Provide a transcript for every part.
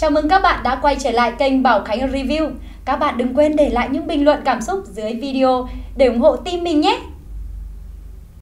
Chào mừng các bạn đã quay trở lại kênh Bảo Khánh Review. Các bạn đừng quên để lại những bình luận cảm xúc dưới video để ủng hộ team mình nhé.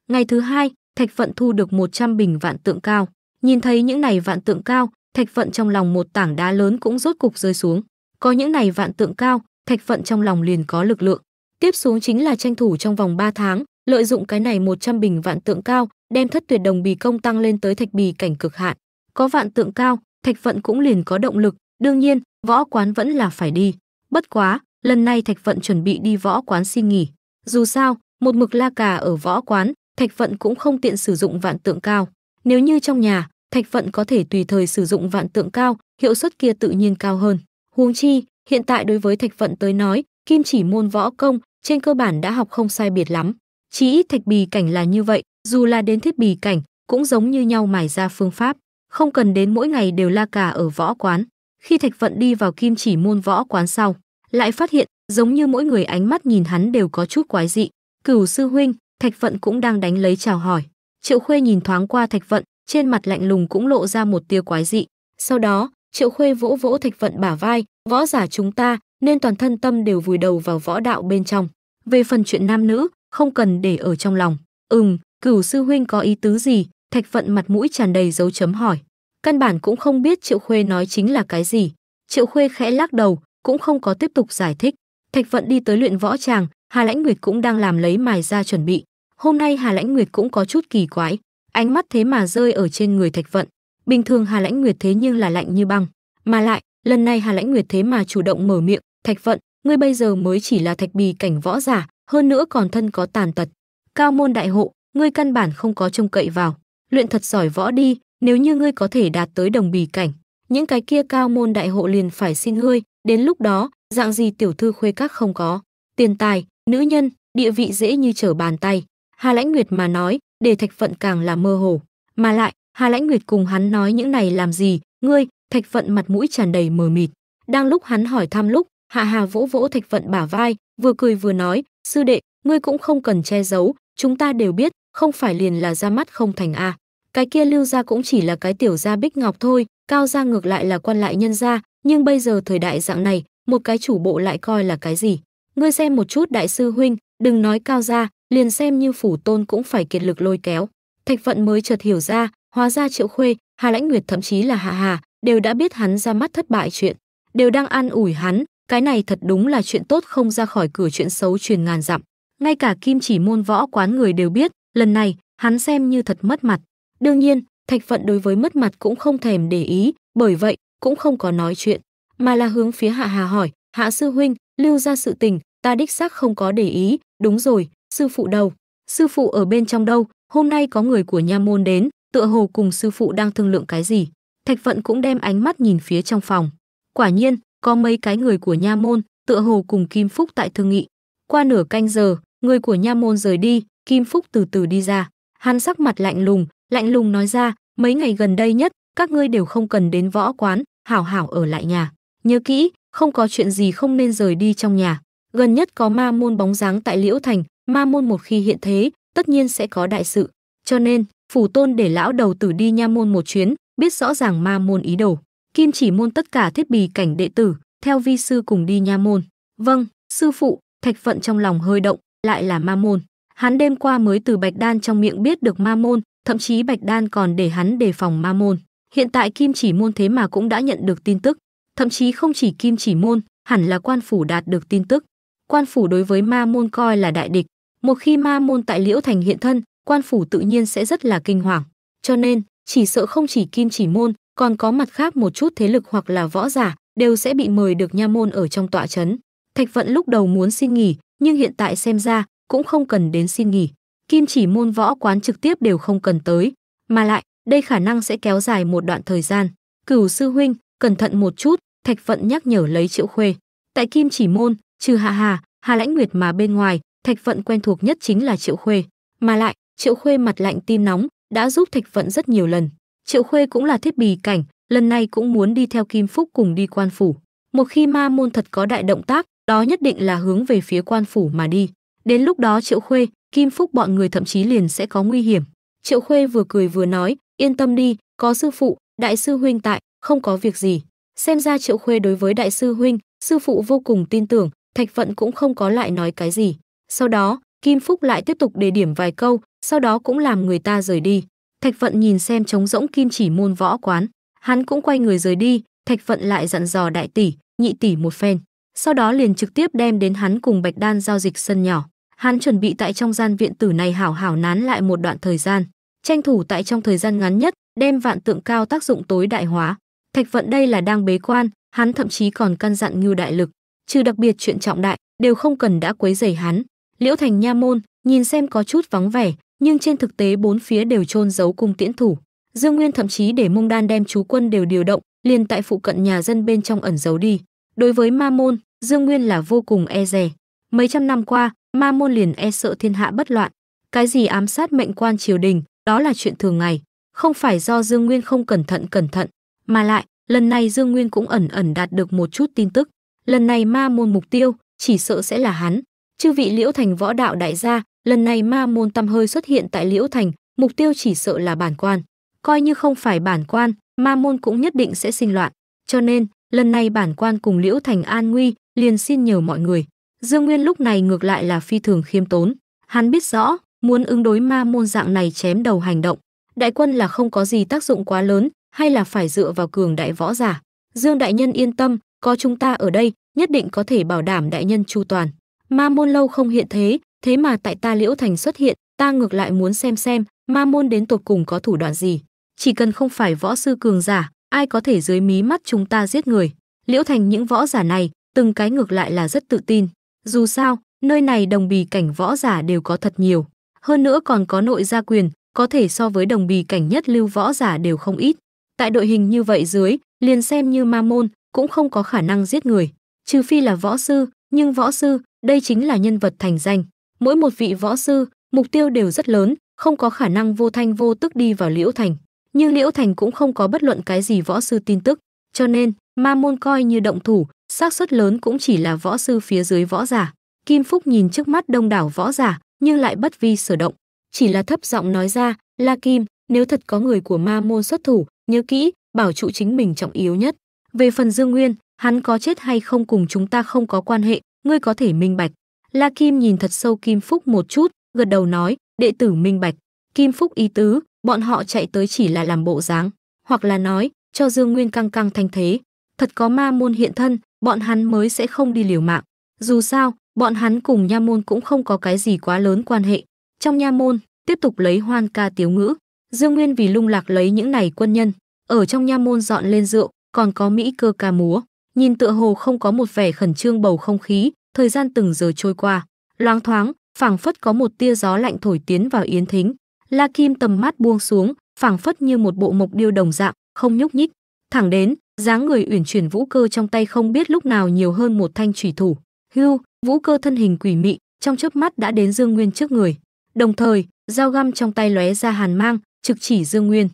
Ngày thứ hai, Thạch Phận thu được 100 bình vạn tượng cao. Nhìn thấy những này vạn tượng cao, Thạch Phận trong lòng một tảng đá lớn cũng rốt cục rơi xuống. Có những này vạn tượng cao, Thạch Phận trong lòng liền có lực lượng. Tiếp xuống chính là tranh thủ trong vòng 3 tháng, lợi dụng cái này 100 bình vạn tượng cao, đem thất tuyệt đồng bì công tăng lên tới thạch bì cảnh cực hạn. Có vạn tượng cao, Thạch Vận cũng liền có động lực, đương nhiên, võ quán vẫn là phải đi. Bất quá, lần này Thạch Vận chuẩn bị đi võ quán xin nghỉ. Dù sao, một mực la cà ở võ quán, Thạch Vận cũng không tiện sử dụng vạn tượng cao. Nếu như trong nhà, Thạch Vận có thể tùy thời sử dụng vạn tượng cao, hiệu suất kia tự nhiên cao hơn. Huống chi, hiện tại đối với Thạch Vận tới nói, kim chỉ môn võ công, trên cơ bản đã học không sai biệt lắm. Chỉ ít Thạch Bì cảnh là như vậy, dù là đến thiết bì cảnh, cũng giống như nhau mài ra phương pháp không cần đến mỗi ngày đều la cà ở võ quán. Khi Thạch Vận đi vào kim chỉ môn võ quán sau, lại phát hiện giống như mỗi người ánh mắt nhìn hắn đều có chút quái dị. Cửu sư huynh, Thạch Vận cũng đang đánh lấy chào hỏi. Triệu Khuê nhìn thoáng qua Thạch Vận, trên mặt lạnh lùng cũng lộ ra một tia quái dị. Sau đó, Triệu Khuê vỗ vỗ Thạch Vận bả vai, võ giả chúng ta nên toàn thân tâm đều vùi đầu vào võ đạo bên trong. Về phần chuyện nam nữ, không cần để ở trong lòng. Ừm, cửu sư huynh có ý tứ gì? Thạch Vận mặt mũi tràn đầy dấu chấm hỏi căn bản cũng không biết Triệu Khuê nói chính là cái gì. Triệu Khuê khẽ lắc đầu, cũng không có tiếp tục giải thích. Thạch Vận đi tới luyện võ tràng, Hà Lãnh Nguyệt cũng đang làm lấy mài ra chuẩn bị. Hôm nay Hà Lãnh Nguyệt cũng có chút kỳ quái, ánh mắt thế mà rơi ở trên người Thạch Vận. Bình thường Hà Lãnh Nguyệt thế nhưng là lạnh như băng, mà lại, lần này Hà Lãnh Nguyệt thế mà chủ động mở miệng, "Thạch Vận, ngươi bây giờ mới chỉ là thạch bì cảnh võ giả, hơn nữa còn thân có tàn tật, cao môn đại hộ, ngươi căn bản không có trông cậy vào, luyện thật giỏi võ đi, nếu như ngươi có thể đạt tới đồng bì cảnh, những cái kia cao môn đại hộ liền phải xin ngươi, đến lúc đó, dạng gì tiểu thư khuê các không có. Tiền tài, nữ nhân, địa vị dễ như trở bàn tay. Hà Lãnh Nguyệt mà nói, để Thạch Phận càng là mơ hồ. Mà lại, Hà Lãnh Nguyệt cùng hắn nói những này làm gì, ngươi, Thạch Phận mặt mũi tràn đầy mờ mịt. Đang lúc hắn hỏi thăm lúc, Hạ Hà vỗ vỗ Thạch Vận bả vai, vừa cười vừa nói, sư đệ, ngươi cũng không cần che giấu, chúng ta đều biết, không phải liền là ra mắt không thành a. À cái kia lưu gia cũng chỉ là cái tiểu gia bích ngọc thôi, cao gia ngược lại là quan lại nhân gia, nhưng bây giờ thời đại dạng này, một cái chủ bộ lại coi là cái gì? Ngươi xem một chút đại sư huynh, đừng nói cao gia, liền xem như phủ tôn cũng phải kiệt lực lôi kéo. Thạch Vận mới chợt hiểu ra, hóa ra Triệu Khuê, Hà Lãnh Nguyệt thậm chí là hạ Hà, đều đã biết hắn ra mắt thất bại chuyện, đều đang an ủi hắn, cái này thật đúng là chuyện tốt không ra khỏi cửa chuyện xấu truyền ngàn dặm. Ngay cả Kim Chỉ môn võ quán người đều biết, lần này, hắn xem như thật mất mặt. Đương nhiên, Thạch Phận đối với mất mặt cũng không thèm để ý, bởi vậy cũng không có nói chuyện, mà là hướng phía Hạ Hà hỏi, "Hạ sư huynh, lưu ra sự tình, ta đích xác không có để ý, đúng rồi, sư phụ đâu? Sư phụ ở bên trong đâu? Hôm nay có người của nha môn đến, tựa hồ cùng sư phụ đang thương lượng cái gì?" Thạch Phận cũng đem ánh mắt nhìn phía trong phòng. Quả nhiên, có mấy cái người của nha môn, tựa hồ cùng Kim Phúc tại thương nghị. Qua nửa canh giờ, người của nha môn rời đi, Kim Phúc từ từ đi ra. Hắn sắc mặt lạnh lùng, lạnh lùng nói ra mấy ngày gần đây nhất các ngươi đều không cần đến võ quán hảo hảo ở lại nhà nhớ kỹ không có chuyện gì không nên rời đi trong nhà gần nhất có ma môn bóng dáng tại liễu thành ma môn một khi hiện thế tất nhiên sẽ có đại sự cho nên phủ tôn để lão đầu tử đi nha môn một chuyến biết rõ ràng ma môn ý đồ kim chỉ môn tất cả thiết bị cảnh đệ tử theo vi sư cùng đi nha môn vâng sư phụ thạch phận trong lòng hơi động lại là ma môn hắn đêm qua mới từ bạch đan trong miệng biết được ma môn thậm chí Bạch Đan còn để hắn đề phòng ma môn. Hiện tại Kim Chỉ Môn thế mà cũng đã nhận được tin tức, thậm chí không chỉ Kim Chỉ Môn, hẳn là quan phủ đạt được tin tức. Quan phủ đối với ma môn coi là đại địch, một khi ma môn tại Liễu Thành hiện thân, quan phủ tự nhiên sẽ rất là kinh hoàng. Cho nên, chỉ sợ không chỉ Kim Chỉ Môn, còn có mặt khác một chút thế lực hoặc là võ giả đều sẽ bị mời được nha môn ở trong tọa trấn. Thạch Vận lúc đầu muốn xin nghỉ, nhưng hiện tại xem ra cũng không cần đến xin nghỉ kim chỉ môn võ quán trực tiếp đều không cần tới, mà lại, đây khả năng sẽ kéo dài một đoạn thời gian. Cửu sư huynh, cẩn thận một chút, Thạch Vận nhắc nhở lấy Triệu Khuê. Tại kim chỉ môn, trừ Hạ Hà, Hà Lãnh Nguyệt mà bên ngoài, Thạch Vận quen thuộc nhất chính là Triệu Khuê, mà lại, Triệu Khuê mặt lạnh tim nóng, đã giúp Thạch Vận rất nhiều lần. Triệu Khuê cũng là thiết bì cảnh, lần này cũng muốn đi theo Kim Phúc cùng đi quan phủ. Một khi ma môn thật có đại động tác, đó nhất định là hướng về phía quan phủ mà đi. Đến lúc đó Triệu Khuê, Kim Phúc bọn người thậm chí liền sẽ có nguy hiểm. Triệu Khuê vừa cười vừa nói, yên tâm đi, có sư phụ, đại sư huynh tại, không có việc gì. Xem ra Triệu Khuê đối với đại sư huynh, sư phụ vô cùng tin tưởng, Thạch Vận cũng không có lại nói cái gì. Sau đó, Kim Phúc lại tiếp tục đề điểm vài câu, sau đó cũng làm người ta rời đi. Thạch Vận nhìn xem trống rỗng kim chỉ môn võ quán, hắn cũng quay người rời đi, Thạch Vận lại dặn dò đại tỷ, nhị tỷ một phen. Sau đó liền trực tiếp đem đến hắn cùng Bạch Đan giao dịch sân nhỏ hắn chuẩn bị tại trong gian viện tử này hảo hảo nán lại một đoạn thời gian, tranh thủ tại trong thời gian ngắn nhất, đem vạn tượng cao tác dụng tối đại hóa. Thạch vận đây là đang bế quan, hắn thậm chí còn căn dặn Ngưu đại lực, trừ đặc biệt chuyện trọng đại, đều không cần đã quấy rầy hắn. Liễu Thành Nha môn, nhìn xem có chút vắng vẻ, nhưng trên thực tế bốn phía đều chôn giấu cung tiễn thủ. Dương Nguyên thậm chí để Mông Đan đem chú quân đều điều động, liền tại phụ cận nhà dân bên trong ẩn giấu đi. Đối với Ma môn, Dương Nguyên là vô cùng e dè. Mấy trăm năm qua, ma môn liền e sợ thiên hạ bất loạn. Cái gì ám sát mệnh quan triều đình, đó là chuyện thường ngày, không phải do Dương Nguyên không cẩn thận cẩn thận, mà lại, lần này Dương Nguyên cũng ẩn ẩn đạt được một chút tin tức. Lần này ma môn mục tiêu, chỉ sợ sẽ là hắn. Chư vị Liễu Thành võ đạo đại gia, lần này ma môn tâm hơi xuất hiện tại Liễu Thành, mục tiêu chỉ sợ là bản quan. Coi như không phải bản quan, ma môn cũng nhất định sẽ sinh loạn. Cho nên, lần này bản quan cùng Liễu Thành an nguy, liền xin nhờ mọi người. Dương Nguyên lúc này ngược lại là phi thường khiêm tốn. Hắn biết rõ, muốn ứng đối ma môn dạng này chém đầu hành động, đại quân là không có gì tác dụng quá lớn, hay là phải dựa vào cường đại võ giả. Dương đại nhân yên tâm, có chúng ta ở đây, nhất định có thể bảo đảm đại nhân chu toàn. Ma môn lâu không hiện thế, thế mà tại ta Liễu Thành xuất hiện, ta ngược lại muốn xem xem, ma môn đến tột cùng có thủ đoạn gì. Chỉ cần không phải võ sư cường giả, ai có thể dưới mí mắt chúng ta giết người. Liễu Thành những võ giả này, từng cái ngược lại là rất tự tin. Dù sao, nơi này đồng bì cảnh võ giả đều có thật nhiều. Hơn nữa còn có nội gia quyền, có thể so với đồng bì cảnh nhất lưu võ giả đều không ít. Tại đội hình như vậy dưới, liền xem như ma môn, cũng không có khả năng giết người. Trừ phi là võ sư, nhưng võ sư, đây chính là nhân vật thành danh. Mỗi một vị võ sư, mục tiêu đều rất lớn, không có khả năng vô thanh vô tức đi vào Liễu Thành. Nhưng Liễu Thành cũng không có bất luận cái gì võ sư tin tức. Cho nên, ma môn coi như động thủ, xác suất lớn cũng chỉ là võ sư phía dưới võ giả. Kim Phúc nhìn trước mắt đông đảo võ giả, nhưng lại bất vi sở động, chỉ là thấp giọng nói ra, "La Kim, nếu thật có người của ma môn xuất thủ, nhớ kỹ, bảo trụ chính mình trọng yếu nhất. Về phần Dương Nguyên, hắn có chết hay không cùng chúng ta không có quan hệ, ngươi có thể minh bạch." La Kim nhìn thật sâu Kim Phúc một chút, gật đầu nói, "Đệ tử minh bạch." Kim Phúc ý tứ, bọn họ chạy tới chỉ là làm bộ dáng, hoặc là nói, cho Dương Nguyên căng căng thành thế, thật có ma môn hiện thân, bọn hắn mới sẽ không đi liều mạng. Dù sao, bọn hắn cùng nha môn cũng không có cái gì quá lớn quan hệ. Trong nha môn, tiếp tục lấy hoan ca tiếu ngữ, Dương Nguyên vì lung lạc lấy những này quân nhân, ở trong nha môn dọn lên rượu, còn có mỹ cơ ca múa, nhìn tựa hồ không có một vẻ khẩn trương bầu không khí, thời gian từng giờ trôi qua, loáng thoáng, phảng phất có một tia gió lạnh thổi tiến vào yến thính. La Kim tầm mắt buông xuống, phảng phất như một bộ mộc điêu đồng dạng, không nhúc nhích thẳng đến dáng người uyển chuyển vũ cơ trong tay không biết lúc nào nhiều hơn một thanh thủy thủ hưu vũ cơ thân hình quỷ mị trong chớp mắt đã đến dương nguyên trước người đồng thời dao găm trong tay lóe ra hàn mang trực chỉ dương nguyên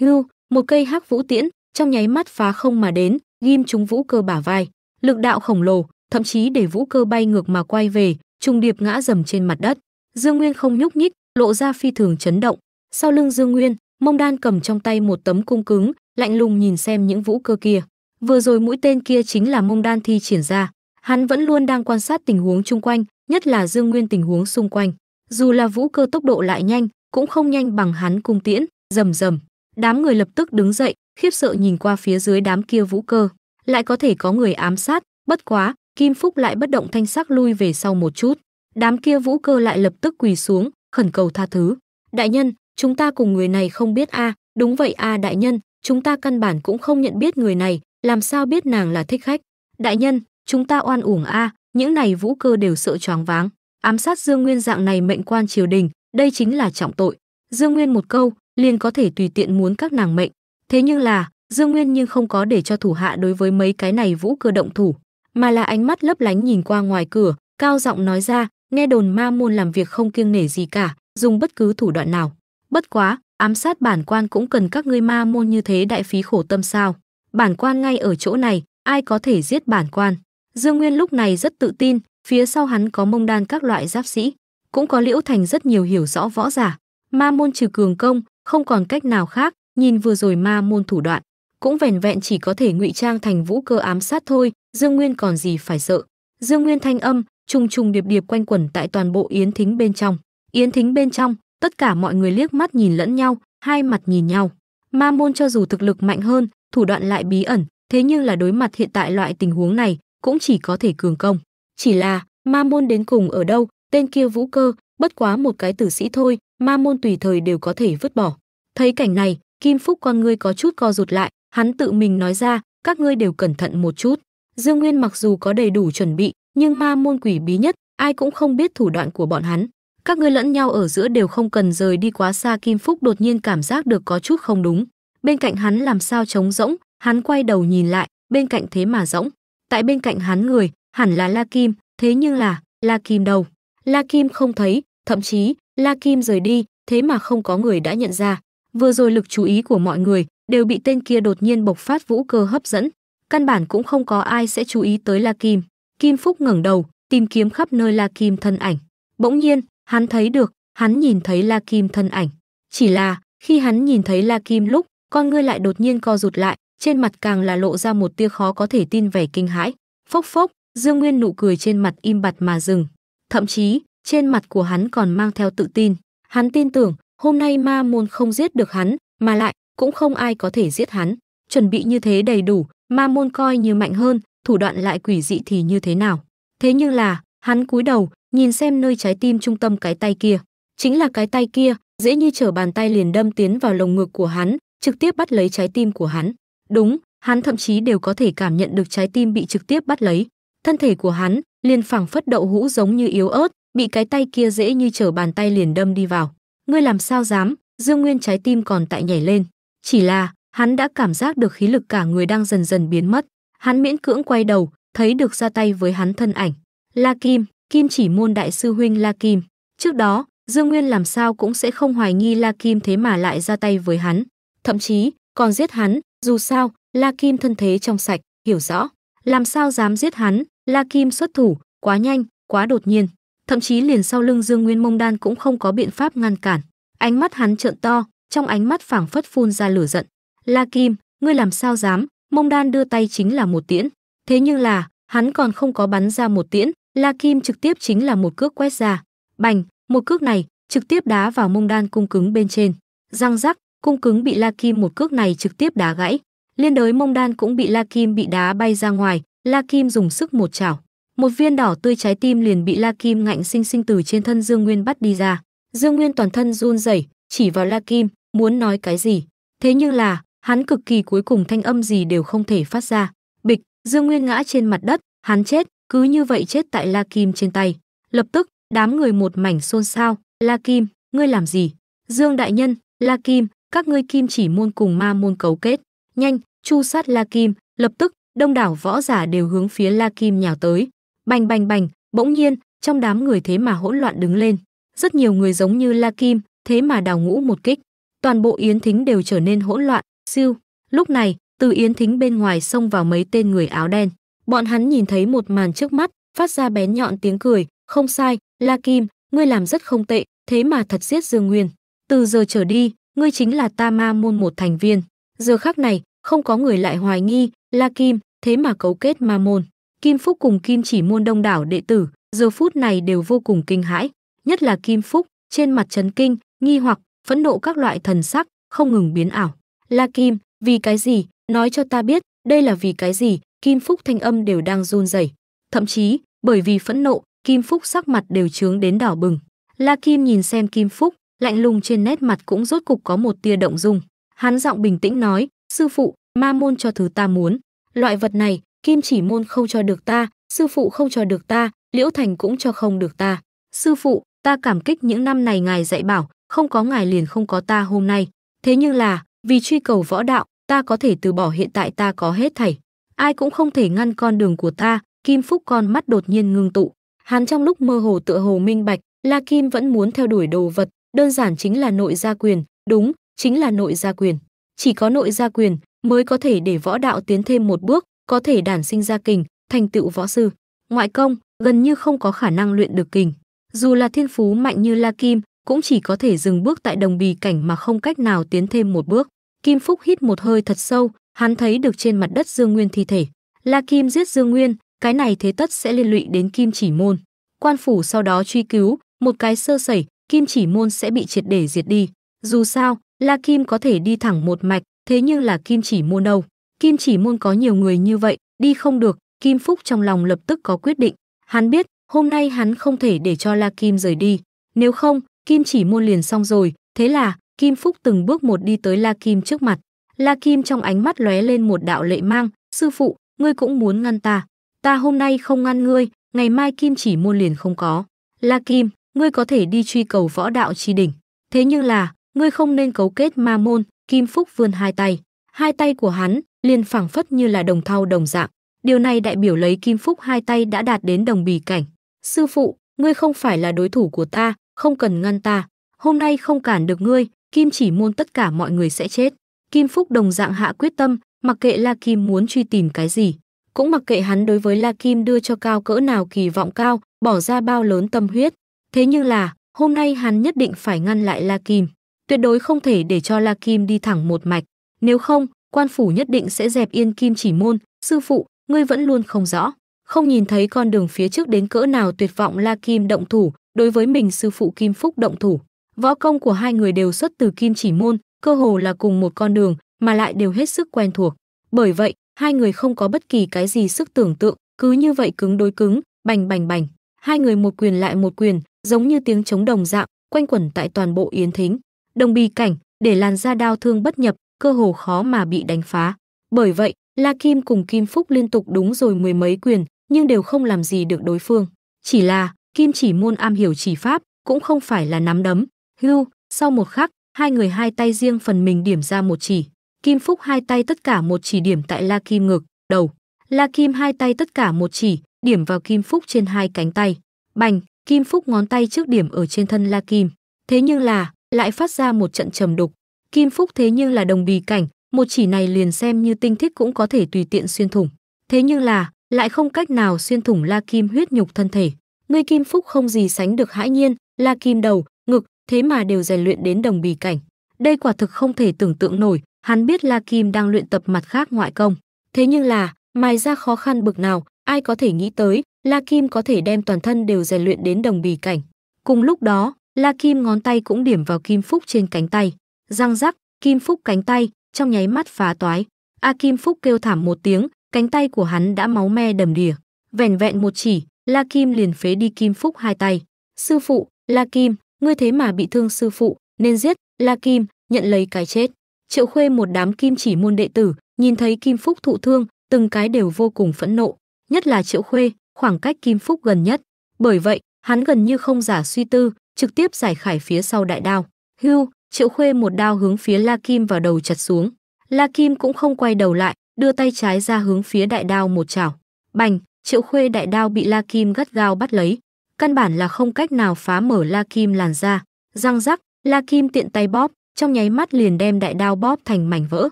hưu một cây hắc vũ tiễn trong nháy mắt phá không mà đến ghim trúng vũ cơ bả vai lực đạo khổng lồ thậm chí để vũ cơ bay ngược mà quay về trùng điệp ngã dầm trên mặt đất dương nguyên không nhúc nhích lộ ra phi thường chấn động sau lưng dương nguyên Mông Đan cầm trong tay một tấm cung cứng, lạnh lùng nhìn xem những vũ cơ kia. Vừa rồi mũi tên kia chính là Mông Đan thi triển ra, hắn vẫn luôn đang quan sát tình huống chung quanh, nhất là Dương Nguyên tình huống xung quanh. Dù là vũ cơ tốc độ lại nhanh, cũng không nhanh bằng hắn cung tiễn, rầm rầm. Đám người lập tức đứng dậy, khiếp sợ nhìn qua phía dưới đám kia vũ cơ, lại có thể có người ám sát, bất quá, Kim Phúc lại bất động thanh sắc lui về sau một chút. Đám kia vũ cơ lại lập tức quỳ xuống, khẩn cầu tha thứ. Đại nhân, chúng ta cùng người này không biết a đúng vậy a đại nhân chúng ta căn bản cũng không nhận biết người này làm sao biết nàng là thích khách đại nhân chúng ta oan uổng a những này vũ cơ đều sợ choáng váng ám sát dương nguyên dạng này mệnh quan triều đình đây chính là trọng tội dương nguyên một câu liền có thể tùy tiện muốn các nàng mệnh thế nhưng là dương nguyên nhưng không có để cho thủ hạ đối với mấy cái này vũ cơ động thủ mà là ánh mắt lấp lánh nhìn qua ngoài cửa cao giọng nói ra nghe đồn ma môn làm việc không kiêng nể gì cả dùng bất cứ thủ đoạn nào Bất quá, ám sát bản quan cũng cần các ngươi ma môn như thế đại phí khổ tâm sao? Bản quan ngay ở chỗ này, ai có thể giết bản quan? Dương Nguyên lúc này rất tự tin, phía sau hắn có mông đan các loại giáp sĩ, cũng có Liễu Thành rất nhiều hiểu rõ võ giả. Ma môn trừ cường công, không còn cách nào khác, nhìn vừa rồi ma môn thủ đoạn, cũng vẻn vẹn chỉ có thể ngụy trang thành vũ cơ ám sát thôi, Dương Nguyên còn gì phải sợ. Dương Nguyên thanh âm, trùng trùng điệp điệp quanh quẩn tại toàn bộ yến thính bên trong. Yến thính bên trong, tất cả mọi người liếc mắt nhìn lẫn nhau hai mặt nhìn nhau ma môn cho dù thực lực mạnh hơn thủ đoạn lại bí ẩn thế nhưng là đối mặt hiện tại loại tình huống này cũng chỉ có thể cường công chỉ là ma môn đến cùng ở đâu tên kia vũ cơ bất quá một cái tử sĩ thôi ma môn tùy thời đều có thể vứt bỏ thấy cảnh này kim phúc con ngươi có chút co rụt lại hắn tự mình nói ra các ngươi đều cẩn thận một chút dương nguyên mặc dù có đầy đủ chuẩn bị nhưng ma môn quỷ bí nhất ai cũng không biết thủ đoạn của bọn hắn các ngươi lẫn nhau ở giữa đều không cần rời đi quá xa kim phúc đột nhiên cảm giác được có chút không đúng bên cạnh hắn làm sao trống rỗng hắn quay đầu nhìn lại bên cạnh thế mà rỗng tại bên cạnh hắn người hẳn là la kim thế nhưng là la kim đâu la kim không thấy thậm chí la kim rời đi thế mà không có người đã nhận ra vừa rồi lực chú ý của mọi người đều bị tên kia đột nhiên bộc phát vũ cơ hấp dẫn căn bản cũng không có ai sẽ chú ý tới la kim kim phúc ngẩng đầu tìm kiếm khắp nơi la kim thân ảnh bỗng nhiên Hắn thấy được, hắn nhìn thấy La Kim thân ảnh. Chỉ là, khi hắn nhìn thấy La Kim lúc, con ngươi lại đột nhiên co rụt lại, trên mặt càng là lộ ra một tia khó có thể tin vẻ kinh hãi. Phốc phốc, Dương Nguyên nụ cười trên mặt im bặt mà dừng. Thậm chí, trên mặt của hắn còn mang theo tự tin. Hắn tin tưởng, hôm nay ma môn không giết được hắn, mà lại, cũng không ai có thể giết hắn. Chuẩn bị như thế đầy đủ, ma môn coi như mạnh hơn, thủ đoạn lại quỷ dị thì như thế nào. Thế nhưng là, hắn cúi đầu, nhìn xem nơi trái tim trung tâm cái tay kia chính là cái tay kia dễ như trở bàn tay liền đâm tiến vào lồng ngực của hắn trực tiếp bắt lấy trái tim của hắn đúng hắn thậm chí đều có thể cảm nhận được trái tim bị trực tiếp bắt lấy thân thể của hắn liền phảng phất đậu hũ giống như yếu ớt bị cái tay kia dễ như trở bàn tay liền đâm đi vào ngươi làm sao dám dương nguyên trái tim còn tại nhảy lên chỉ là hắn đã cảm giác được khí lực cả người đang dần dần biến mất hắn miễn cưỡng quay đầu thấy được ra tay với hắn thân ảnh la kim Kim chỉ môn đại sư huynh La Kim. Trước đó, Dương Nguyên làm sao cũng sẽ không hoài nghi La Kim thế mà lại ra tay với hắn. Thậm chí, còn giết hắn, dù sao, La Kim thân thế trong sạch, hiểu rõ. Làm sao dám giết hắn, La Kim xuất thủ, quá nhanh, quá đột nhiên. Thậm chí liền sau lưng Dương Nguyên mông đan cũng không có biện pháp ngăn cản. Ánh mắt hắn trợn to, trong ánh mắt phảng phất phun ra lửa giận. La Kim, ngươi làm sao dám, mông đan đưa tay chính là một tiễn. Thế nhưng là, hắn còn không có bắn ra một tiễn, La Kim trực tiếp chính là một cước quét ra, bành, một cước này trực tiếp đá vào mông đan cung cứng bên trên. Răng rắc, cung cứng bị La Kim một cước này trực tiếp đá gãy. Liên đới mông đan cũng bị La Kim bị đá bay ra ngoài, La Kim dùng sức một chảo. Một viên đỏ tươi trái tim liền bị La Kim ngạnh sinh sinh từ trên thân Dương Nguyên bắt đi ra. Dương Nguyên toàn thân run rẩy, chỉ vào La Kim, muốn nói cái gì. Thế nhưng là, hắn cực kỳ cuối cùng thanh âm gì đều không thể phát ra. Bịch, Dương Nguyên ngã trên mặt đất, hắn chết, cứ như vậy chết tại La Kim trên tay. Lập tức, đám người một mảnh xôn xao, La Kim, ngươi làm gì? Dương Đại Nhân, La Kim, các ngươi kim chỉ môn cùng ma môn cấu kết. Nhanh, chu sát La Kim, lập tức, đông đảo võ giả đều hướng phía La Kim nhào tới. Bành bành bành, bỗng nhiên, trong đám người thế mà hỗn loạn đứng lên. Rất nhiều người giống như La Kim, thế mà đào ngũ một kích. Toàn bộ yến thính đều trở nên hỗn loạn, siêu. Lúc này, từ yến thính bên ngoài xông vào mấy tên người áo đen. Bọn hắn nhìn thấy một màn trước mắt, phát ra bén nhọn tiếng cười, không sai, La Kim, ngươi làm rất không tệ, thế mà thật giết Dương Nguyên. Từ giờ trở đi, ngươi chính là ta ma môn một thành viên. Giờ khác này, không có người lại hoài nghi, La Kim, thế mà cấu kết ma môn. Kim Phúc cùng Kim chỉ môn đông đảo đệ tử, giờ phút này đều vô cùng kinh hãi. Nhất là Kim Phúc, trên mặt chấn kinh, nghi hoặc, phẫn nộ các loại thần sắc, không ngừng biến ảo. La Kim, vì cái gì, nói cho ta biết, đây là vì cái gì, Kim Phúc thanh âm đều đang run rẩy, thậm chí bởi vì phẫn nộ, Kim Phúc sắc mặt đều trướng đến đỏ bừng. La Kim nhìn xem Kim Phúc, lạnh lùng trên nét mặt cũng rốt cục có một tia động dung. Hắn giọng bình tĩnh nói, sư phụ, ma môn cho thứ ta muốn. Loại vật này, kim chỉ môn không cho được ta, sư phụ không cho được ta, liễu thành cũng cho không được ta. Sư phụ, ta cảm kích những năm này ngài dạy bảo, không có ngài liền không có ta hôm nay. Thế nhưng là, vì truy cầu võ đạo, ta có thể từ bỏ hiện tại ta có hết thảy ai cũng không thể ngăn con đường của ta kim phúc con mắt đột nhiên ngưng tụ hắn trong lúc mơ hồ tựa hồ minh bạch la kim vẫn muốn theo đuổi đồ vật đơn giản chính là nội gia quyền đúng chính là nội gia quyền chỉ có nội gia quyền mới có thể để võ đạo tiến thêm một bước có thể đản sinh ra kình thành tựu võ sư ngoại công gần như không có khả năng luyện được kình dù là thiên phú mạnh như la kim cũng chỉ có thể dừng bước tại đồng bì cảnh mà không cách nào tiến thêm một bước kim phúc hít một hơi thật sâu hắn thấy được trên mặt đất Dương Nguyên thi thể. La Kim giết Dương Nguyên, cái này thế tất sẽ liên lụy đến Kim Chỉ Môn. Quan phủ sau đó truy cứu, một cái sơ sẩy, Kim Chỉ Môn sẽ bị triệt để diệt đi. Dù sao, La Kim có thể đi thẳng một mạch, thế nhưng là Kim Chỉ Môn đâu? Kim Chỉ Môn có nhiều người như vậy, đi không được, Kim Phúc trong lòng lập tức có quyết định. Hắn biết, hôm nay hắn không thể để cho La Kim rời đi. Nếu không, Kim Chỉ Môn liền xong rồi, thế là Kim Phúc từng bước một đi tới La Kim trước mặt. La Kim trong ánh mắt lóe lên một đạo lệ mang, sư phụ, ngươi cũng muốn ngăn ta. Ta hôm nay không ngăn ngươi, ngày mai Kim chỉ môn liền không có. La Kim, ngươi có thể đi truy cầu võ đạo chi đỉnh. Thế nhưng là, ngươi không nên cấu kết ma môn, Kim Phúc vươn hai tay. Hai tay của hắn liền phẳng phất như là đồng thau đồng dạng. Điều này đại biểu lấy Kim Phúc hai tay đã đạt đến đồng bì cảnh. Sư phụ, ngươi không phải là đối thủ của ta, không cần ngăn ta. Hôm nay không cản được ngươi, Kim chỉ môn tất cả mọi người sẽ chết. Kim Phúc đồng dạng hạ quyết tâm, mặc kệ La Kim muốn truy tìm cái gì, cũng mặc kệ hắn đối với La Kim đưa cho cao cỡ nào kỳ vọng cao, bỏ ra bao lớn tâm huyết. Thế nhưng là, hôm nay hắn nhất định phải ngăn lại La Kim, tuyệt đối không thể để cho La Kim đi thẳng một mạch, nếu không, quan phủ nhất định sẽ dẹp yên Kim Chỉ Môn, sư phụ, ngươi vẫn luôn không rõ, không nhìn thấy con đường phía trước đến cỡ nào tuyệt vọng La Kim động thủ, đối với mình sư phụ Kim Phúc động thủ. Võ công của hai người đều xuất từ Kim Chỉ Môn, cơ hồ là cùng một con đường mà lại đều hết sức quen thuộc. Bởi vậy, hai người không có bất kỳ cái gì sức tưởng tượng, cứ như vậy cứng đối cứng, bành bành bành, hai người một quyền lại một quyền, giống như tiếng chống đồng dạng, quanh quẩn tại toàn bộ yến thính. Đồng bì cảnh, để làn da đau thương bất nhập, cơ hồ khó mà bị đánh phá. Bởi vậy, La Kim cùng Kim Phúc liên tục đúng rồi mười mấy quyền, nhưng đều không làm gì được đối phương. Chỉ là, Kim chỉ môn am hiểu chỉ pháp, cũng không phải là nắm đấm. Hưu, sau một khắc, hai người hai tay riêng phần mình điểm ra một chỉ. Kim Phúc hai tay tất cả một chỉ điểm tại La Kim ngực, đầu. La Kim hai tay tất cả một chỉ, điểm vào Kim Phúc trên hai cánh tay. Bành, Kim Phúc ngón tay trước điểm ở trên thân La Kim. Thế nhưng là, lại phát ra một trận trầm đục. Kim Phúc thế nhưng là đồng bì cảnh, một chỉ này liền xem như tinh thiết cũng có thể tùy tiện xuyên thủng. Thế nhưng là, lại không cách nào xuyên thủng La Kim huyết nhục thân thể. người Kim Phúc không gì sánh được hãi nhiên, La Kim đầu, ngực, thế mà đều rèn luyện đến đồng bì cảnh. Đây quả thực không thể tưởng tượng nổi, hắn biết La Kim đang luyện tập mặt khác ngoại công. Thế nhưng là, mài ra khó khăn bực nào, ai có thể nghĩ tới, La Kim có thể đem toàn thân đều rèn luyện đến đồng bì cảnh. Cùng lúc đó, La Kim ngón tay cũng điểm vào kim phúc trên cánh tay. Răng rắc, kim phúc cánh tay, trong nháy mắt phá toái. A Kim Phúc kêu thảm một tiếng, cánh tay của hắn đã máu me đầm đìa. Vẻn vẹn một chỉ, La Kim liền phế đi Kim Phúc hai tay. Sư phụ, La Kim, ngươi thế mà bị thương sư phụ, nên giết, La Kim, nhận lấy cái chết. Triệu Khuê một đám kim chỉ môn đệ tử, nhìn thấy Kim Phúc thụ thương, từng cái đều vô cùng phẫn nộ, nhất là Triệu Khuê, khoảng cách Kim Phúc gần nhất. Bởi vậy, hắn gần như không giả suy tư, trực tiếp giải khải phía sau đại đao. Hưu, Triệu Khuê một đao hướng phía La Kim vào đầu chặt xuống. La Kim cũng không quay đầu lại, đưa tay trái ra hướng phía đại đao một chảo. Bành, Triệu Khuê đại đao bị La Kim gắt gao bắt lấy, căn bản là không cách nào phá mở la kim làn ra răng rắc la kim tiện tay bóp trong nháy mắt liền đem đại đao bóp thành mảnh vỡ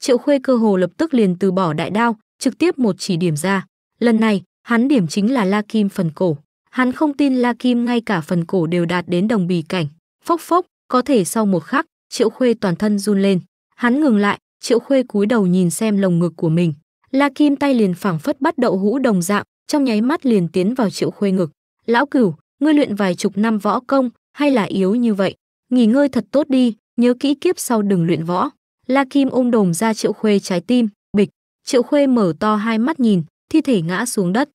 triệu khuê cơ hồ lập tức liền từ bỏ đại đao trực tiếp một chỉ điểm ra lần này hắn điểm chính là la kim phần cổ hắn không tin la kim ngay cả phần cổ đều đạt đến đồng bì cảnh phốc phốc có thể sau một khắc triệu khuê toàn thân run lên hắn ngừng lại triệu khuê cúi đầu nhìn xem lồng ngực của mình la kim tay liền phảng phất bắt đậu hũ đồng dạng trong nháy mắt liền tiến vào triệu khuê ngực Lão cửu, ngươi luyện vài chục năm võ công, hay là yếu như vậy? Nghỉ ngơi thật tốt đi, nhớ kỹ kiếp sau đừng luyện võ. La Kim ôm đồm ra Triệu Khuê trái tim, bịch. Triệu Khuê mở to hai mắt nhìn, thi thể ngã xuống đất.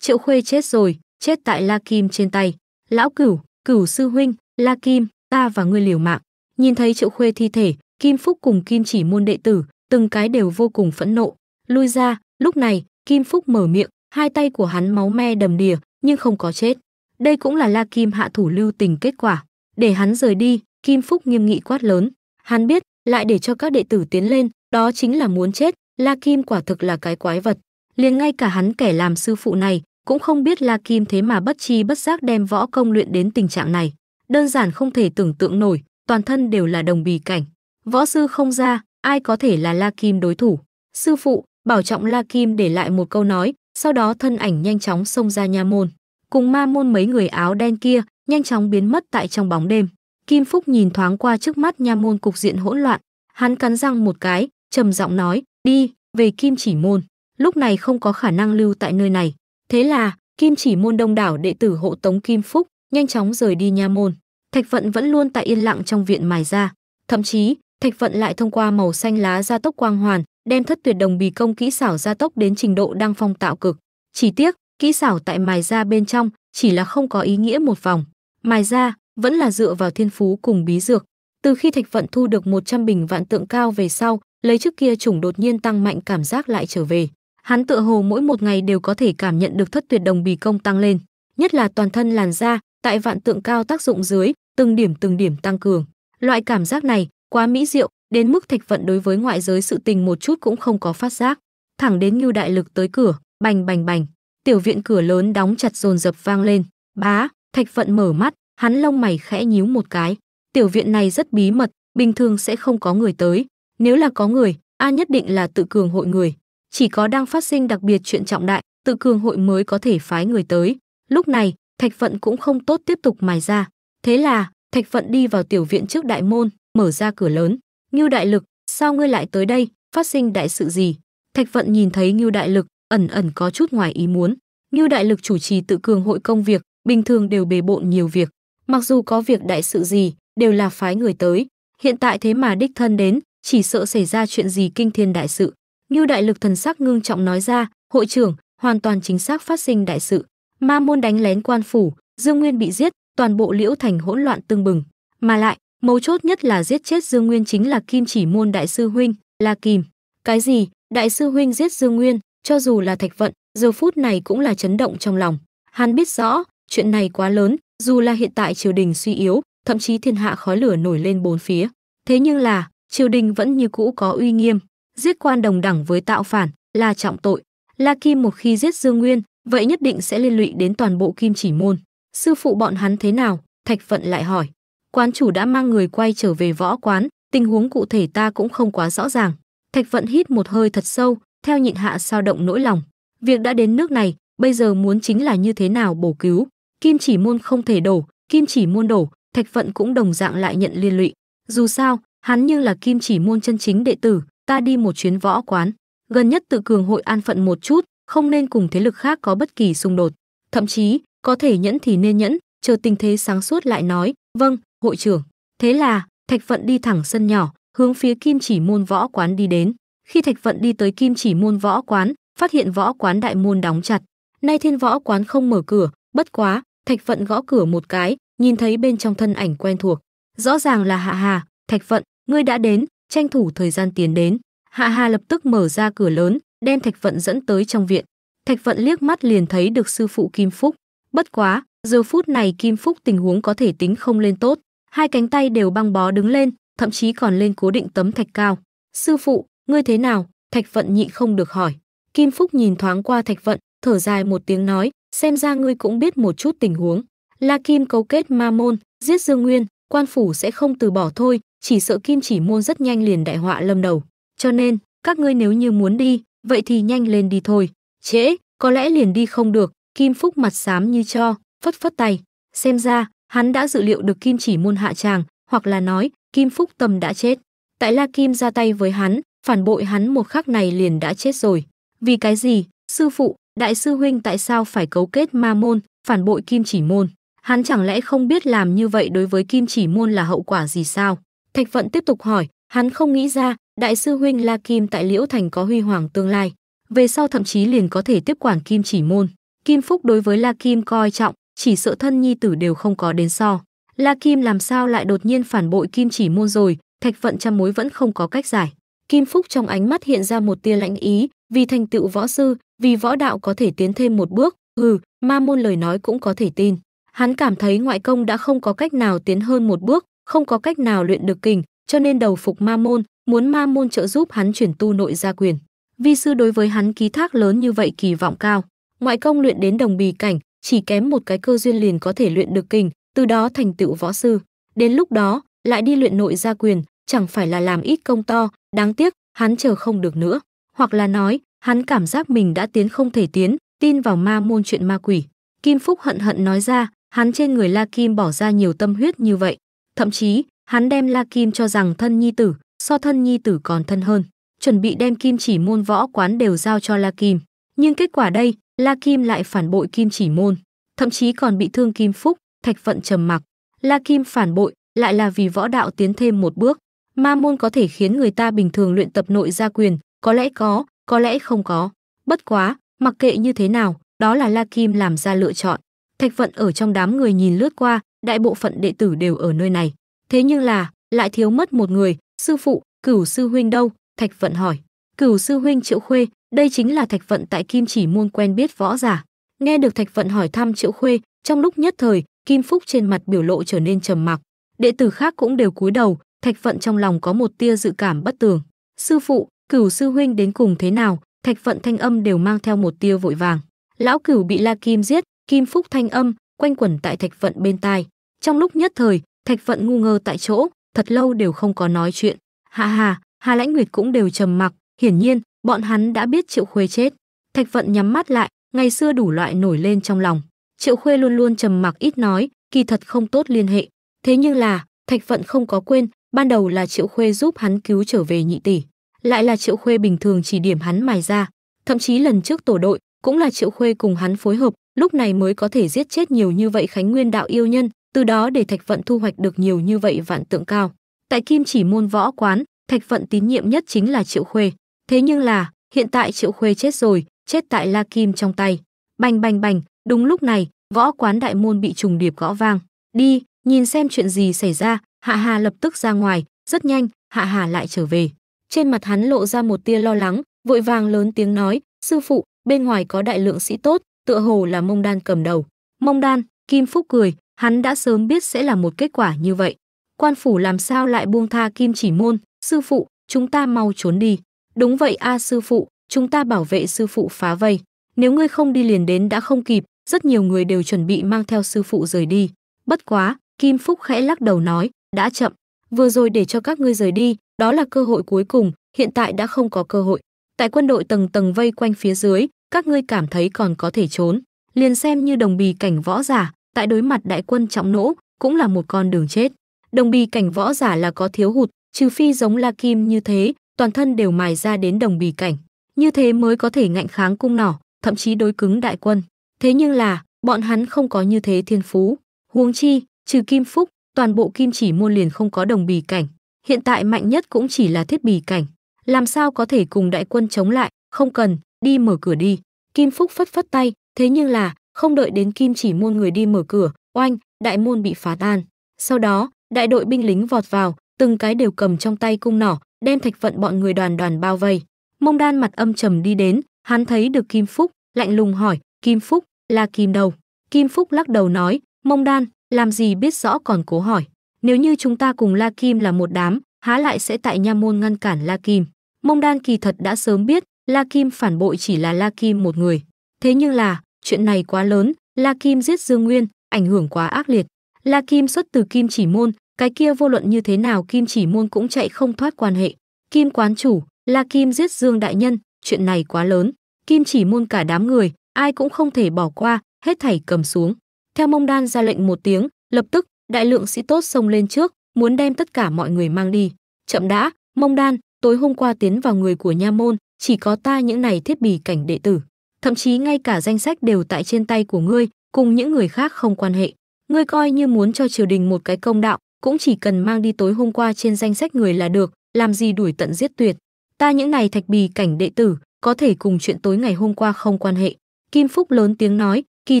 Triệu Khuê chết rồi, chết tại La Kim trên tay. Lão cửu, cửu sư huynh, La Kim, ta và ngươi liều mạng. Nhìn thấy Triệu Khuê thi thể, Kim Phúc cùng Kim chỉ môn đệ tử, từng cái đều vô cùng phẫn nộ. Lui ra, lúc này, Kim Phúc mở miệng, hai tay của hắn máu me đầm đìa, nhưng không có chết. Đây cũng là La Kim hạ thủ lưu tình kết quả. Để hắn rời đi, Kim Phúc nghiêm nghị quát lớn. Hắn biết, lại để cho các đệ tử tiến lên, đó chính là muốn chết. La Kim quả thực là cái quái vật. Liền ngay cả hắn kẻ làm sư phụ này, cũng không biết La Kim thế mà bất chi bất giác đem võ công luyện đến tình trạng này. Đơn giản không thể tưởng tượng nổi, toàn thân đều là đồng bì cảnh. Võ sư không ra, ai có thể là La Kim đối thủ. Sư phụ, bảo trọng La Kim để lại một câu nói, sau đó thân ảnh nhanh chóng xông ra nha môn cùng ma môn mấy người áo đen kia nhanh chóng biến mất tại trong bóng đêm kim phúc nhìn thoáng qua trước mắt nha môn cục diện hỗn loạn hắn cắn răng một cái trầm giọng nói đi về kim chỉ môn lúc này không có khả năng lưu tại nơi này thế là kim chỉ môn đông đảo đệ tử hộ tống kim phúc nhanh chóng rời đi nha môn thạch vận vẫn luôn tại yên lặng trong viện mài ra thậm chí thạch vận lại thông qua màu xanh lá ra tốc quang hoàn đem thất tuyệt đồng bì công kỹ xảo gia tốc đến trình độ đang phong tạo cực. Chỉ tiếc, kỹ xảo tại mài ra bên trong chỉ là không có ý nghĩa một vòng. Mài ra vẫn là dựa vào thiên phú cùng bí dược. Từ khi Thạch Vận thu được 100 bình vạn tượng cao về sau, lấy trước kia chủng đột nhiên tăng mạnh cảm giác lại trở về. Hắn tựa hồ mỗi một ngày đều có thể cảm nhận được thất tuyệt đồng bì công tăng lên, nhất là toàn thân làn da, tại vạn tượng cao tác dụng dưới, từng điểm từng điểm tăng cường. Loại cảm giác này quá mỹ diệu, đến mức Thạch Vận đối với ngoại giới sự tình một chút cũng không có phát giác, thẳng đến Nưu Đại Lực tới cửa, bành bành bành, tiểu viện cửa lớn đóng chặt dồn dập vang lên, bá, Thạch Vận mở mắt, hắn lông mày khẽ nhíu một cái, tiểu viện này rất bí mật, bình thường sẽ không có người tới, nếu là có người, a nhất định là tự cường hội người, chỉ có đang phát sinh đặc biệt chuyện trọng đại, tự cường hội mới có thể phái người tới. Lúc này, Thạch Vận cũng không tốt tiếp tục mài ra, thế là Thạch Vận đi vào tiểu viện trước đại môn, mở ra cửa lớn, Ngưu Đại Lực, sao ngươi lại tới đây, phát sinh đại sự gì? Thạch Vận nhìn thấy Ngưu Đại Lực, ẩn ẩn có chút ngoài ý muốn. Ngưu Đại Lực chủ trì tự cường hội công việc, bình thường đều bề bộn nhiều việc, mặc dù có việc đại sự gì, đều là phái người tới, hiện tại thế mà đích thân đến, chỉ sợ xảy ra chuyện gì kinh thiên đại sự. Ngưu Đại Lực thần sắc ngưng trọng nói ra, hội trưởng, hoàn toàn chính xác phát sinh đại sự. Ma môn đánh lén quan phủ, Dương Nguyên bị giết, toàn bộ Liễu Thành hỗn loạn tương bừng, mà lại Mấu chốt nhất là giết chết Dương Nguyên chính là Kim Chỉ Môn đại sư huynh, là Kim. Cái gì? Đại sư huynh giết Dương Nguyên, cho dù là Thạch Vận, giờ phút này cũng là chấn động trong lòng. Hắn biết rõ, chuyện này quá lớn, dù là hiện tại triều đình suy yếu, thậm chí thiên hạ khói lửa nổi lên bốn phía. Thế nhưng là, triều đình vẫn như cũ có uy nghiêm, giết quan đồng đẳng với tạo phản là trọng tội. La Kim một khi giết Dương Nguyên, vậy nhất định sẽ liên lụy đến toàn bộ Kim Chỉ môn. Sư phụ bọn hắn thế nào? Thạch Vận lại hỏi quán chủ đã mang người quay trở về võ quán, tình huống cụ thể ta cũng không quá rõ ràng. Thạch Vận hít một hơi thật sâu, theo nhịn hạ sao động nỗi lòng. Việc đã đến nước này, bây giờ muốn chính là như thế nào bổ cứu. Kim chỉ môn không thể đổ, kim chỉ môn đổ, Thạch Vận cũng đồng dạng lại nhận liên lụy. Dù sao, hắn như là kim chỉ môn chân chính đệ tử, ta đi một chuyến võ quán. Gần nhất tự cường hội an phận một chút, không nên cùng thế lực khác có bất kỳ xung đột. Thậm chí, có thể nhẫn thì nên nhẫn, chờ tình thế sáng suốt lại nói, vâng, hội trưởng. Thế là, Thạch Vận đi thẳng sân nhỏ, hướng phía Kim Chỉ Môn Võ Quán đi đến. Khi Thạch Vận đi tới Kim Chỉ Môn Võ Quán, phát hiện võ quán đại môn đóng chặt. Nay Thiên Võ Quán không mở cửa, bất quá, Thạch Vận gõ cửa một cái, nhìn thấy bên trong thân ảnh quen thuộc. Rõ ràng là Hạ Hà, Thạch Vận, ngươi đã đến, tranh thủ thời gian tiến đến. Hạ Hà lập tức mở ra cửa lớn, đem Thạch Vận dẫn tới trong viện. Thạch Vận liếc mắt liền thấy được sư phụ Kim Phúc. Bất quá, giờ phút này Kim Phúc tình huống có thể tính không lên tốt, hai cánh tay đều băng bó đứng lên, thậm chí còn lên cố định tấm thạch cao. "Sư phụ, ngươi thế nào?" Thạch Vận nhịn không được hỏi. Kim Phúc nhìn thoáng qua Thạch Vận, thở dài một tiếng nói, xem ra ngươi cũng biết một chút tình huống. La Kim cấu kết ma môn, giết Dương Nguyên, quan phủ sẽ không từ bỏ thôi, chỉ sợ Kim chỉ môn rất nhanh liền đại họa lâm đầu. Cho nên, các ngươi nếu như muốn đi, vậy thì nhanh lên đi thôi. Trễ, có lẽ liền đi không được, Kim Phúc mặt xám như cho, phất phất tay. Xem ra, Hắn đã dự liệu được Kim Chỉ Môn hạ tràng, hoặc là nói, Kim Phúc Tâm đã chết. Tại La Kim ra tay với hắn, phản bội hắn một khắc này liền đã chết rồi. Vì cái gì? Sư phụ, đại sư huynh tại sao phải cấu kết ma môn, phản bội Kim Chỉ Môn? Hắn chẳng lẽ không biết làm như vậy đối với Kim Chỉ Môn là hậu quả gì sao? Thạch Vận tiếp tục hỏi, hắn không nghĩ ra, đại sư huynh La Kim tại Liễu Thành có huy hoàng tương lai, về sau thậm chí liền có thể tiếp quản Kim Chỉ Môn. Kim Phúc đối với La Kim coi trọng, chỉ sợ thân nhi tử đều không có đến so. La Kim làm sao lại đột nhiên phản bội Kim Chỉ Môn rồi, Thạch Vận trăm mối vẫn không có cách giải. Kim Phúc trong ánh mắt hiện ra một tia lãnh ý, vì thành tựu võ sư, vì võ đạo có thể tiến thêm một bước, ừ, ma môn lời nói cũng có thể tin. Hắn cảm thấy ngoại công đã không có cách nào tiến hơn một bước, không có cách nào luyện được kình, cho nên đầu phục ma môn, muốn ma môn trợ giúp hắn chuyển tu nội gia quyền. Vi sư đối với hắn ký thác lớn như vậy kỳ vọng cao. Ngoại công luyện đến đồng bì cảnh, chỉ kém một cái cơ duyên liền có thể luyện được kình, từ đó thành tựu võ sư. Đến lúc đó, lại đi luyện nội gia quyền, chẳng phải là làm ít công to, đáng tiếc, hắn chờ không được nữa. Hoặc là nói, hắn cảm giác mình đã tiến không thể tiến, tin vào ma môn chuyện ma quỷ. Kim Phúc hận hận nói ra, hắn trên người La Kim bỏ ra nhiều tâm huyết như vậy. Thậm chí, hắn đem La Kim cho rằng thân nhi tử, so thân nhi tử còn thân hơn. Chuẩn bị đem Kim chỉ môn võ quán đều giao cho La Kim. Nhưng kết quả đây, La Kim lại phản bội Kim Chỉ Môn, thậm chí còn bị thương Kim Phúc, Thạch Vận trầm mặc. La Kim phản bội lại là vì võ đạo tiến thêm một bước. Ma môn có thể khiến người ta bình thường luyện tập nội gia quyền, có lẽ có, có lẽ không có. Bất quá, mặc kệ như thế nào, đó là La Kim làm ra lựa chọn. Thạch Vận ở trong đám người nhìn lướt qua, đại bộ phận đệ tử đều ở nơi này. Thế nhưng là, lại thiếu mất một người, sư phụ, cửu sư huynh đâu? Thạch Vận hỏi. Cửu sư huynh Triệu Khuê, đây chính là Thạch Vận tại Kim Chỉ muôn quen biết võ giả. Nghe được Thạch Vận hỏi thăm Triệu Khuê, trong lúc nhất thời, Kim Phúc trên mặt biểu lộ trở nên trầm mặc. Đệ tử khác cũng đều cúi đầu, Thạch Vận trong lòng có một tia dự cảm bất tường. Sư phụ, cửu sư huynh đến cùng thế nào? Thạch Vận thanh âm đều mang theo một tia vội vàng. Lão cửu bị La Kim giết, Kim Phúc thanh âm quanh quẩn tại Thạch Vận bên tai. Trong lúc nhất thời, Thạch Vận ngu ngơ tại chỗ, thật lâu đều không có nói chuyện. Hà Hà, Hà Lãnh Nguyệt cũng đều trầm mặc, hiển nhiên Bọn hắn đã biết Triệu Khuê chết. Thạch Vận nhắm mắt lại, ngày xưa đủ loại nổi lên trong lòng. Triệu Khuê luôn luôn trầm mặc ít nói, kỳ thật không tốt liên hệ. Thế nhưng là, Thạch Vận không có quên, ban đầu là Triệu Khuê giúp hắn cứu trở về nhị tỷ. Lại là Triệu Khuê bình thường chỉ điểm hắn mài ra. Thậm chí lần trước tổ đội, cũng là Triệu Khuê cùng hắn phối hợp, lúc này mới có thể giết chết nhiều như vậy Khánh Nguyên đạo yêu nhân, từ đó để Thạch Vận thu hoạch được nhiều như vậy vạn tượng cao. Tại Kim Chỉ môn võ quán, Thạch Vận tín nhiệm nhất chính là Triệu Khuê. Thế nhưng là, hiện tại Triệu Khuê chết rồi, chết tại La Kim trong tay. Bành bành bành, đúng lúc này, võ quán đại môn bị trùng điệp gõ vang. Đi, nhìn xem chuyện gì xảy ra, Hạ Hà lập tức ra ngoài, rất nhanh, Hạ Hà lại trở về. Trên mặt hắn lộ ra một tia lo lắng, vội vàng lớn tiếng nói, sư phụ, bên ngoài có đại lượng sĩ tốt, tựa hồ là mông đan cầm đầu. Mông đan, Kim Phúc cười, hắn đã sớm biết sẽ là một kết quả như vậy. Quan phủ làm sao lại buông tha Kim chỉ môn, sư phụ, chúng ta mau trốn đi. Đúng vậy a sư phụ, chúng ta bảo vệ sư phụ phá vây. Nếu ngươi không đi liền đến đã không kịp, rất nhiều người đều chuẩn bị mang theo sư phụ rời đi. Bất quá, Kim Phúc khẽ lắc đầu nói, đã chậm, vừa rồi để cho các ngươi rời đi, đó là cơ hội cuối cùng, hiện tại đã không có cơ hội. Tại quân đội tầng tầng vây quanh phía dưới, các ngươi cảm thấy còn có thể trốn, liền xem như đồng bì cảnh võ giả, tại đối mặt đại quân trọng nỗ, cũng là một con đường chết. Đồng bì cảnh võ giả là có thiếu hụt, trừ phi giống La Kim như thế, toàn thân đều mài ra đến đồng bì cảnh như thế mới có thể ngạnh kháng cung nỏ thậm chí đối cứng đại quân thế nhưng là bọn hắn không có như thế thiên phú huống chi trừ kim phúc toàn bộ kim chỉ môn liền không có đồng bì cảnh hiện tại mạnh nhất cũng chỉ là thiết bì cảnh làm sao có thể cùng đại quân chống lại không cần đi mở cửa đi kim phúc phất phất tay thế nhưng là không đợi đến kim chỉ môn người đi mở cửa oanh đại môn bị phá tan sau đó đại đội binh lính vọt vào từng cái đều cầm trong tay cung nỏ đem thạch vận bọn người đoàn đoàn bao vây mông đan mặt âm trầm đi đến hắn thấy được kim phúc lạnh lùng hỏi kim phúc là kim đầu kim phúc lắc đầu nói mông đan làm gì biết rõ còn cố hỏi nếu như chúng ta cùng la kim là một đám há lại sẽ tại nha môn ngăn cản la kim mông đan kỳ thật đã sớm biết la kim phản bội chỉ là la kim một người thế nhưng là chuyện này quá lớn la kim giết dương nguyên ảnh hưởng quá ác liệt la kim xuất từ kim chỉ môn cái kia vô luận như thế nào kim chỉ muôn cũng chạy không thoát quan hệ kim quán chủ la kim giết dương đại nhân chuyện này quá lớn kim chỉ muôn cả đám người ai cũng không thể bỏ qua hết thảy cầm xuống theo mông đan ra lệnh một tiếng lập tức đại lượng sĩ tốt xông lên trước muốn đem tất cả mọi người mang đi chậm đã mông đan tối hôm qua tiến vào người của nha môn chỉ có ta những này thiết bị cảnh đệ tử thậm chí ngay cả danh sách đều tại trên tay của ngươi cùng những người khác không quan hệ ngươi coi như muốn cho triều đình một cái công đạo cũng chỉ cần mang đi tối hôm qua trên danh sách người là được, làm gì đuổi tận giết tuyệt. Ta những này thạch bì cảnh đệ tử, có thể cùng chuyện tối ngày hôm qua không quan hệ. Kim Phúc lớn tiếng nói, kỳ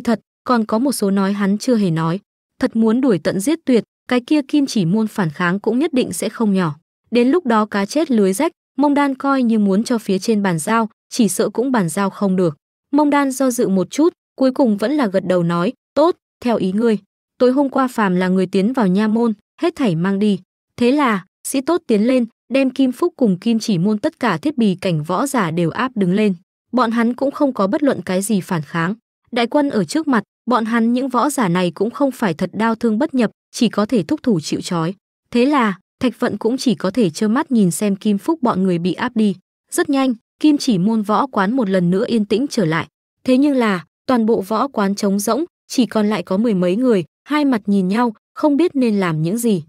thật, còn có một số nói hắn chưa hề nói. Thật muốn đuổi tận giết tuyệt, cái kia kim chỉ muôn phản kháng cũng nhất định sẽ không nhỏ. Đến lúc đó cá chết lưới rách, mông đan coi như muốn cho phía trên bàn giao, chỉ sợ cũng bàn giao không được. Mông đan do dự một chút, cuối cùng vẫn là gật đầu nói, tốt, theo ý ngươi. Tối hôm qua phàm là người tiến vào nha môn, hết thảy mang đi. Thế là, sĩ tốt tiến lên, đem Kim Phúc cùng Kim Chỉ Môn tất cả thiết bị cảnh võ giả đều áp đứng lên. Bọn hắn cũng không có bất luận cái gì phản kháng. Đại quân ở trước mặt, bọn hắn những võ giả này cũng không phải thật đau thương bất nhập, chỉ có thể thúc thủ chịu trói. Thế là, Thạch Vận cũng chỉ có thể trơ mắt nhìn xem Kim Phúc bọn người bị áp đi. Rất nhanh, Kim Chỉ Môn võ quán một lần nữa yên tĩnh trở lại. Thế nhưng là, toàn bộ võ quán trống rỗng, chỉ còn lại có mười mấy người, hai mặt nhìn nhau, không biết nên làm những gì.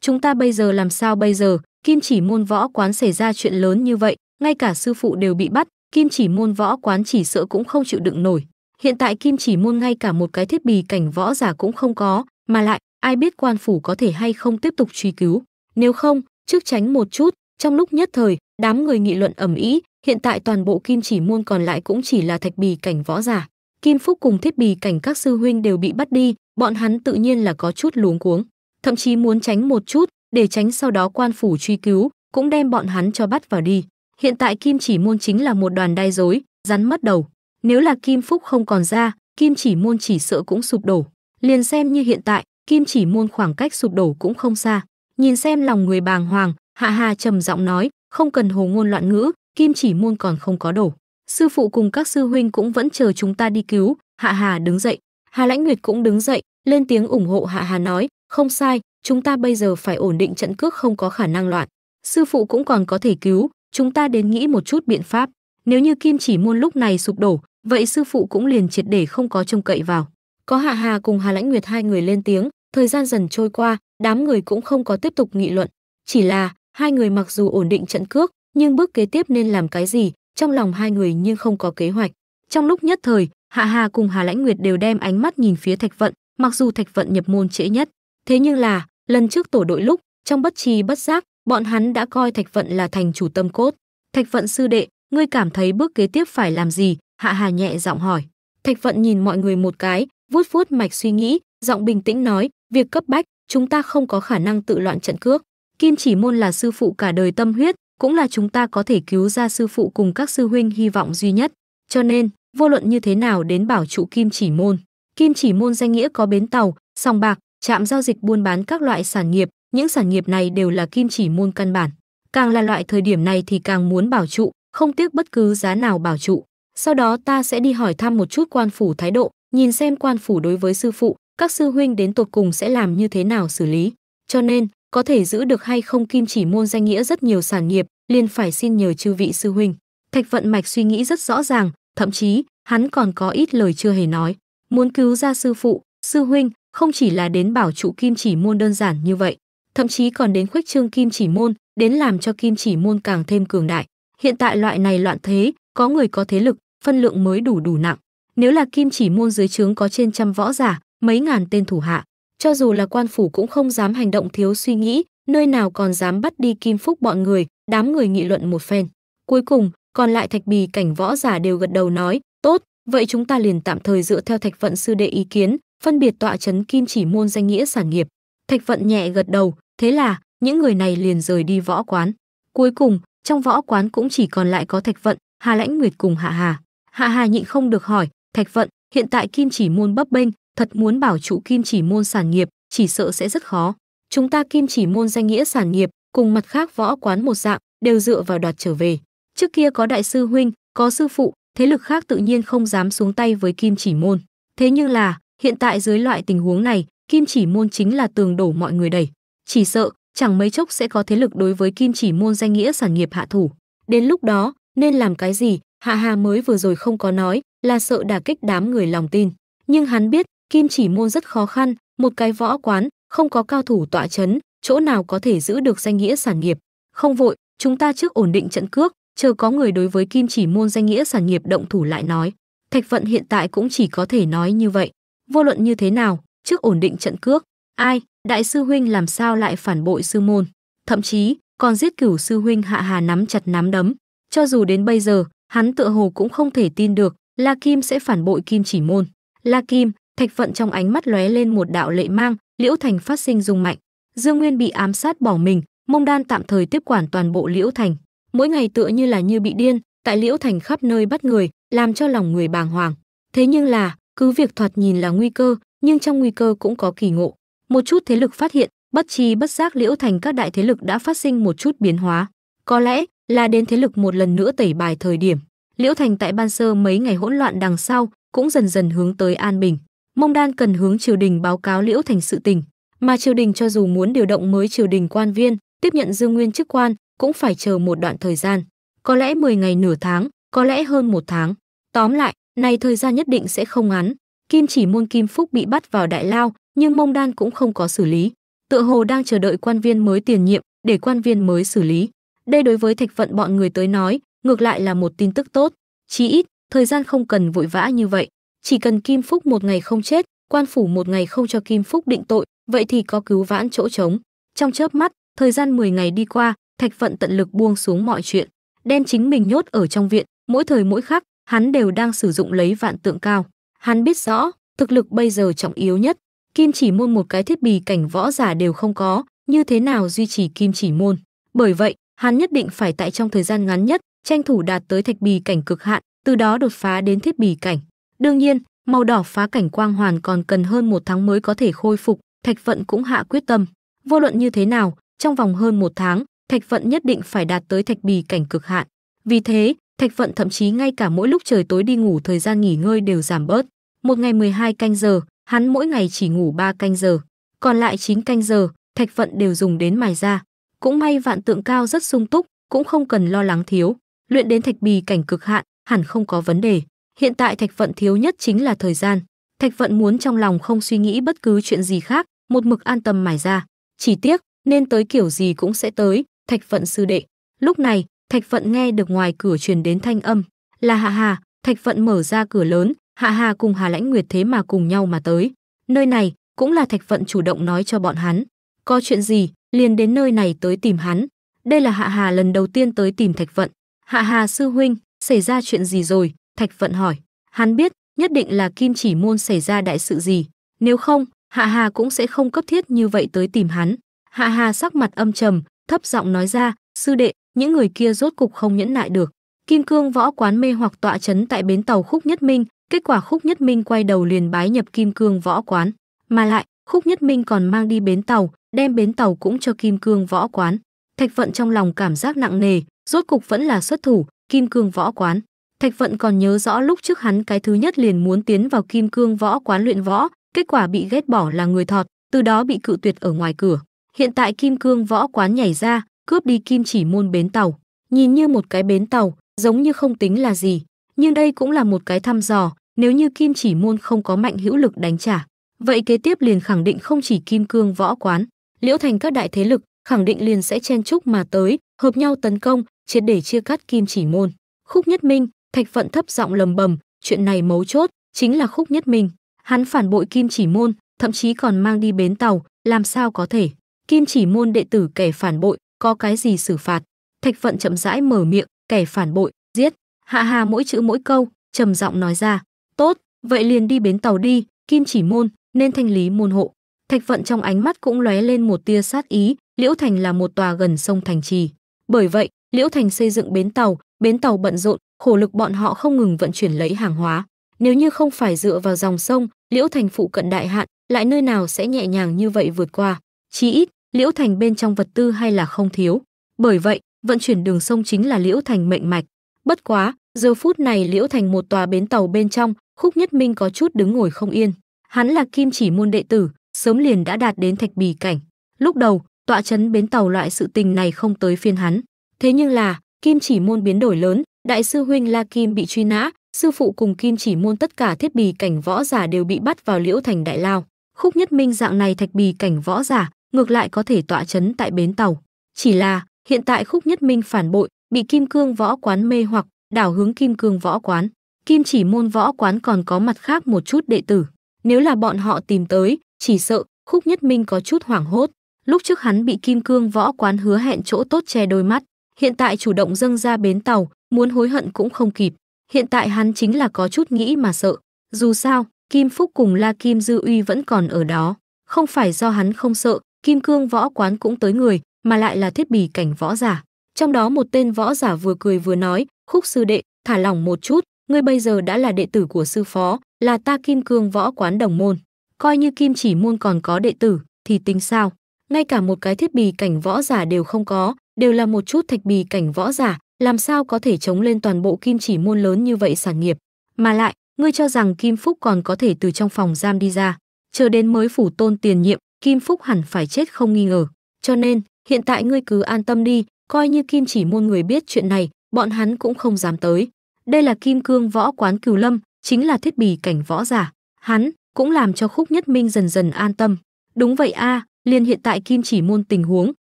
Chúng ta bây giờ làm sao bây giờ, kim chỉ môn võ quán xảy ra chuyện lớn như vậy, ngay cả sư phụ đều bị bắt, kim chỉ môn võ quán chỉ sợ cũng không chịu đựng nổi. Hiện tại kim chỉ môn ngay cả một cái thiết bị cảnh võ giả cũng không có, mà lại, ai biết quan phủ có thể hay không tiếp tục truy cứu. Nếu không, trước tránh một chút, trong lúc nhất thời, đám người nghị luận ẩm ý, hiện tại toàn bộ kim chỉ môn còn lại cũng chỉ là thạch bì cảnh võ giả. Kim Phúc cùng thiết bì cảnh các sư huynh đều bị bắt đi, bọn hắn tự nhiên là có chút luống cuống, thậm chí muốn tránh một chút để tránh sau đó quan phủ truy cứu, cũng đem bọn hắn cho bắt vào đi. Hiện tại Kim Chỉ Môn chính là một đoàn đai rối, rắn mất đầu. Nếu là Kim Phúc không còn ra, Kim Chỉ Môn chỉ sợ cũng sụp đổ. Liền xem như hiện tại, Kim Chỉ Môn khoảng cách sụp đổ cũng không xa. Nhìn xem lòng người bàng hoàng, Hạ Hà trầm giọng nói, không cần hồ ngôn loạn ngữ, Kim Chỉ Môn còn không có đổ. Sư phụ cùng các sư huynh cũng vẫn chờ chúng ta đi cứu. Hạ Hà đứng dậy, Hà Lãnh Nguyệt cũng đứng dậy, lên tiếng ủng hộ Hạ Hà nói, không sai, chúng ta bây giờ phải ổn định trận cước không có khả năng loạn. Sư phụ cũng còn có thể cứu, chúng ta đến nghĩ một chút biện pháp. Nếu như kim chỉ Muôn lúc này sụp đổ, vậy sư phụ cũng liền triệt để không có trông cậy vào. Có Hạ Hà cùng Hà Lãnh Nguyệt hai người lên tiếng, thời gian dần trôi qua, đám người cũng không có tiếp tục nghị luận. Chỉ là, hai người mặc dù ổn định trận cước, nhưng bước kế tiếp nên làm cái gì, trong lòng hai người nhưng không có kế hoạch. Trong lúc nhất thời, Hạ Hà cùng Hà Lãnh Nguyệt đều đem ánh mắt nhìn phía Thạch Vận, mặc dù Thạch Vận nhập môn trễ nhất, thế nhưng là, lần trước tổ đội lúc, trong bất tri bất giác, bọn hắn đã coi Thạch Vận là thành chủ tâm cốt. Thạch Vận sư đệ, ngươi cảm thấy bước kế tiếp phải làm gì? Hạ Hà nhẹ giọng hỏi. Thạch Vận nhìn mọi người một cái, vuốt vuốt mạch suy nghĩ, giọng bình tĩnh nói, việc cấp bách, chúng ta không có khả năng tự loạn trận cước. Kim chỉ môn là sư phụ cả đời tâm huyết, cũng là chúng ta có thể cứu ra sư phụ cùng các sư huynh hy vọng duy nhất. Cho nên, Vô luận như thế nào đến bảo trụ Kim Chỉ Môn. Kim Chỉ Môn danh nghĩa có bến tàu, sòng bạc, trạm giao dịch buôn bán các loại sản nghiệp, những sản nghiệp này đều là Kim Chỉ Môn căn bản. Càng là loại thời điểm này thì càng muốn bảo trụ, không tiếc bất cứ giá nào bảo trụ. Sau đó ta sẽ đi hỏi thăm một chút quan phủ thái độ, nhìn xem quan phủ đối với sư phụ, các sư huynh đến tột cùng sẽ làm như thế nào xử lý. Cho nên, có thể giữ được hay không kim chỉ môn danh nghĩa rất nhiều sản nghiệp, liền phải xin nhờ chư vị sư huynh. Thạch vận mạch suy nghĩ rất rõ ràng, thậm chí hắn còn có ít lời chưa hề nói muốn cứu ra sư phụ sư huynh không chỉ là đến bảo trụ kim chỉ môn đơn giản như vậy thậm chí còn đến khuếch trương kim chỉ môn đến làm cho kim chỉ môn càng thêm cường đại hiện tại loại này loạn thế có người có thế lực phân lượng mới đủ đủ nặng nếu là kim chỉ môn dưới trướng có trên trăm võ giả mấy ngàn tên thủ hạ cho dù là quan phủ cũng không dám hành động thiếu suy nghĩ nơi nào còn dám bắt đi kim phúc bọn người đám người nghị luận một phen cuối cùng còn lại thạch bì cảnh võ giả đều gật đầu nói tốt vậy chúng ta liền tạm thời dựa theo thạch vận sư đệ ý kiến phân biệt tọa chấn kim chỉ môn danh nghĩa sản nghiệp thạch vận nhẹ gật đầu thế là những người này liền rời đi võ quán cuối cùng trong võ quán cũng chỉ còn lại có thạch vận hà lãnh nguyệt cùng hạ hà hạ hà nhịn không được hỏi thạch vận hiện tại kim chỉ môn bấp bênh thật muốn bảo trụ kim chỉ môn sản nghiệp chỉ sợ sẽ rất khó chúng ta kim chỉ môn danh nghĩa sản nghiệp cùng mặt khác võ quán một dạng đều dựa vào đoạt trở về Trước kia có đại sư huynh, có sư phụ, thế lực khác tự nhiên không dám xuống tay với Kim Chỉ Môn. Thế nhưng là, hiện tại dưới loại tình huống này, Kim Chỉ Môn chính là tường đổ mọi người đẩy. Chỉ sợ, chẳng mấy chốc sẽ có thế lực đối với Kim Chỉ Môn danh nghĩa sản nghiệp hạ thủ. Đến lúc đó, nên làm cái gì, Hạ Hà mới vừa rồi không có nói, là sợ đả kích đám người lòng tin. Nhưng hắn biết, Kim Chỉ Môn rất khó khăn, một cái võ quán, không có cao thủ tọa chấn, chỗ nào có thể giữ được danh nghĩa sản nghiệp. Không vội, chúng ta trước ổn định trận cước, chờ có người đối với kim chỉ môn danh nghĩa sản nghiệp động thủ lại nói thạch vận hiện tại cũng chỉ có thể nói như vậy vô luận như thế nào trước ổn định trận cước ai đại sư huynh làm sao lại phản bội sư môn thậm chí còn giết cửu sư huynh hạ hà nắm chặt nắm đấm cho dù đến bây giờ hắn tựa hồ cũng không thể tin được la kim sẽ phản bội kim chỉ môn la kim thạch vận trong ánh mắt lóe lên một đạo lệ mang liễu thành phát sinh dùng mạnh dương nguyên bị ám sát bỏ mình mông đan tạm thời tiếp quản toàn bộ liễu thành mỗi ngày tựa như là như bị điên, tại Liễu Thành khắp nơi bắt người, làm cho lòng người bàng hoàng. Thế nhưng là, cứ việc thoạt nhìn là nguy cơ, nhưng trong nguy cơ cũng có kỳ ngộ. Một chút thế lực phát hiện, bất chi bất giác Liễu Thành các đại thế lực đã phát sinh một chút biến hóa. Có lẽ là đến thế lực một lần nữa tẩy bài thời điểm. Liễu Thành tại ban sơ mấy ngày hỗn loạn đằng sau, cũng dần dần hướng tới an bình. Mông Đan cần hướng triều đình báo cáo Liễu Thành sự tình, mà triều đình cho dù muốn điều động mới triều đình quan viên, tiếp nhận Dương Nguyên chức quan, cũng phải chờ một đoạn thời gian, có lẽ 10 ngày nửa tháng, có lẽ hơn một tháng. Tóm lại, này thời gian nhất định sẽ không ngắn. Kim chỉ môn Kim Phúc bị bắt vào đại lao, nhưng Mông Đan cũng không có xử lý. Tựa hồ đang chờ đợi quan viên mới tiền nhiệm, để quan viên mới xử lý. Đây đối với Thạch Vận bọn người tới nói, ngược lại là một tin tức tốt. Chí ít, thời gian không cần vội vã như vậy. Chỉ cần Kim Phúc một ngày không chết, quan phủ một ngày không cho Kim Phúc định tội, vậy thì có cứu vãn chỗ trống. Trong chớp mắt, thời gian 10 ngày đi qua, Thạch Phận tận lực buông xuống mọi chuyện, đem chính mình nhốt ở trong viện, mỗi thời mỗi khắc, hắn đều đang sử dụng lấy vạn tượng cao. Hắn biết rõ, thực lực bây giờ trọng yếu nhất, kim chỉ môn một cái thiết bị cảnh võ giả đều không có, như thế nào duy trì kim chỉ môn. Bởi vậy, hắn nhất định phải tại trong thời gian ngắn nhất, tranh thủ đạt tới thạch bì cảnh cực hạn, từ đó đột phá đến thiết bì cảnh. Đương nhiên, màu đỏ phá cảnh quang hoàn còn cần hơn một tháng mới có thể khôi phục, thạch vận cũng hạ quyết tâm. Vô luận như thế nào, trong vòng hơn một tháng, thạch vận nhất định phải đạt tới thạch bì cảnh cực hạn. Vì thế, thạch vận thậm chí ngay cả mỗi lúc trời tối đi ngủ thời gian nghỉ ngơi đều giảm bớt. Một ngày 12 canh giờ, hắn mỗi ngày chỉ ngủ 3 canh giờ, còn lại 9 canh giờ, thạch vận đều dùng đến mài ra. Cũng may vạn tượng cao rất sung túc, cũng không cần lo lắng thiếu. Luyện đến thạch bì cảnh cực hạn, hẳn không có vấn đề. Hiện tại thạch vận thiếu nhất chính là thời gian. Thạch vận muốn trong lòng không suy nghĩ bất cứ chuyện gì khác, một mực an tâm mài ra. Chỉ tiếc, nên tới kiểu gì cũng sẽ tới, Thạch Phận sư đệ. Lúc này, Thạch Phận nghe được ngoài cửa truyền đến thanh âm, là Hạ Hà, Thạch Phận mở ra cửa lớn, Hạ Hà cùng Hà Lãnh Nguyệt thế mà cùng nhau mà tới. Nơi này cũng là Thạch Phận chủ động nói cho bọn hắn, có chuyện gì, liền đến nơi này tới tìm hắn. Đây là Hạ Hà lần đầu tiên tới tìm Thạch Phận. Hạ Hà sư huynh, xảy ra chuyện gì rồi? Thạch Phận hỏi. Hắn biết, nhất định là Kim Chỉ Môn xảy ra đại sự gì, nếu không, Hạ Hà cũng sẽ không cấp thiết như vậy tới tìm hắn. Hạ Hà sắc mặt âm trầm, thấp giọng nói ra, sư đệ, những người kia rốt cục không nhẫn nại được. Kim Cương Võ quán mê hoặc tọa chấn tại bến tàu Khúc Nhất Minh, kết quả Khúc Nhất Minh quay đầu liền bái nhập Kim Cương Võ quán, mà lại, Khúc Nhất Minh còn mang đi bến tàu, đem bến tàu cũng cho Kim Cương Võ quán. Thạch Vận trong lòng cảm giác nặng nề, rốt cục vẫn là xuất thủ, Kim Cương Võ quán. Thạch Vận còn nhớ rõ lúc trước hắn cái thứ nhất liền muốn tiến vào Kim Cương Võ quán luyện võ, kết quả bị ghét bỏ là người thọt, từ đó bị cự tuyệt ở ngoài cửa. Hiện tại Kim Cương võ quán nhảy ra, cướp đi kim chỉ môn bến tàu. Nhìn như một cái bến tàu, giống như không tính là gì. Nhưng đây cũng là một cái thăm dò, nếu như kim chỉ môn không có mạnh hữu lực đánh trả. Vậy kế tiếp liền khẳng định không chỉ Kim Cương võ quán, liễu thành các đại thế lực, khẳng định liền sẽ chen chúc mà tới, hợp nhau tấn công, triệt để chia cắt kim chỉ môn. Khúc Nhất Minh, Thạch Phận thấp giọng lầm bầm, chuyện này mấu chốt, chính là Khúc Nhất Minh. Hắn phản bội kim chỉ môn, thậm chí còn mang đi bến tàu, làm sao có thể kim chỉ môn đệ tử kẻ phản bội, có cái gì xử phạt. Thạch Vận chậm rãi mở miệng, kẻ phản bội, giết. Hạ Hà mỗi chữ mỗi câu, trầm giọng nói ra, "Tốt, vậy liền đi bến tàu đi, kim chỉ môn, nên thanh lý môn hộ." Thạch Vận trong ánh mắt cũng lóe lên một tia sát ý, Liễu Thành là một tòa gần sông thành trì. Bởi vậy, Liễu Thành xây dựng bến tàu, bến tàu bận rộn, khổ lực bọn họ không ngừng vận chuyển lấy hàng hóa. Nếu như không phải dựa vào dòng sông, Liễu Thành phụ cận đại hạn, lại nơi nào sẽ nhẹ nhàng như vậy vượt qua? Chí ít, Liễu Thành bên trong vật tư hay là không thiếu, bởi vậy, vận chuyển đường sông chính là Liễu Thành mệnh mạch. Bất quá, giờ phút này Liễu Thành một tòa bến tàu bên trong, Khúc Nhất Minh có chút đứng ngồi không yên. Hắn là kim chỉ môn đệ tử, sớm liền đã đạt đến thạch bì cảnh. Lúc đầu, tọa trấn bến tàu loại sự tình này không tới phiên hắn. Thế nhưng là, kim chỉ môn biến đổi lớn, đại sư huynh La Kim bị truy nã, sư phụ cùng kim chỉ môn tất cả thiết bì cảnh võ giả đều bị bắt vào Liễu Thành đại lao. Khúc Nhất Minh dạng này thạch bì cảnh võ giả, ngược lại có thể tọa chấn tại bến tàu. Chỉ là, hiện tại Khúc Nhất Minh phản bội, bị Kim Cương Võ Quán mê hoặc, đảo hướng Kim Cương Võ Quán. Kim chỉ môn võ quán còn có mặt khác một chút đệ tử. Nếu là bọn họ tìm tới, chỉ sợ, Khúc Nhất Minh có chút hoảng hốt. Lúc trước hắn bị Kim Cương Võ Quán hứa hẹn chỗ tốt che đôi mắt, hiện tại chủ động dâng ra bến tàu, muốn hối hận cũng không kịp. Hiện tại hắn chính là có chút nghĩ mà sợ. Dù sao, Kim Phúc cùng La Kim Dư Uy vẫn còn ở đó. Không phải do hắn không sợ, kim cương võ quán cũng tới người, mà lại là thiết bị cảnh võ giả. Trong đó một tên võ giả vừa cười vừa nói, khúc sư đệ, thả lỏng một chút, ngươi bây giờ đã là đệ tử của sư phó, là ta kim cương võ quán đồng môn. Coi như kim chỉ môn còn có đệ tử, thì tính sao? Ngay cả một cái thiết bị cảnh võ giả đều không có, đều là một chút thạch bì cảnh võ giả, làm sao có thể chống lên toàn bộ kim chỉ môn lớn như vậy sản nghiệp. Mà lại, ngươi cho rằng Kim Phúc còn có thể từ trong phòng giam đi ra. Chờ đến mới phủ tôn tiền nhiệm, Kim Phúc hẳn phải chết không nghi ngờ. Cho nên, hiện tại ngươi cứ an tâm đi, coi như Kim chỉ môn người biết chuyện này, bọn hắn cũng không dám tới. Đây là Kim Cương Võ Quán Cửu Lâm, chính là thiết bị cảnh võ giả. Hắn cũng làm cho Khúc Nhất Minh dần dần an tâm. Đúng vậy a, liền hiện tại Kim chỉ môn tình huống,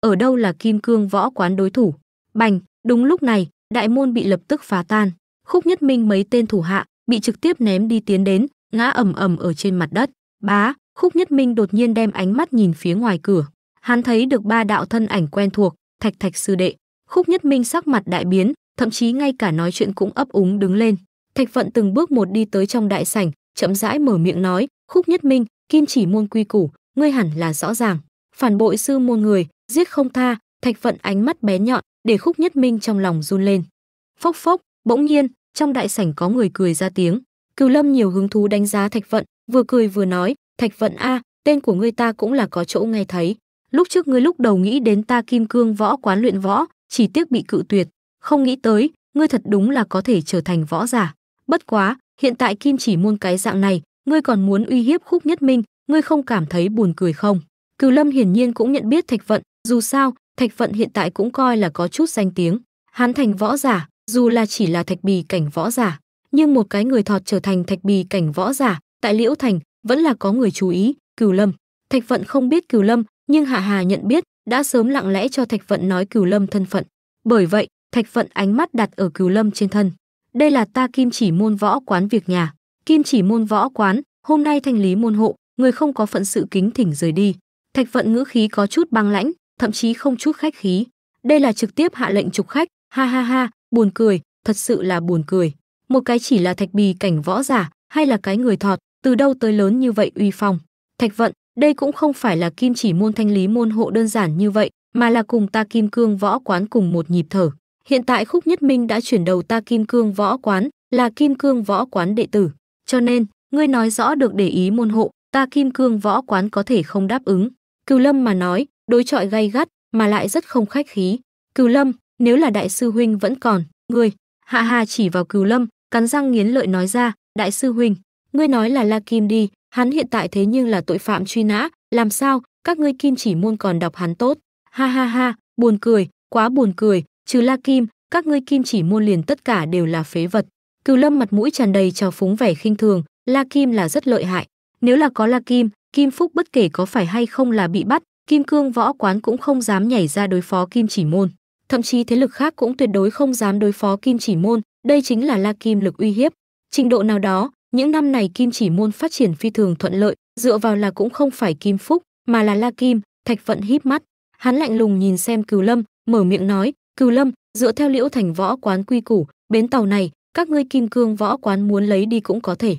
ở đâu là Kim Cương Võ Quán đối thủ. Bành, đúng lúc này, đại môn bị lập tức phá tan. Khúc Nhất Minh mấy tên thủ hạ bị trực tiếp ném đi tiến đến, ngã ầm ầm ở trên mặt đất. Bá, Khúc Nhất Minh đột nhiên đem ánh mắt nhìn phía ngoài cửa, hắn thấy được ba đạo thân ảnh quen thuộc, Thạch Thạch sư đệ. Khúc Nhất Minh sắc mặt đại biến, thậm chí ngay cả nói chuyện cũng ấp úng đứng lên. Thạch Vận từng bước một đi tới trong đại sảnh, chậm rãi mở miệng nói, "Khúc Nhất Minh, kim chỉ môn quy củ, ngươi hẳn là rõ ràng. Phản bội sư môn người, giết không tha." Thạch Vận ánh mắt bé nhọn, để Khúc Nhất Minh trong lòng run lên. Phốc phốc, bỗng nhiên, trong đại sảnh có người cười ra tiếng. Cửu Lâm nhiều hứng thú đánh giá Thạch Vận, vừa cười vừa nói, Thạch Vận A, tên của ngươi ta cũng là có chỗ nghe thấy. Lúc trước ngươi lúc đầu nghĩ đến ta kim cương võ quán luyện võ, chỉ tiếc bị cự tuyệt. Không nghĩ tới, ngươi thật đúng là có thể trở thành võ giả. Bất quá, hiện tại kim chỉ muôn cái dạng này, ngươi còn muốn uy hiếp khúc nhất minh, ngươi không cảm thấy buồn cười không? Cửu Lâm hiển nhiên cũng nhận biết Thạch Vận, dù sao, Thạch Vận hiện tại cũng coi là có chút danh tiếng. Hán thành võ giả, dù là chỉ là thạch bì cảnh võ giả, nhưng một cái người thọt trở thành thạch bì cảnh võ giả, tại Liễu Thành, vẫn là có người chú ý cửu lâm thạch vận không biết cửu lâm nhưng hạ hà nhận biết đã sớm lặng lẽ cho thạch vận nói cửu lâm thân phận bởi vậy thạch vận ánh mắt đặt ở cửu lâm trên thân đây là ta kim chỉ môn võ quán việc nhà kim chỉ môn võ quán hôm nay thanh lý môn hộ người không có phận sự kính thỉnh rời đi thạch vận ngữ khí có chút băng lãnh thậm chí không chút khách khí đây là trực tiếp hạ lệnh trục khách ha ha ha buồn cười thật sự là buồn cười một cái chỉ là thạch bì cảnh võ giả hay là cái người thọt từ đâu tới lớn như vậy uy phong. Thạch vận, đây cũng không phải là kim chỉ môn thanh lý môn hộ đơn giản như vậy, mà là cùng ta kim cương võ quán cùng một nhịp thở. Hiện tại Khúc Nhất Minh đã chuyển đầu ta kim cương võ quán, là kim cương võ quán đệ tử. Cho nên, ngươi nói rõ được để ý môn hộ, ta kim cương võ quán có thể không đáp ứng. Cửu Lâm mà nói, đối trọi gay gắt, mà lại rất không khách khí. Cửu Lâm, nếu là đại sư huynh vẫn còn, ngươi, hạ hà chỉ vào Cửu Lâm, cắn răng nghiến lợi nói ra, đại sư huynh, Ngươi nói là La Kim đi, hắn hiện tại thế nhưng là tội phạm truy nã, làm sao, các ngươi kim chỉ môn còn đọc hắn tốt. Ha ha ha, buồn cười, quá buồn cười, trừ La Kim, các ngươi kim chỉ môn liền tất cả đều là phế vật. Cửu Lâm mặt mũi tràn đầy trào phúng vẻ khinh thường, La Kim là rất lợi hại, nếu là có La Kim, Kim Phúc bất kể có phải hay không là bị bắt, Kim Cương Võ Quán cũng không dám nhảy ra đối phó Kim Chỉ Môn. Thậm chí thế lực khác cũng tuyệt đối không dám đối phó Kim Chỉ Môn, đây chính là La Kim lực uy hiếp. Trình độ nào đó, những năm này kim chỉ môn phát triển phi thường thuận lợi, dựa vào là cũng không phải kim phúc, mà là La Kim, Thạch Vận híp mắt, hắn lạnh lùng nhìn xem Cừu Lâm, mở miệng nói, "Cừu Lâm, dựa theo Liễu Thành võ quán quy củ, bến tàu này, các ngươi Kim Cương võ quán muốn lấy đi cũng có thể.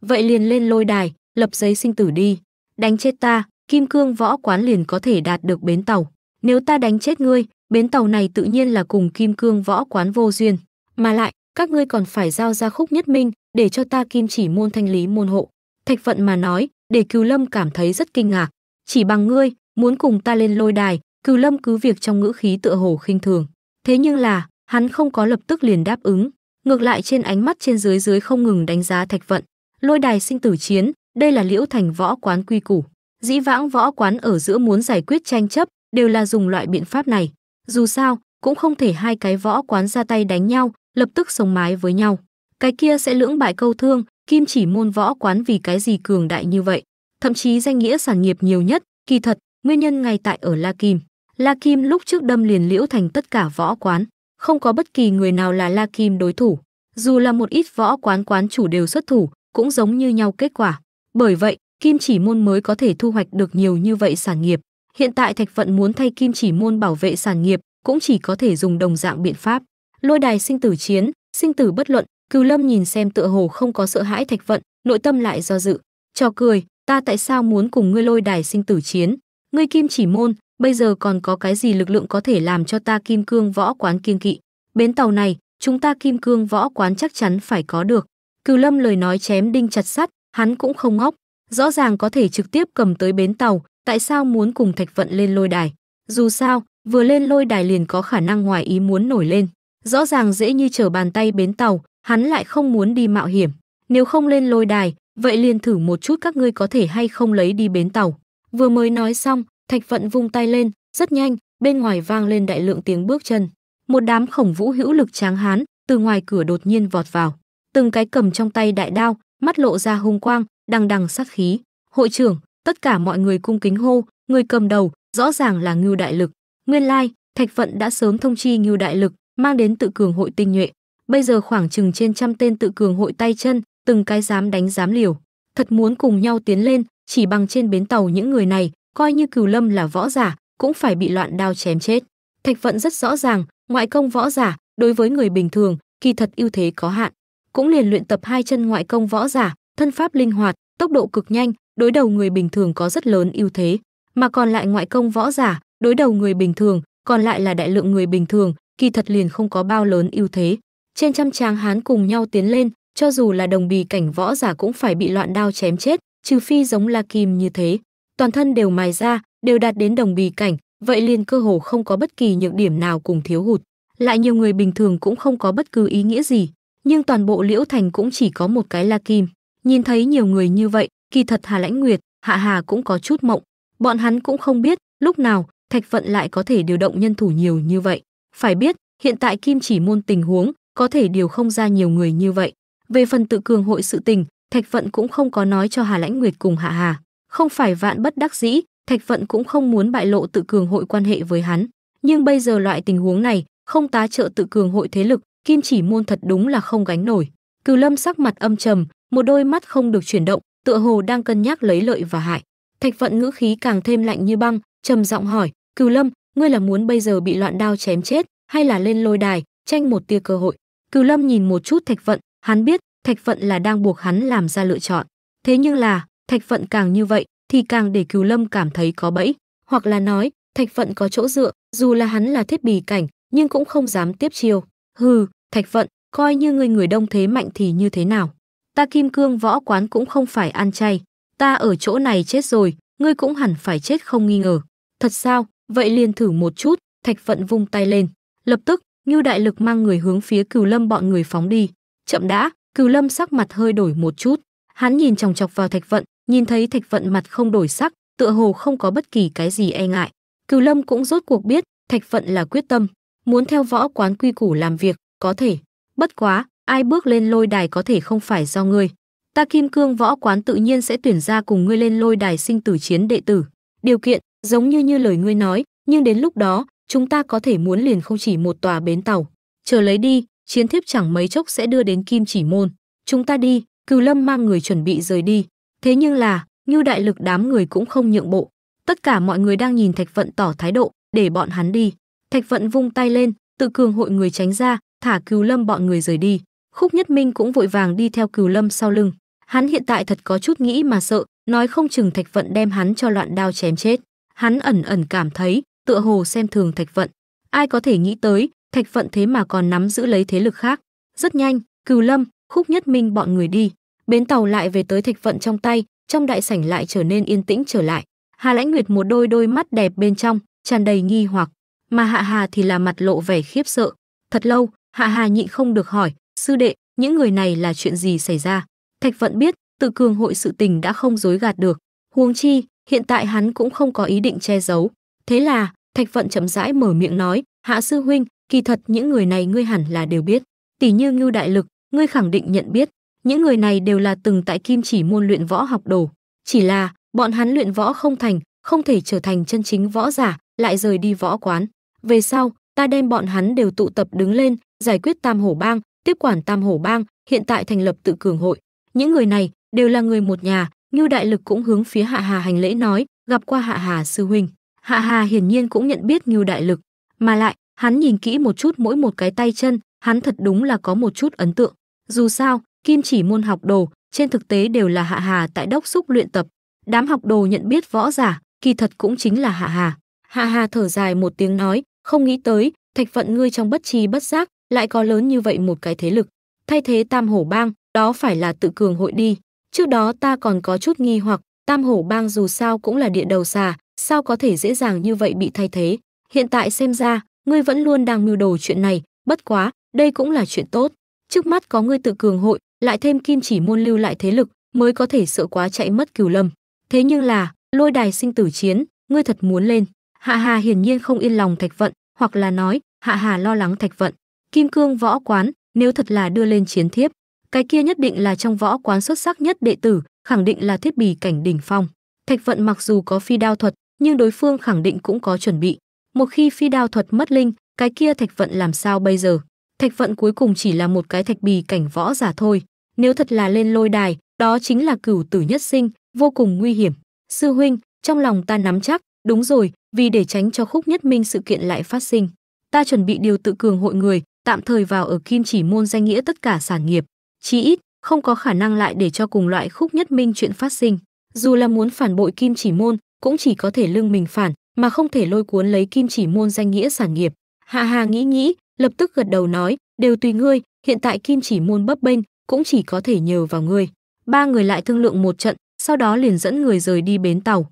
Vậy liền lên lôi đài, lập giấy sinh tử đi, đánh chết ta, Kim Cương võ quán liền có thể đạt được bến tàu. Nếu ta đánh chết ngươi, bến tàu này tự nhiên là cùng Kim Cương võ quán vô duyên, mà lại, các ngươi còn phải giao ra khúc nhất minh, để cho ta kim chỉ môn thanh lý môn hộ. Thạch vận mà nói, để cứu Lâm cảm thấy rất kinh ngạc. Chỉ bằng ngươi, muốn cùng ta lên lôi đài, cứu Lâm cứ việc trong ngữ khí tựa hồ khinh thường. Thế nhưng là, hắn không có lập tức liền đáp ứng, ngược lại trên ánh mắt trên dưới dưới không ngừng đánh giá Thạch Vận. Lôi đài sinh tử chiến, đây là Liễu Thành võ quán quy củ. Dĩ vãng võ quán ở giữa muốn giải quyết tranh chấp, đều là dùng loại biện pháp này. Dù sao, cũng không thể hai cái võ quán ra tay đánh nhau, lập tức sống mái với nhau cái kia sẽ lưỡng bại câu thương kim chỉ môn võ quán vì cái gì cường đại như vậy thậm chí danh nghĩa sản nghiệp nhiều nhất kỳ thật nguyên nhân ngay tại ở la kim la kim lúc trước đâm liền liễu thành tất cả võ quán không có bất kỳ người nào là la kim đối thủ dù là một ít võ quán quán chủ đều xuất thủ cũng giống như nhau kết quả bởi vậy kim chỉ môn mới có thể thu hoạch được nhiều như vậy sản nghiệp hiện tại thạch vận muốn thay kim chỉ môn bảo vệ sản nghiệp cũng chỉ có thể dùng đồng dạng biện pháp lôi đài sinh tử chiến sinh tử bất luận Cửu Lâm nhìn xem tựa hồ không có sợ hãi Thạch Vận, nội tâm lại do dự, cho cười, ta tại sao muốn cùng ngươi lôi đài sinh tử chiến? Ngươi kim chỉ môn, bây giờ còn có cái gì lực lượng có thể làm cho ta kim cương võ quán kiên kỵ? Bến tàu này, chúng ta kim cương võ quán chắc chắn phải có được. Cửu Lâm lời nói chém đinh chặt sắt, hắn cũng không ngốc, rõ ràng có thể trực tiếp cầm tới bến tàu, tại sao muốn cùng Thạch Vận lên lôi đài? Dù sao, vừa lên lôi đài liền có khả năng ngoài ý muốn nổi lên. Rõ ràng dễ như trở bàn tay bến tàu, hắn lại không muốn đi mạo hiểm. Nếu không lên lôi đài, vậy liền thử một chút các ngươi có thể hay không lấy đi bến tàu. Vừa mới nói xong, Thạch Vận vung tay lên, rất nhanh, bên ngoài vang lên đại lượng tiếng bước chân. Một đám khổng vũ hữu lực tráng hán từ ngoài cửa đột nhiên vọt vào, từng cái cầm trong tay đại đao, mắt lộ ra hung quang, đằng đằng sát khí. Hội trưởng, tất cả mọi người cung kính hô, người cầm đầu rõ ràng là Ngưu Đại Lực. Nguyên lai, Thạch Vận đã sớm thông chi Ngưu Đại Lực mang đến tự cường hội tinh nhuệ bây giờ khoảng chừng trên trăm tên tự cường hội tay chân, từng cái dám đánh dám liều. Thật muốn cùng nhau tiến lên, chỉ bằng trên bến tàu những người này, coi như cửu lâm là võ giả, cũng phải bị loạn đao chém chết. Thạch vận rất rõ ràng, ngoại công võ giả, đối với người bình thường, kỳ thật ưu thế có hạn. Cũng liền luyện tập hai chân ngoại công võ giả, thân pháp linh hoạt, tốc độ cực nhanh, đối đầu người bình thường có rất lớn ưu thế. Mà còn lại ngoại công võ giả, đối đầu người bình thường, còn lại là đại lượng người bình thường, kỳ thật liền không có bao lớn ưu thế trên trăm tráng hán cùng nhau tiến lên, cho dù là đồng bì cảnh võ giả cũng phải bị loạn đao chém chết, trừ phi giống La Kim như thế, toàn thân đều mài ra, đều đạt đến đồng bì cảnh, vậy liền cơ hồ không có bất kỳ nhược điểm nào cùng thiếu hụt. Lại nhiều người bình thường cũng không có bất cứ ý nghĩa gì, nhưng toàn bộ Liễu Thành cũng chỉ có một cái La Kim. Nhìn thấy nhiều người như vậy, kỳ thật Hà Lãnh Nguyệt, Hạ Hà cũng có chút mộng. Bọn hắn cũng không biết, lúc nào Thạch Vận lại có thể điều động nhân thủ nhiều như vậy. Phải biết, hiện tại Kim chỉ môn tình huống, có thể điều không ra nhiều người như vậy. Về phần tự cường hội sự tình, Thạch Vận cũng không có nói cho Hà Lãnh Nguyệt cùng Hạ Hà. Không phải vạn bất đắc dĩ, Thạch Vận cũng không muốn bại lộ tự cường hội quan hệ với hắn. Nhưng bây giờ loại tình huống này, không tá trợ tự cường hội thế lực, kim chỉ môn thật đúng là không gánh nổi. Cửu Lâm sắc mặt âm trầm, một đôi mắt không được chuyển động, tựa hồ đang cân nhắc lấy lợi và hại. Thạch Vận ngữ khí càng thêm lạnh như băng, trầm giọng hỏi, "Cửu Lâm, ngươi là muốn bây giờ bị loạn đao chém chết, hay là lên lôi đài, tranh một tia cơ hội?" Cửu Lâm nhìn một chút Thạch Vận, hắn biết Thạch Vận là đang buộc hắn làm ra lựa chọn. Thế nhưng là, Thạch Vận càng như vậy thì càng để Cửu Lâm cảm thấy có bẫy, hoặc là nói, Thạch Vận có chỗ dựa, dù là hắn là thiết bì cảnh, nhưng cũng không dám tiếp chiêu. Hừ, Thạch Vận, coi như ngươi người đông thế mạnh thì như thế nào? Ta Kim Cương võ quán cũng không phải ăn chay, ta ở chỗ này chết rồi, ngươi cũng hẳn phải chết không nghi ngờ. Thật sao? Vậy liền thử một chút, Thạch Vận vung tay lên. Lập tức, Ngưu Đại Lực mang người hướng phía Cửu Lâm bọn người phóng đi. Chậm đã, Cửu Lâm sắc mặt hơi đổi một chút, hắn nhìn chòng chọc vào Thạch Vận, nhìn thấy Thạch Vận mặt không đổi sắc, tựa hồ không có bất kỳ cái gì e ngại. Cửu Lâm cũng rốt cuộc biết, Thạch Vận là quyết tâm, muốn theo võ quán quy củ làm việc, có thể. Bất quá, ai bước lên lôi đài có thể không phải do ngươi. Ta Kim Cương võ quán tự nhiên sẽ tuyển ra cùng ngươi lên lôi đài sinh tử chiến đệ tử. Điều kiện, giống như như lời ngươi nói, nhưng đến lúc đó, chúng ta có thể muốn liền không chỉ một tòa bến tàu chờ lấy đi chiến thiếp chẳng mấy chốc sẽ đưa đến kim chỉ môn chúng ta đi cừu lâm mang người chuẩn bị rời đi thế nhưng là như đại lực đám người cũng không nhượng bộ tất cả mọi người đang nhìn thạch vận tỏ thái độ để bọn hắn đi thạch vận vung tay lên tự cường hội người tránh ra thả cừu lâm bọn người rời đi khúc nhất minh cũng vội vàng đi theo cừu lâm sau lưng hắn hiện tại thật có chút nghĩ mà sợ nói không chừng thạch vận đem hắn cho loạn đao chém chết hắn ẩn ẩn cảm thấy tựa hồ xem thường Thạch Vận. Ai có thể nghĩ tới, Thạch Vận thế mà còn nắm giữ lấy thế lực khác. Rất nhanh, Cừu Lâm, Khúc Nhất Minh bọn người đi, bến tàu lại về tới Thạch Vận trong tay, trong đại sảnh lại trở nên yên tĩnh trở lại. Hà Lãnh Nguyệt một đôi đôi mắt đẹp bên trong, tràn đầy nghi hoặc, mà Hạ Hà thì là mặt lộ vẻ khiếp sợ. Thật lâu, Hạ Hà nhịn không được hỏi, "Sư đệ, những người này là chuyện gì xảy ra?" Thạch Vận biết, tự cường hội sự tình đã không dối gạt được, huống chi, hiện tại hắn cũng không có ý định che giấu. Thế là, Thạch Vận chậm rãi mở miệng nói, "Hạ sư huynh, kỳ thật những người này ngươi hẳn là đều biết, tỷ như Ngưu Đại Lực, ngươi khẳng định nhận biết, những người này đều là từng tại Kim Chỉ môn luyện võ học đồ, chỉ là bọn hắn luyện võ không thành, không thể trở thành chân chính võ giả, lại rời đi võ quán. Về sau, ta đem bọn hắn đều tụ tập đứng lên, giải quyết Tam Hổ Bang, tiếp quản Tam Hổ Bang, hiện tại thành lập tự cường hội. Những người này đều là người một nhà." Ngưu Đại Lực cũng hướng phía Hạ Hà hành lễ nói, gặp qua Hạ Hà sư huynh. Hạ Hà hiển nhiên cũng nhận biết Ngưu Đại Lực, mà lại, hắn nhìn kỹ một chút mỗi một cái tay chân, hắn thật đúng là có một chút ấn tượng. Dù sao, kim chỉ môn học đồ, trên thực tế đều là Hạ Hà tại đốc xúc luyện tập. Đám học đồ nhận biết võ giả, kỳ thật cũng chính là Hạ Hà. Hạ Hà thở dài một tiếng nói, không nghĩ tới, thạch phận ngươi trong bất tri bất giác, lại có lớn như vậy một cái thế lực. Thay thế Tam Hổ Bang, đó phải là tự cường hội đi. Trước đó ta còn có chút nghi hoặc, Tam Hổ Bang dù sao cũng là địa đầu xà, sao có thể dễ dàng như vậy bị thay thế hiện tại xem ra ngươi vẫn luôn đang mưu đồ chuyện này bất quá đây cũng là chuyện tốt trước mắt có ngươi tự cường hội lại thêm kim chỉ môn lưu lại thế lực mới có thể sợ quá chạy mất cửu lâm thế nhưng là lôi đài sinh tử chiến ngươi thật muốn lên hạ hà hiển nhiên không yên lòng thạch vận hoặc là nói hạ hà lo lắng thạch vận kim cương võ quán nếu thật là đưa lên chiến thiếp cái kia nhất định là trong võ quán xuất sắc nhất đệ tử khẳng định là thiết bị cảnh đỉnh phong thạch vận mặc dù có phi đao thuật nhưng đối phương khẳng định cũng có chuẩn bị. Một khi phi đao thuật mất linh, cái kia thạch vận làm sao bây giờ? Thạch vận cuối cùng chỉ là một cái thạch bì cảnh võ giả thôi. Nếu thật là lên lôi đài, đó chính là cửu tử nhất sinh, vô cùng nguy hiểm. Sư huynh, trong lòng ta nắm chắc, đúng rồi, vì để tránh cho khúc nhất minh sự kiện lại phát sinh. Ta chuẩn bị điều tự cường hội người, tạm thời vào ở kim chỉ môn danh nghĩa tất cả sản nghiệp. Chí ít, không có khả năng lại để cho cùng loại khúc nhất minh chuyện phát sinh. Dù là muốn phản bội kim chỉ môn, cũng chỉ có thể lưng mình phản mà không thể lôi cuốn lấy kim chỉ môn danh nghĩa sản nghiệp hạ hà nghĩ nghĩ lập tức gật đầu nói đều tùy ngươi hiện tại kim chỉ môn bấp bênh cũng chỉ có thể nhờ vào ngươi ba người lại thương lượng một trận sau đó liền dẫn người rời đi bến tàu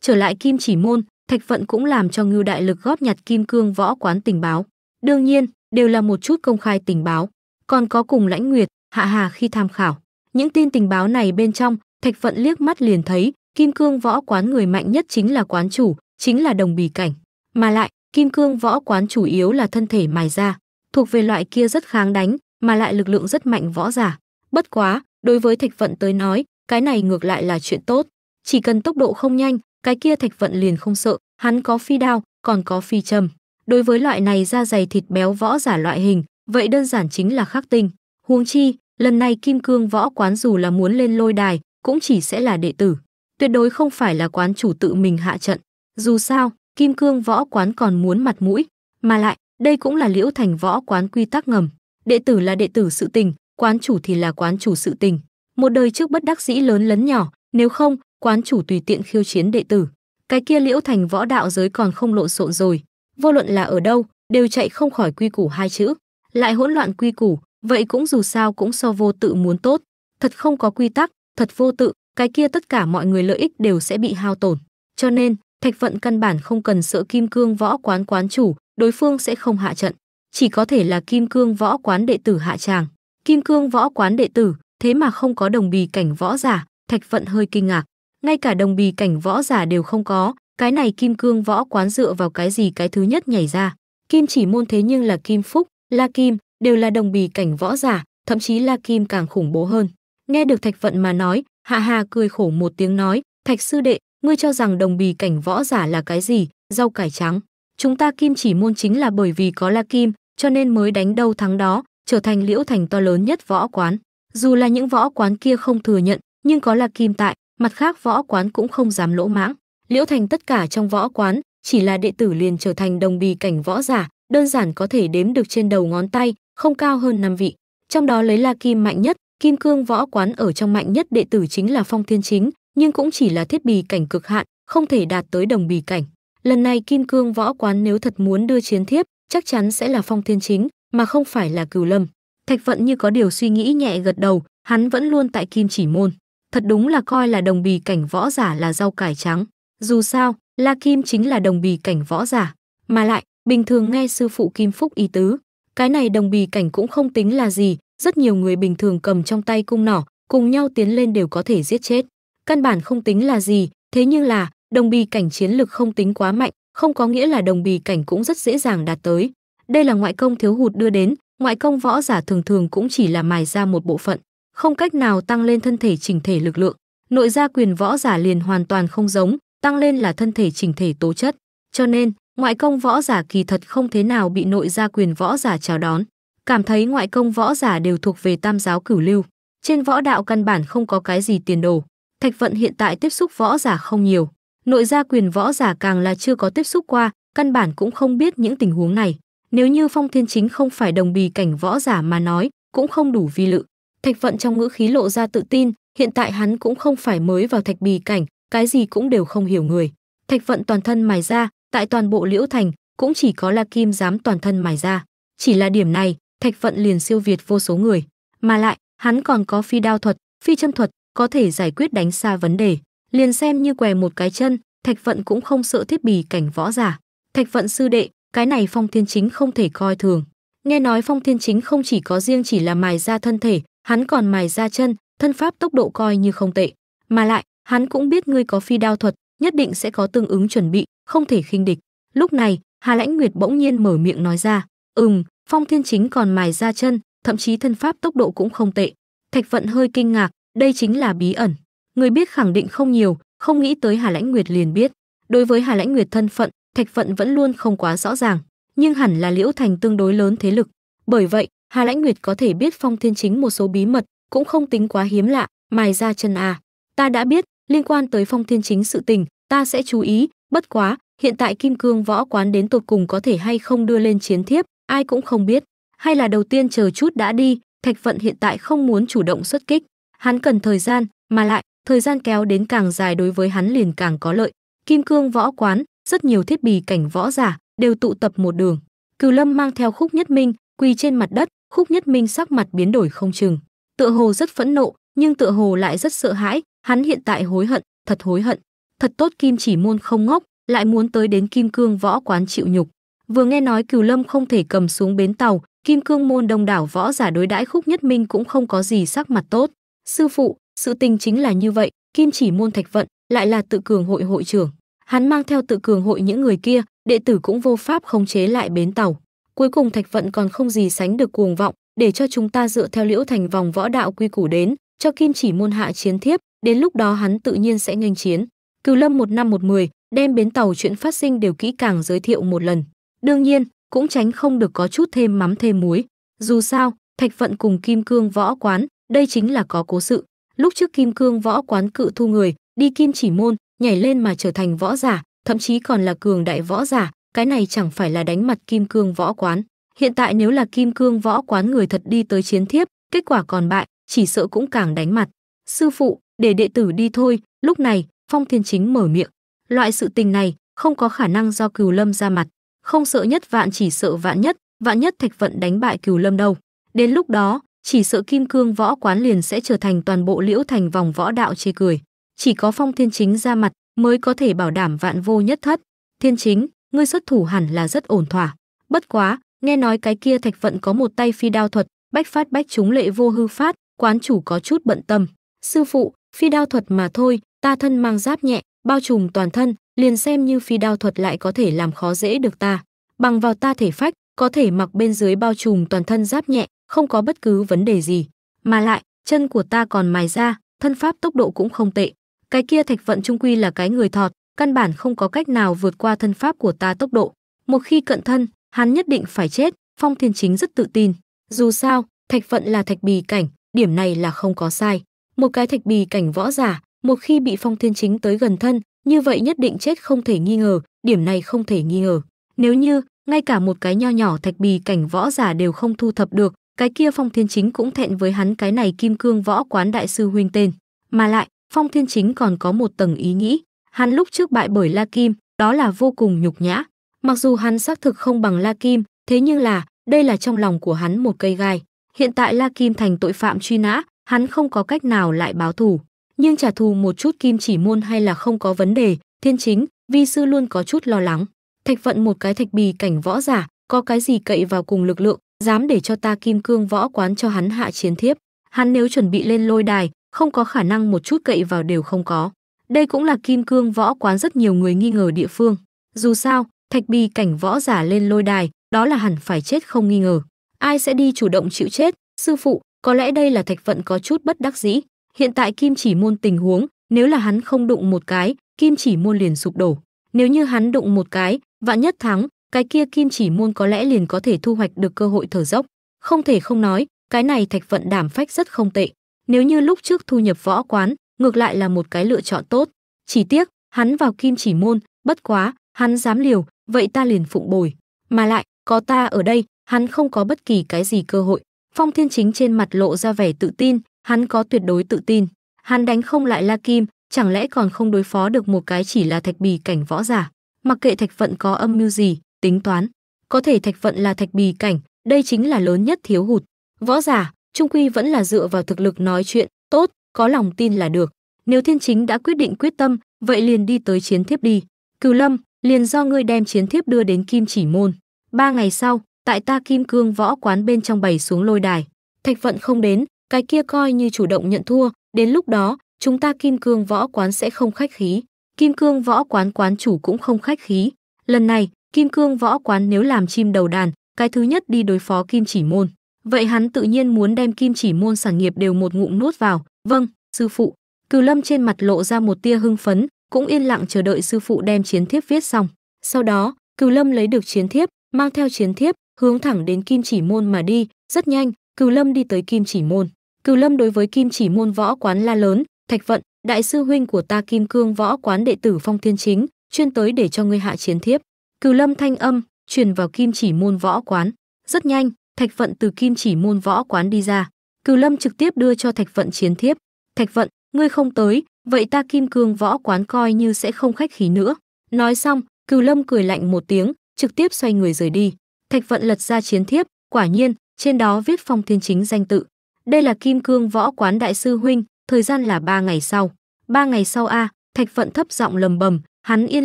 trở lại kim chỉ môn thạch vận cũng làm cho ngưu đại lực góp nhặt kim cương võ quán tình báo đương nhiên đều là một chút công khai tình báo còn có cùng lãnh nguyệt hạ hà khi tham khảo những tin tình báo này bên trong thạch vận liếc mắt liền thấy Kim Cương Võ Quán người mạnh nhất chính là quán chủ, chính là đồng bì cảnh. Mà lại, Kim Cương Võ Quán chủ yếu là thân thể mài ra, thuộc về loại kia rất kháng đánh, mà lại lực lượng rất mạnh võ giả. Bất quá, đối với Thạch Vận tới nói, cái này ngược lại là chuyện tốt. Chỉ cần tốc độ không nhanh, cái kia Thạch Vận liền không sợ, hắn có phi đao, còn có phi châm. Đối với loại này da dày thịt béo võ giả loại hình, vậy đơn giản chính là khắc tinh. Huống chi, lần này Kim Cương Võ Quán dù là muốn lên lôi đài, cũng chỉ sẽ là đệ tử tuyệt đối không phải là quán chủ tự mình hạ trận. Dù sao, Kim Cương Võ Quán còn muốn mặt mũi, mà lại, đây cũng là Liễu Thành Võ Quán quy tắc ngầm. Đệ tử là đệ tử sự tình, quán chủ thì là quán chủ sự tình. Một đời trước bất đắc dĩ lớn lấn nhỏ, nếu không, quán chủ tùy tiện khiêu chiến đệ tử. Cái kia Liễu Thành Võ Đạo giới còn không lộn xộn rồi, vô luận là ở đâu, đều chạy không khỏi quy củ hai chữ. Lại hỗn loạn quy củ, vậy cũng dù sao cũng so vô tự muốn tốt. Thật không có quy tắc, thật vô tự, cái kia tất cả mọi người lợi ích đều sẽ bị hao tổn. Cho nên, Thạch Vận căn bản không cần sợ Kim Cương Võ Quán quán chủ, đối phương sẽ không hạ trận, chỉ có thể là Kim Cương Võ Quán đệ tử hạ tràng. Kim Cương Võ Quán đệ tử, thế mà không có đồng bì cảnh võ giả, Thạch Vận hơi kinh ngạc. Ngay cả đồng bì cảnh võ giả đều không có, cái này Kim Cương Võ Quán dựa vào cái gì cái thứ nhất nhảy ra? Kim chỉ môn thế nhưng là Kim Phúc, La Kim, đều là đồng bì cảnh võ giả, thậm chí La Kim càng khủng bố hơn. Nghe được Thạch Vận mà nói, Hạ Hà cười khổ một tiếng nói, Thạch sư đệ, ngươi cho rằng đồng bì cảnh võ giả là cái gì, rau cải trắng. Chúng ta kim chỉ môn chính là bởi vì có la kim, cho nên mới đánh đâu thắng đó, trở thành liễu thành to lớn nhất võ quán. Dù là những võ quán kia không thừa nhận, nhưng có la kim tại, mặt khác võ quán cũng không dám lỗ mãng. Liễu thành tất cả trong võ quán, chỉ là đệ tử liền trở thành đồng bì cảnh võ giả, đơn giản có thể đếm được trên đầu ngón tay, không cao hơn năm vị. Trong đó lấy la kim mạnh nhất, Kim cương võ quán ở trong mạnh nhất đệ tử chính là Phong Thiên Chính, nhưng cũng chỉ là thiết bì cảnh cực hạn, không thể đạt tới đồng bì cảnh. Lần này Kim cương võ quán nếu thật muốn đưa chiến thiếp, chắc chắn sẽ là Phong Thiên Chính, mà không phải là Cửu Lâm. Thạch Vận như có điều suy nghĩ nhẹ gật đầu, hắn vẫn luôn tại Kim Chỉ môn. Thật đúng là coi là đồng bì cảnh võ giả là rau cải trắng. Dù sao, La Kim chính là đồng bì cảnh võ giả, mà lại bình thường nghe sư phụ Kim Phúc ý tứ, cái này đồng bì cảnh cũng không tính là gì, rất nhiều người bình thường cầm trong tay cung nỏ, cùng nhau tiến lên đều có thể giết chết. Căn bản không tính là gì, thế nhưng là, đồng bì cảnh chiến lực không tính quá mạnh, không có nghĩa là đồng bì cảnh cũng rất dễ dàng đạt tới. Đây là ngoại công thiếu hụt đưa đến, ngoại công võ giả thường thường cũng chỉ là mài ra một bộ phận, không cách nào tăng lên thân thể chỉnh thể lực lượng. Nội gia quyền võ giả liền hoàn toàn không giống, tăng lên là thân thể chỉnh thể tố chất. Cho nên, ngoại công võ giả kỳ thật không thế nào bị nội gia quyền võ giả chào đón cảm thấy ngoại công võ giả đều thuộc về tam giáo cửu lưu. Trên võ đạo căn bản không có cái gì tiền đồ. Thạch Vận hiện tại tiếp xúc võ giả không nhiều, nội gia quyền võ giả càng là chưa có tiếp xúc qua, căn bản cũng không biết những tình huống này. Nếu như Phong Thiên Chính không phải đồng bì cảnh võ giả mà nói, cũng không đủ vi lự. Thạch Vận trong ngữ khí lộ ra tự tin, hiện tại hắn cũng không phải mới vào thạch bì cảnh, cái gì cũng đều không hiểu người. Thạch Vận toàn thân mài ra, tại toàn bộ Liễu Thành, cũng chỉ có La Kim dám toàn thân mài ra. Chỉ là điểm này, Thạch Vận liền siêu việt vô số người, mà lại, hắn còn có phi đao thuật, phi chân thuật, có thể giải quyết đánh xa vấn đề, liền xem như què một cái chân, Thạch Vận cũng không sợ thiết bì cảnh võ giả. Thạch Vận sư đệ, cái này Phong Thiên Chính không thể coi thường. Nghe nói Phong Thiên Chính không chỉ có riêng chỉ là mài ra thân thể, hắn còn mài ra chân, thân pháp tốc độ coi như không tệ, mà lại, hắn cũng biết ngươi có phi đao thuật, nhất định sẽ có tương ứng chuẩn bị, không thể khinh địch. Lúc này, Hà Lãnh Nguyệt bỗng nhiên mở miệng nói ra, "Ừm, Phong Thiên Chính còn mài ra chân, thậm chí thân pháp tốc độ cũng không tệ. Thạch Vận hơi kinh ngạc, đây chính là bí ẩn. Người biết khẳng định không nhiều, không nghĩ tới Hà Lãnh Nguyệt liền biết. Đối với Hà Lãnh Nguyệt thân phận, Thạch Vận vẫn luôn không quá rõ ràng, nhưng hẳn là Liễu Thành tương đối lớn thế lực. Bởi vậy, Hà Lãnh Nguyệt có thể biết Phong Thiên Chính một số bí mật, cũng không tính quá hiếm lạ, mài ra chân à. Ta đã biết, liên quan tới Phong Thiên Chính sự tình, ta sẽ chú ý, bất quá, hiện tại Kim Cương Võ Quán đến tột cùng có thể hay không đưa lên chiến thiếp, ai cũng không biết, hay là đầu tiên chờ chút đã đi, Thạch Vận hiện tại không muốn chủ động xuất kích, hắn cần thời gian, mà lại, thời gian kéo đến càng dài đối với hắn liền càng có lợi. Kim Cương Võ Quán, rất nhiều thiết bị cảnh võ giả đều tụ tập một đường. Cửu Lâm mang theo Khúc Nhất Minh, quỳ trên mặt đất, Khúc Nhất Minh sắc mặt biến đổi không chừng, tựa hồ rất phẫn nộ, nhưng tựa hồ lại rất sợ hãi, hắn hiện tại hối hận, thật hối hận. Thật tốt Kim Chỉ Môn không ngốc, lại muốn tới đến Kim Cương Võ Quán chịu nhục. Vừa nghe nói Cửu Lâm không thể cầm xuống bến tàu, Kim Cương môn đông đảo võ giả đối đãi Khúc Nhất Minh cũng không có gì sắc mặt tốt. Sư phụ, sự tình chính là như vậy, Kim Chỉ môn Thạch Vận lại là tự cường hội hội trưởng. Hắn mang theo tự cường hội những người kia, đệ tử cũng vô pháp khống chế lại bến tàu. Cuối cùng Thạch Vận còn không gì sánh được cuồng vọng, để cho chúng ta dựa theo Liễu Thành vòng võ đạo quy củ đến, cho Kim Chỉ môn hạ chiến thiếp, đến lúc đó hắn tự nhiên sẽ nghênh chiến. Cửu Lâm một năm một mười, đem bến tàu chuyện phát sinh đều kỹ càng giới thiệu một lần. Đương nhiên, cũng tránh không được có chút thêm mắm thêm muối. Dù sao, Thạch vận cùng Kim Cương Võ Quán, đây chính là có cố sự. Lúc trước Kim Cương Võ Quán cự thu người, đi kim chỉ môn, nhảy lên mà trở thành võ giả, thậm chí còn là cường đại võ giả, cái này chẳng phải là đánh mặt Kim Cương Võ Quán. Hiện tại nếu là Kim Cương Võ Quán người thật đi tới chiến thiếp, kết quả còn bại, chỉ sợ cũng càng đánh mặt. Sư phụ, để đệ tử đi thôi, lúc này, Phong Thiên Chính mở miệng. Loại sự tình này, không có khả năng do cừu lâm ra mặt không sợ nhất vạn chỉ sợ vạn nhất, vạn nhất Thạch Vận đánh bại Cửu Lâm đâu. Đến lúc đó, chỉ sợ Kim Cương Võ Quán liền sẽ trở thành toàn bộ Liễu Thành vòng võ đạo chê cười. Chỉ có Phong Thiên Chính ra mặt mới có thể bảo đảm vạn vô nhất thất. Thiên Chính, ngươi xuất thủ hẳn là rất ổn thỏa. Bất quá, nghe nói cái kia Thạch Vận có một tay phi đao thuật, bách phát bách chúng lệ vô hư phát, quán chủ có chút bận tâm. Sư phụ, phi đao thuật mà thôi, ta thân mang giáp nhẹ, bao trùm toàn thân, liền xem như phi đao thuật lại có thể làm khó dễ được ta. Bằng vào ta thể phách, có thể mặc bên dưới bao trùm toàn thân giáp nhẹ, không có bất cứ vấn đề gì. Mà lại, chân của ta còn mài ra, thân pháp tốc độ cũng không tệ. Cái kia thạch vận trung quy là cái người thọt, căn bản không có cách nào vượt qua thân pháp của ta tốc độ. Một khi cận thân, hắn nhất định phải chết, Phong Thiên Chính rất tự tin. Dù sao, thạch vận là thạch bì cảnh, điểm này là không có sai. Một cái thạch bì cảnh võ giả, một khi bị Phong Thiên Chính tới gần thân, như vậy nhất định chết không thể nghi ngờ, điểm này không thể nghi ngờ. Nếu như ngay cả một cái nho nhỏ thạch bì cảnh võ giả đều không thu thập được, cái kia Phong Thiên Chính cũng thẹn với hắn cái này Kim Cương Võ Quán đại sư huynh tên. Mà lại, Phong Thiên Chính còn có một tầng ý nghĩ, hắn lúc trước bại bởi La Kim, đó là vô cùng nhục nhã. Mặc dù hắn xác thực không bằng La Kim, thế nhưng là, đây là trong lòng của hắn một cây gai. Hiện tại La Kim thành tội phạm truy nã, hắn không có cách nào lại báo thù nhưng trả thù một chút kim chỉ môn hay là không có vấn đề, thiên chính, vi sư luôn có chút lo lắng. Thạch vận một cái thạch bì cảnh võ giả, có cái gì cậy vào cùng lực lượng, dám để cho ta kim cương võ quán cho hắn hạ chiến thiếp. Hắn nếu chuẩn bị lên lôi đài, không có khả năng một chút cậy vào đều không có. Đây cũng là kim cương võ quán rất nhiều người nghi ngờ địa phương. Dù sao, thạch bì cảnh võ giả lên lôi đài, đó là hẳn phải chết không nghi ngờ. Ai sẽ đi chủ động chịu chết, sư phụ, có lẽ đây là thạch vận có chút bất đắc dĩ, Hiện tại Kim Chỉ Môn tình huống, nếu là hắn không đụng một cái, Kim Chỉ Môn liền sụp đổ. Nếu như hắn đụng một cái, vạn nhất thắng, cái kia Kim Chỉ Môn có lẽ liền có thể thu hoạch được cơ hội thở dốc. Không thể không nói, cái này Thạch Vận đảm phách rất không tệ. Nếu như lúc trước thu nhập võ quán, ngược lại là một cái lựa chọn tốt. Chỉ tiếc, hắn vào Kim Chỉ Môn, bất quá, hắn dám liều, vậy ta liền phụng bồi. Mà lại, có ta ở đây, hắn không có bất kỳ cái gì cơ hội. Phong Thiên Chính trên mặt lộ ra vẻ tự tin, Hắn có tuyệt đối tự tin, hắn đánh không lại La Kim, chẳng lẽ còn không đối phó được một cái chỉ là thạch bì cảnh võ giả. Mặc kệ thạch vận có âm mưu gì, tính toán, có thể thạch vận là thạch bì cảnh, đây chính là lớn nhất thiếu hụt. Võ giả, trung quy vẫn là dựa vào thực lực nói chuyện, tốt, có lòng tin là được. Nếu thiên chính đã quyết định quyết tâm, vậy liền đi tới chiến thiếp đi. Cửu Lâm, liền do ngươi đem chiến thiếp đưa đến Kim Chỉ Môn. Ba ngày sau, tại ta Kim Cương Võ Quán bên trong bày xuống lôi đài. Thạch Vận không đến, cái kia coi như chủ động nhận thua, đến lúc đó, chúng ta Kim Cương Võ Quán sẽ không khách khí, Kim Cương Võ Quán quán chủ cũng không khách khí. Lần này, Kim Cương Võ Quán nếu làm chim đầu đàn, cái thứ nhất đi đối phó Kim Chỉ Môn. Vậy hắn tự nhiên muốn đem Kim Chỉ Môn sản nghiệp đều một ngụm nuốt vào. Vâng, sư phụ. Cừu Lâm trên mặt lộ ra một tia hưng phấn, cũng yên lặng chờ đợi sư phụ đem chiến thiếp viết xong. Sau đó, Cừu Lâm lấy được chiến thiếp, mang theo chiến thiếp, hướng thẳng đến Kim Chỉ Môn mà đi, rất nhanh, Cửu Lâm đi tới Kim Chỉ Môn. Cửu Lâm đối với Kim Chỉ Môn võ quán la lớn, "Thạch Vận, đại sư huynh của ta Kim Cương võ quán đệ tử Phong Thiên Chính, chuyên tới để cho ngươi hạ chiến thiếp." Cửu Lâm thanh âm truyền vào Kim Chỉ Môn võ quán. Rất nhanh, Thạch Vận từ Kim Chỉ Môn võ quán đi ra. Cửu Lâm trực tiếp đưa cho Thạch Vận chiến thiếp. "Thạch Vận, ngươi không tới, vậy ta Kim Cương võ quán coi như sẽ không khách khí nữa." Nói xong, Cửu Lâm cười lạnh một tiếng, trực tiếp xoay người rời đi. Thạch Vận lật ra chiến thiếp, quả nhiên, trên đó viết phong thiên chính danh tự. Đây là Kim Cương Võ Quán Đại Sư Huynh, thời gian là ba ngày sau. Ba ngày sau a, Thạch Phận thấp giọng lầm bầm, hắn yên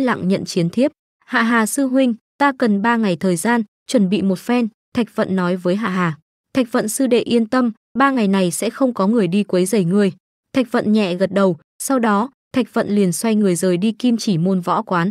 lặng nhận chiến thiếp. Hạ Hà Sư Huynh, ta cần ba ngày thời gian, chuẩn bị một phen, Thạch Phận nói với Hạ Hà. Thạch Vận sư đệ yên tâm, ba ngày này sẽ không có người đi quấy rầy ngươi. Thạch Vận nhẹ gật đầu, sau đó, Thạch Vận liền xoay người rời đi Kim Chỉ môn võ quán.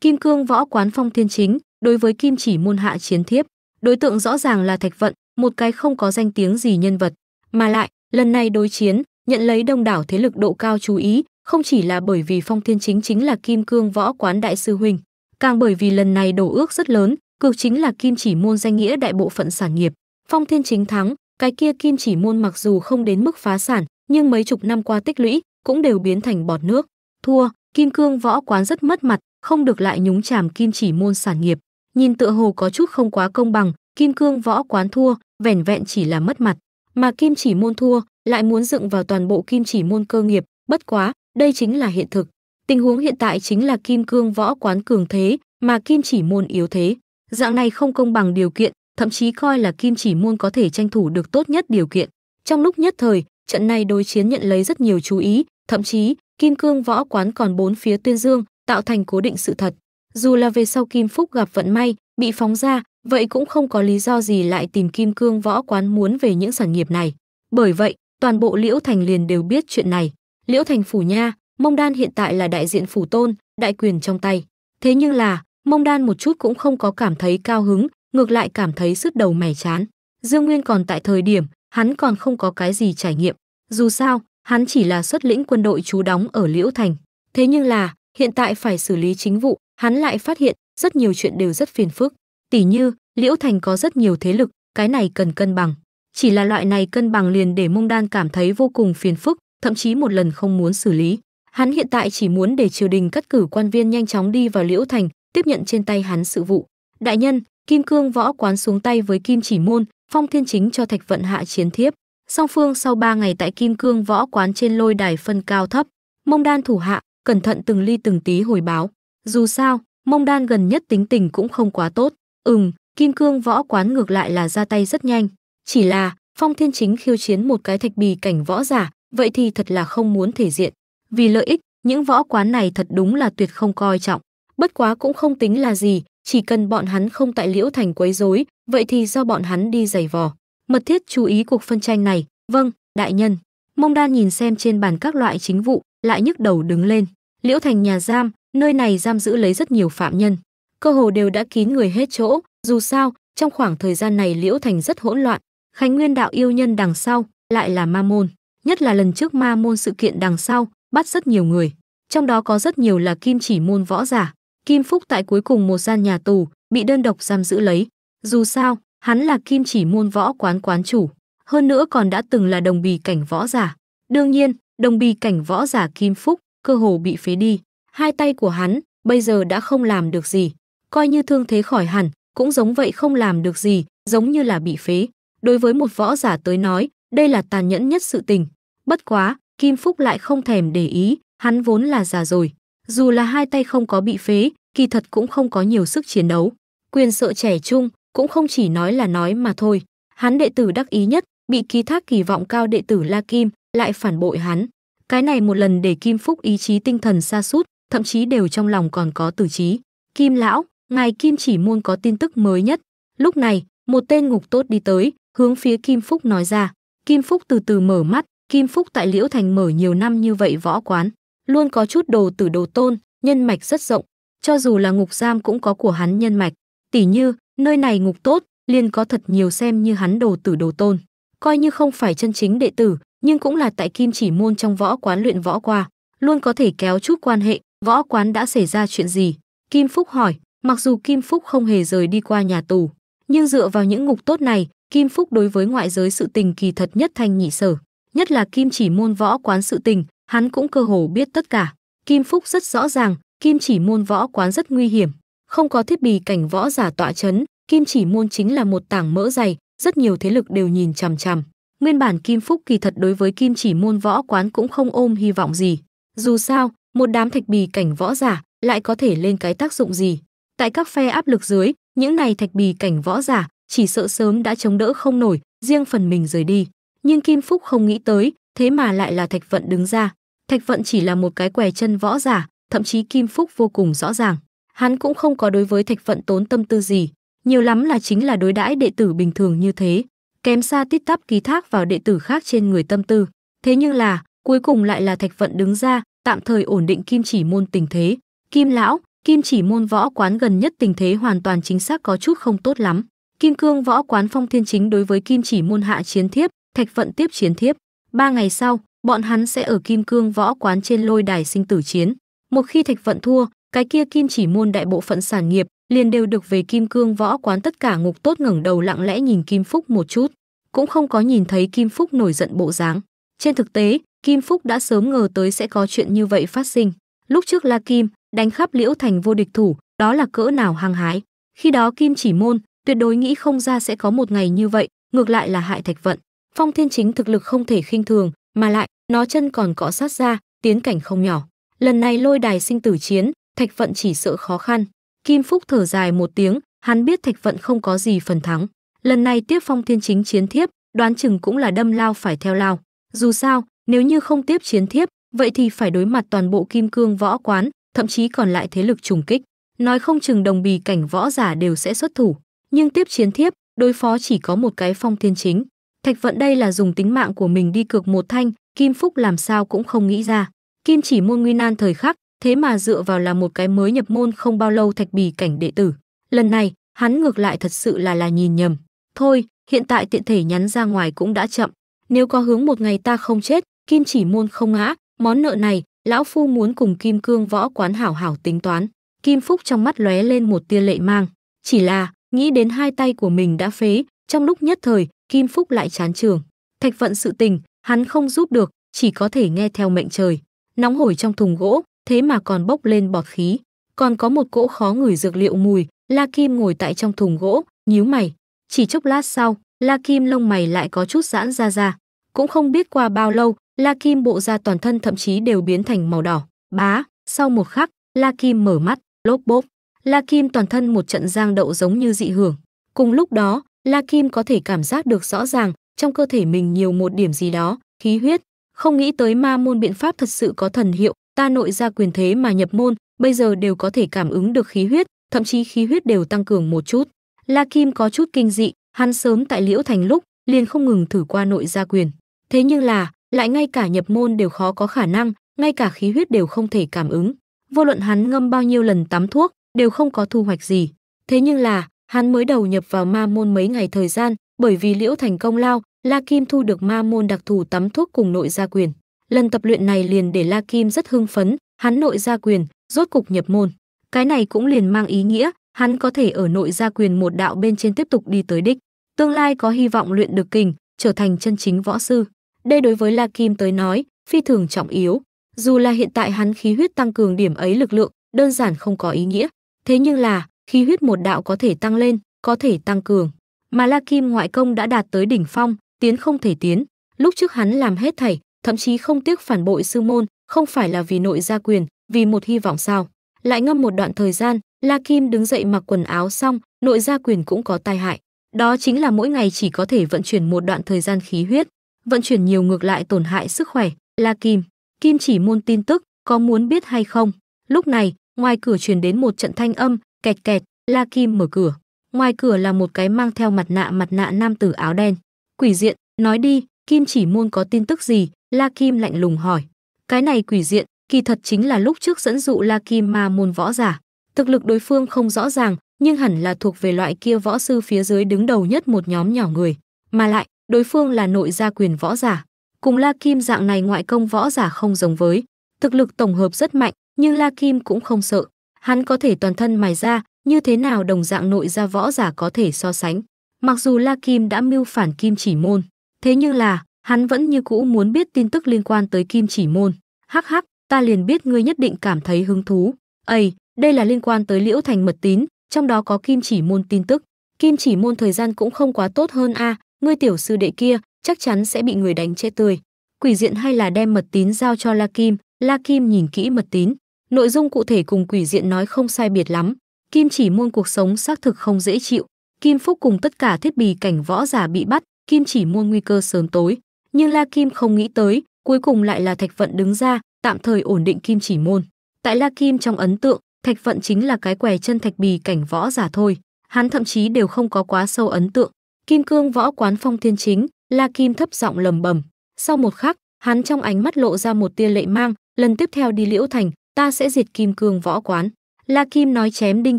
Kim Cương võ quán Phong Thiên Chính, đối với Kim Chỉ môn hạ chiến thiếp, đối tượng rõ ràng là Thạch Vận, một cái không có danh tiếng gì nhân vật, mà lại, lần này đối chiến, nhận lấy đông đảo thế lực độ cao chú ý, không chỉ là bởi vì Phong Thiên Chính chính là Kim Cương Võ Quán Đại Sư Huynh, càng bởi vì lần này đổ ước rất lớn, cược chính là Kim Chỉ Môn danh nghĩa đại bộ phận sản nghiệp. Phong Thiên Chính thắng, cái kia Kim Chỉ Môn mặc dù không đến mức phá sản, nhưng mấy chục năm qua tích lũy cũng đều biến thành bọt nước. Thua, Kim Cương Võ Quán rất mất mặt, không được lại nhúng chàm Kim Chỉ Môn sản nghiệp. Nhìn tựa hồ có chút không quá công bằng, kim cương võ quán thua vẻn vẹn chỉ là mất mặt mà kim chỉ môn thua lại muốn dựng vào toàn bộ kim chỉ môn cơ nghiệp bất quá đây chính là hiện thực tình huống hiện tại chính là kim cương võ quán cường thế mà kim chỉ môn yếu thế dạng này không công bằng điều kiện thậm chí coi là kim chỉ môn có thể tranh thủ được tốt nhất điều kiện trong lúc nhất thời trận này đối chiến nhận lấy rất nhiều chú ý thậm chí kim cương võ quán còn bốn phía tuyên dương tạo thành cố định sự thật dù là về sau kim phúc gặp vận may bị phóng ra Vậy cũng không có lý do gì lại tìm Kim Cương Võ Quán muốn về những sản nghiệp này. Bởi vậy, toàn bộ Liễu Thành liền đều biết chuyện này. Liễu Thành phủ nha, Mông Đan hiện tại là đại diện phủ tôn, đại quyền trong tay. Thế nhưng là, Mông Đan một chút cũng không có cảm thấy cao hứng, ngược lại cảm thấy sứt đầu mẻ chán. Dương Nguyên còn tại thời điểm, hắn còn không có cái gì trải nghiệm. Dù sao, hắn chỉ là xuất lĩnh quân đội trú đóng ở Liễu Thành. Thế nhưng là, hiện tại phải xử lý chính vụ, hắn lại phát hiện rất nhiều chuyện đều rất phiền phức. Tỷ như, Liễu Thành có rất nhiều thế lực, cái này cần cân bằng. Chỉ là loại này cân bằng liền để Mông Đan cảm thấy vô cùng phiền phức, thậm chí một lần không muốn xử lý. Hắn hiện tại chỉ muốn để triều đình cắt cử quan viên nhanh chóng đi vào Liễu Thành, tiếp nhận trên tay hắn sự vụ. Đại nhân, Kim Cương Võ quán xuống tay với Kim Chỉ Môn, Phong Thiên Chính cho Thạch Vận hạ chiến thiếp. Song phương sau ba ngày tại Kim Cương Võ quán trên lôi đài phân cao thấp, Mông Đan thủ hạ, cẩn thận từng ly từng tí hồi báo. Dù sao, Mông Đan gần nhất tính tình cũng không quá tốt, Ừm, Kim Cương Võ Quán ngược lại là ra tay rất nhanh, chỉ là Phong Thiên Chính khiêu chiến một cái thạch bì cảnh võ giả, vậy thì thật là không muốn thể diện. Vì lợi ích, những võ quán này thật đúng là tuyệt không coi trọng, bất quá cũng không tính là gì, chỉ cần bọn hắn không tại Liễu Thành quấy rối, vậy thì do bọn hắn đi giày vò. Mật thiết chú ý cuộc phân tranh này, vâng, đại nhân. Mông Đan nhìn xem trên bàn các loại chính vụ, lại nhức đầu đứng lên. Liễu Thành nhà giam, nơi này giam giữ lấy rất nhiều phạm nhân cơ hồ đều đã kín người hết chỗ dù sao trong khoảng thời gian này liễu thành rất hỗn loạn khánh nguyên đạo yêu nhân đằng sau lại là ma môn nhất là lần trước ma môn sự kiện đằng sau bắt rất nhiều người trong đó có rất nhiều là kim chỉ môn võ giả kim phúc tại cuối cùng một gian nhà tù bị đơn độc giam giữ lấy dù sao hắn là kim chỉ môn võ quán quán chủ hơn nữa còn đã từng là đồng bì cảnh võ giả đương nhiên đồng bì cảnh võ giả kim phúc cơ hồ bị phế đi hai tay của hắn bây giờ đã không làm được gì coi như thương thế khỏi hẳn, cũng giống vậy không làm được gì, giống như là bị phế. Đối với một võ giả tới nói, đây là tàn nhẫn nhất sự tình. Bất quá, Kim Phúc lại không thèm để ý, hắn vốn là già rồi. Dù là hai tay không có bị phế, kỳ thật cũng không có nhiều sức chiến đấu. Quyền sợ trẻ trung, cũng không chỉ nói là nói mà thôi. Hắn đệ tử đắc ý nhất, bị ký thác kỳ vọng cao đệ tử La Kim, lại phản bội hắn. Cái này một lần để Kim Phúc ý chí tinh thần xa suốt thậm chí đều trong lòng còn có tử trí. Kim lão, ngài Kim Chỉ Môn có tin tức mới nhất. Lúc này, một tên ngục tốt đi tới, hướng phía Kim Phúc nói ra. Kim Phúc từ từ mở mắt, Kim Phúc tại Liễu Thành mở nhiều năm như vậy võ quán, luôn có chút đồ tử đồ tôn, nhân mạch rất rộng, cho dù là ngục giam cũng có của hắn nhân mạch. Tỉ như, nơi này ngục tốt, liền có thật nhiều xem như hắn đồ tử đồ tôn, coi như không phải chân chính đệ tử, nhưng cũng là tại Kim Chỉ Môn trong võ quán luyện võ qua, luôn có thể kéo chút quan hệ, võ quán đã xảy ra chuyện gì? Kim Phúc hỏi, Mặc dù Kim Phúc không hề rời đi qua nhà tù, nhưng dựa vào những ngục tốt này, Kim Phúc đối với ngoại giới sự tình kỳ thật nhất thanh nhị sở, nhất là Kim Chỉ môn võ quán sự tình, hắn cũng cơ hồ biết tất cả. Kim Phúc rất rõ ràng, Kim Chỉ môn võ quán rất nguy hiểm, không có thiết bị cảnh võ giả tọa chấn, Kim Chỉ môn chính là một tảng mỡ dày, rất nhiều thế lực đều nhìn chằm chằm. Nguyên bản Kim Phúc kỳ thật đối với Kim Chỉ môn võ quán cũng không ôm hy vọng gì. Dù sao, một đám thạch bì cảnh võ giả lại có thể lên cái tác dụng gì? tại các phe áp lực dưới những này thạch bì cảnh võ giả chỉ sợ sớm đã chống đỡ không nổi riêng phần mình rời đi nhưng kim phúc không nghĩ tới thế mà lại là thạch vận đứng ra thạch vận chỉ là một cái què chân võ giả thậm chí kim phúc vô cùng rõ ràng hắn cũng không có đối với thạch vận tốn tâm tư gì nhiều lắm là chính là đối đãi đệ tử bình thường như thế kém xa tít tắp ký thác vào đệ tử khác trên người tâm tư thế nhưng là cuối cùng lại là thạch vận đứng ra tạm thời ổn định kim chỉ môn tình thế kim lão Kim chỉ môn võ quán gần nhất tình thế hoàn toàn chính xác có chút không tốt lắm. Kim cương võ quán phong thiên chính đối với kim chỉ môn hạ chiến thiếp, thạch vận tiếp chiến thiếp. Ba ngày sau, bọn hắn sẽ ở kim cương võ quán trên lôi đài sinh tử chiến. Một khi thạch vận thua, cái kia kim chỉ môn đại bộ phận sản nghiệp liền đều được về kim cương võ quán tất cả ngục tốt ngẩng đầu lặng lẽ nhìn kim phúc một chút cũng không có nhìn thấy kim phúc nổi giận bộ dáng trên thực tế kim phúc đã sớm ngờ tới sẽ có chuyện như vậy phát sinh lúc trước la kim đánh khắp liễu thành vô địch thủ đó là cỡ nào hăng hái khi đó kim chỉ môn tuyệt đối nghĩ không ra sẽ có một ngày như vậy ngược lại là hại thạch vận phong thiên chính thực lực không thể khinh thường mà lại nó chân còn cọ sát ra tiến cảnh không nhỏ lần này lôi đài sinh tử chiến thạch vận chỉ sợ khó khăn kim phúc thở dài một tiếng hắn biết thạch vận không có gì phần thắng lần này tiếp phong thiên chính chiến thiếp đoán chừng cũng là đâm lao phải theo lao dù sao nếu như không tiếp chiến thiếp vậy thì phải đối mặt toàn bộ kim cương võ quán thậm chí còn lại thế lực trùng kích. Nói không chừng đồng bì cảnh võ giả đều sẽ xuất thủ, nhưng tiếp chiến thiếp, đối phó chỉ có một cái phong thiên chính. Thạch vận đây là dùng tính mạng của mình đi cược một thanh, Kim Phúc làm sao cũng không nghĩ ra. Kim chỉ môn nguy nan thời khắc, thế mà dựa vào là một cái mới nhập môn không bao lâu thạch bì cảnh đệ tử. Lần này, hắn ngược lại thật sự là là nhìn nhầm. Thôi, hiện tại tiện thể nhắn ra ngoài cũng đã chậm. Nếu có hướng một ngày ta không chết, Kim chỉ môn không ngã, món nợ này lão phu muốn cùng kim cương võ quán hảo hảo tính toán kim phúc trong mắt lóe lên một tia lệ mang chỉ là nghĩ đến hai tay của mình đã phế trong lúc nhất thời kim phúc lại chán trường thạch vận sự tình hắn không giúp được chỉ có thể nghe theo mệnh trời nóng hổi trong thùng gỗ thế mà còn bốc lên bọt khí còn có một cỗ khó ngửi dược liệu mùi la kim ngồi tại trong thùng gỗ nhíu mày chỉ chốc lát sau la kim lông mày lại có chút giãn ra ra cũng không biết qua bao lâu La Kim bộ ra toàn thân thậm chí đều biến thành màu đỏ. Bá, sau một khắc, La Kim mở mắt, lốp bốp. La Kim toàn thân một trận giang đậu giống như dị hưởng. Cùng lúc đó, La Kim có thể cảm giác được rõ ràng, trong cơ thể mình nhiều một điểm gì đó, khí huyết. Không nghĩ tới ma môn biện pháp thật sự có thần hiệu, ta nội ra quyền thế mà nhập môn, bây giờ đều có thể cảm ứng được khí huyết, thậm chí khí huyết đều tăng cường một chút. La Kim có chút kinh dị, hắn sớm tại Liễu Thành lúc, liền không ngừng thử qua nội gia quyền. Thế nhưng là, lại ngay cả nhập môn đều khó có khả năng, ngay cả khí huyết đều không thể cảm ứng. Vô luận hắn ngâm bao nhiêu lần tắm thuốc, đều không có thu hoạch gì. Thế nhưng là, hắn mới đầu nhập vào ma môn mấy ngày thời gian, bởi vì Liễu Thành công lao, La Kim thu được ma môn đặc thù tắm thuốc cùng nội gia quyền. Lần tập luyện này liền để La Kim rất hưng phấn, hắn nội gia quyền, rốt cục nhập môn. Cái này cũng liền mang ý nghĩa, hắn có thể ở nội gia quyền một đạo bên trên tiếp tục đi tới đích. Tương lai có hy vọng luyện được kình, trở thành chân chính võ sư. Đây đối với La Kim tới nói, phi thường trọng yếu. Dù là hiện tại hắn khí huyết tăng cường điểm ấy lực lượng, đơn giản không có ý nghĩa. Thế nhưng là, khí huyết một đạo có thể tăng lên, có thể tăng cường. Mà La Kim ngoại công đã đạt tới đỉnh phong, tiến không thể tiến. Lúc trước hắn làm hết thảy, thậm chí không tiếc phản bội sư môn, không phải là vì nội gia quyền, vì một hy vọng sao. Lại ngâm một đoạn thời gian, La Kim đứng dậy mặc quần áo xong, nội gia quyền cũng có tai hại. Đó chính là mỗi ngày chỉ có thể vận chuyển một đoạn thời gian khí huyết vận chuyển nhiều ngược lại tổn hại sức khỏe, là Kim. Kim chỉ môn tin tức, có muốn biết hay không? Lúc này, ngoài cửa truyền đến một trận thanh âm, kẹt kẹt, La Kim mở cửa. Ngoài cửa là một cái mang theo mặt nạ mặt nạ nam tử áo đen. Quỷ diện, nói đi, Kim chỉ môn có tin tức gì? La Kim lạnh lùng hỏi. Cái này quỷ diện, kỳ thật chính là lúc trước dẫn dụ La Kim ma môn võ giả. Thực lực đối phương không rõ ràng, nhưng hẳn là thuộc về loại kia võ sư phía dưới đứng đầu nhất một nhóm nhỏ người. Mà lại, đối phương là nội gia quyền võ giả. Cùng La Kim dạng này ngoại công võ giả không giống với, thực lực tổng hợp rất mạnh, nhưng La Kim cũng không sợ. Hắn có thể toàn thân mài ra, như thế nào đồng dạng nội gia võ giả có thể so sánh. Mặc dù La Kim đã mưu phản Kim Chỉ Môn, thế nhưng là, hắn vẫn như cũ muốn biết tin tức liên quan tới Kim Chỉ Môn. Hắc hắc, ta liền biết ngươi nhất định cảm thấy hứng thú. Ây, đây là liên quan tới Liễu Thành mật tín, trong đó có Kim Chỉ Môn tin tức. Kim Chỉ Môn thời gian cũng không quá tốt hơn a, ngươi tiểu sư đệ kia chắc chắn sẽ bị người đánh chết tươi. Quỷ diện hay là đem mật tín giao cho La Kim, La Kim nhìn kỹ mật tín, nội dung cụ thể cùng quỷ diện nói không sai biệt lắm, Kim chỉ môn cuộc sống xác thực không dễ chịu, Kim Phúc cùng tất cả thiết bị cảnh võ giả bị bắt, Kim chỉ môn nguy cơ sớm tối, nhưng La Kim không nghĩ tới, cuối cùng lại là Thạch Vận đứng ra, tạm thời ổn định Kim chỉ môn. Tại La Kim trong ấn tượng, Thạch Vận chính là cái què chân thạch bì cảnh võ giả thôi, hắn thậm chí đều không có quá sâu ấn tượng, Kim Cương võ quán phong thiên chính, La Kim thấp giọng lầm bầm. Sau một khắc, hắn trong ánh mắt lộ ra một tia lệ mang, lần tiếp theo đi Liễu Thành, ta sẽ diệt Kim Cương võ quán. La Kim nói chém đinh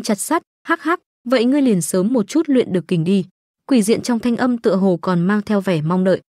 chặt sắt, hắc hắc, vậy ngươi liền sớm một chút luyện được kình đi. Quỷ diện trong thanh âm tựa hồ còn mang theo vẻ mong đợi.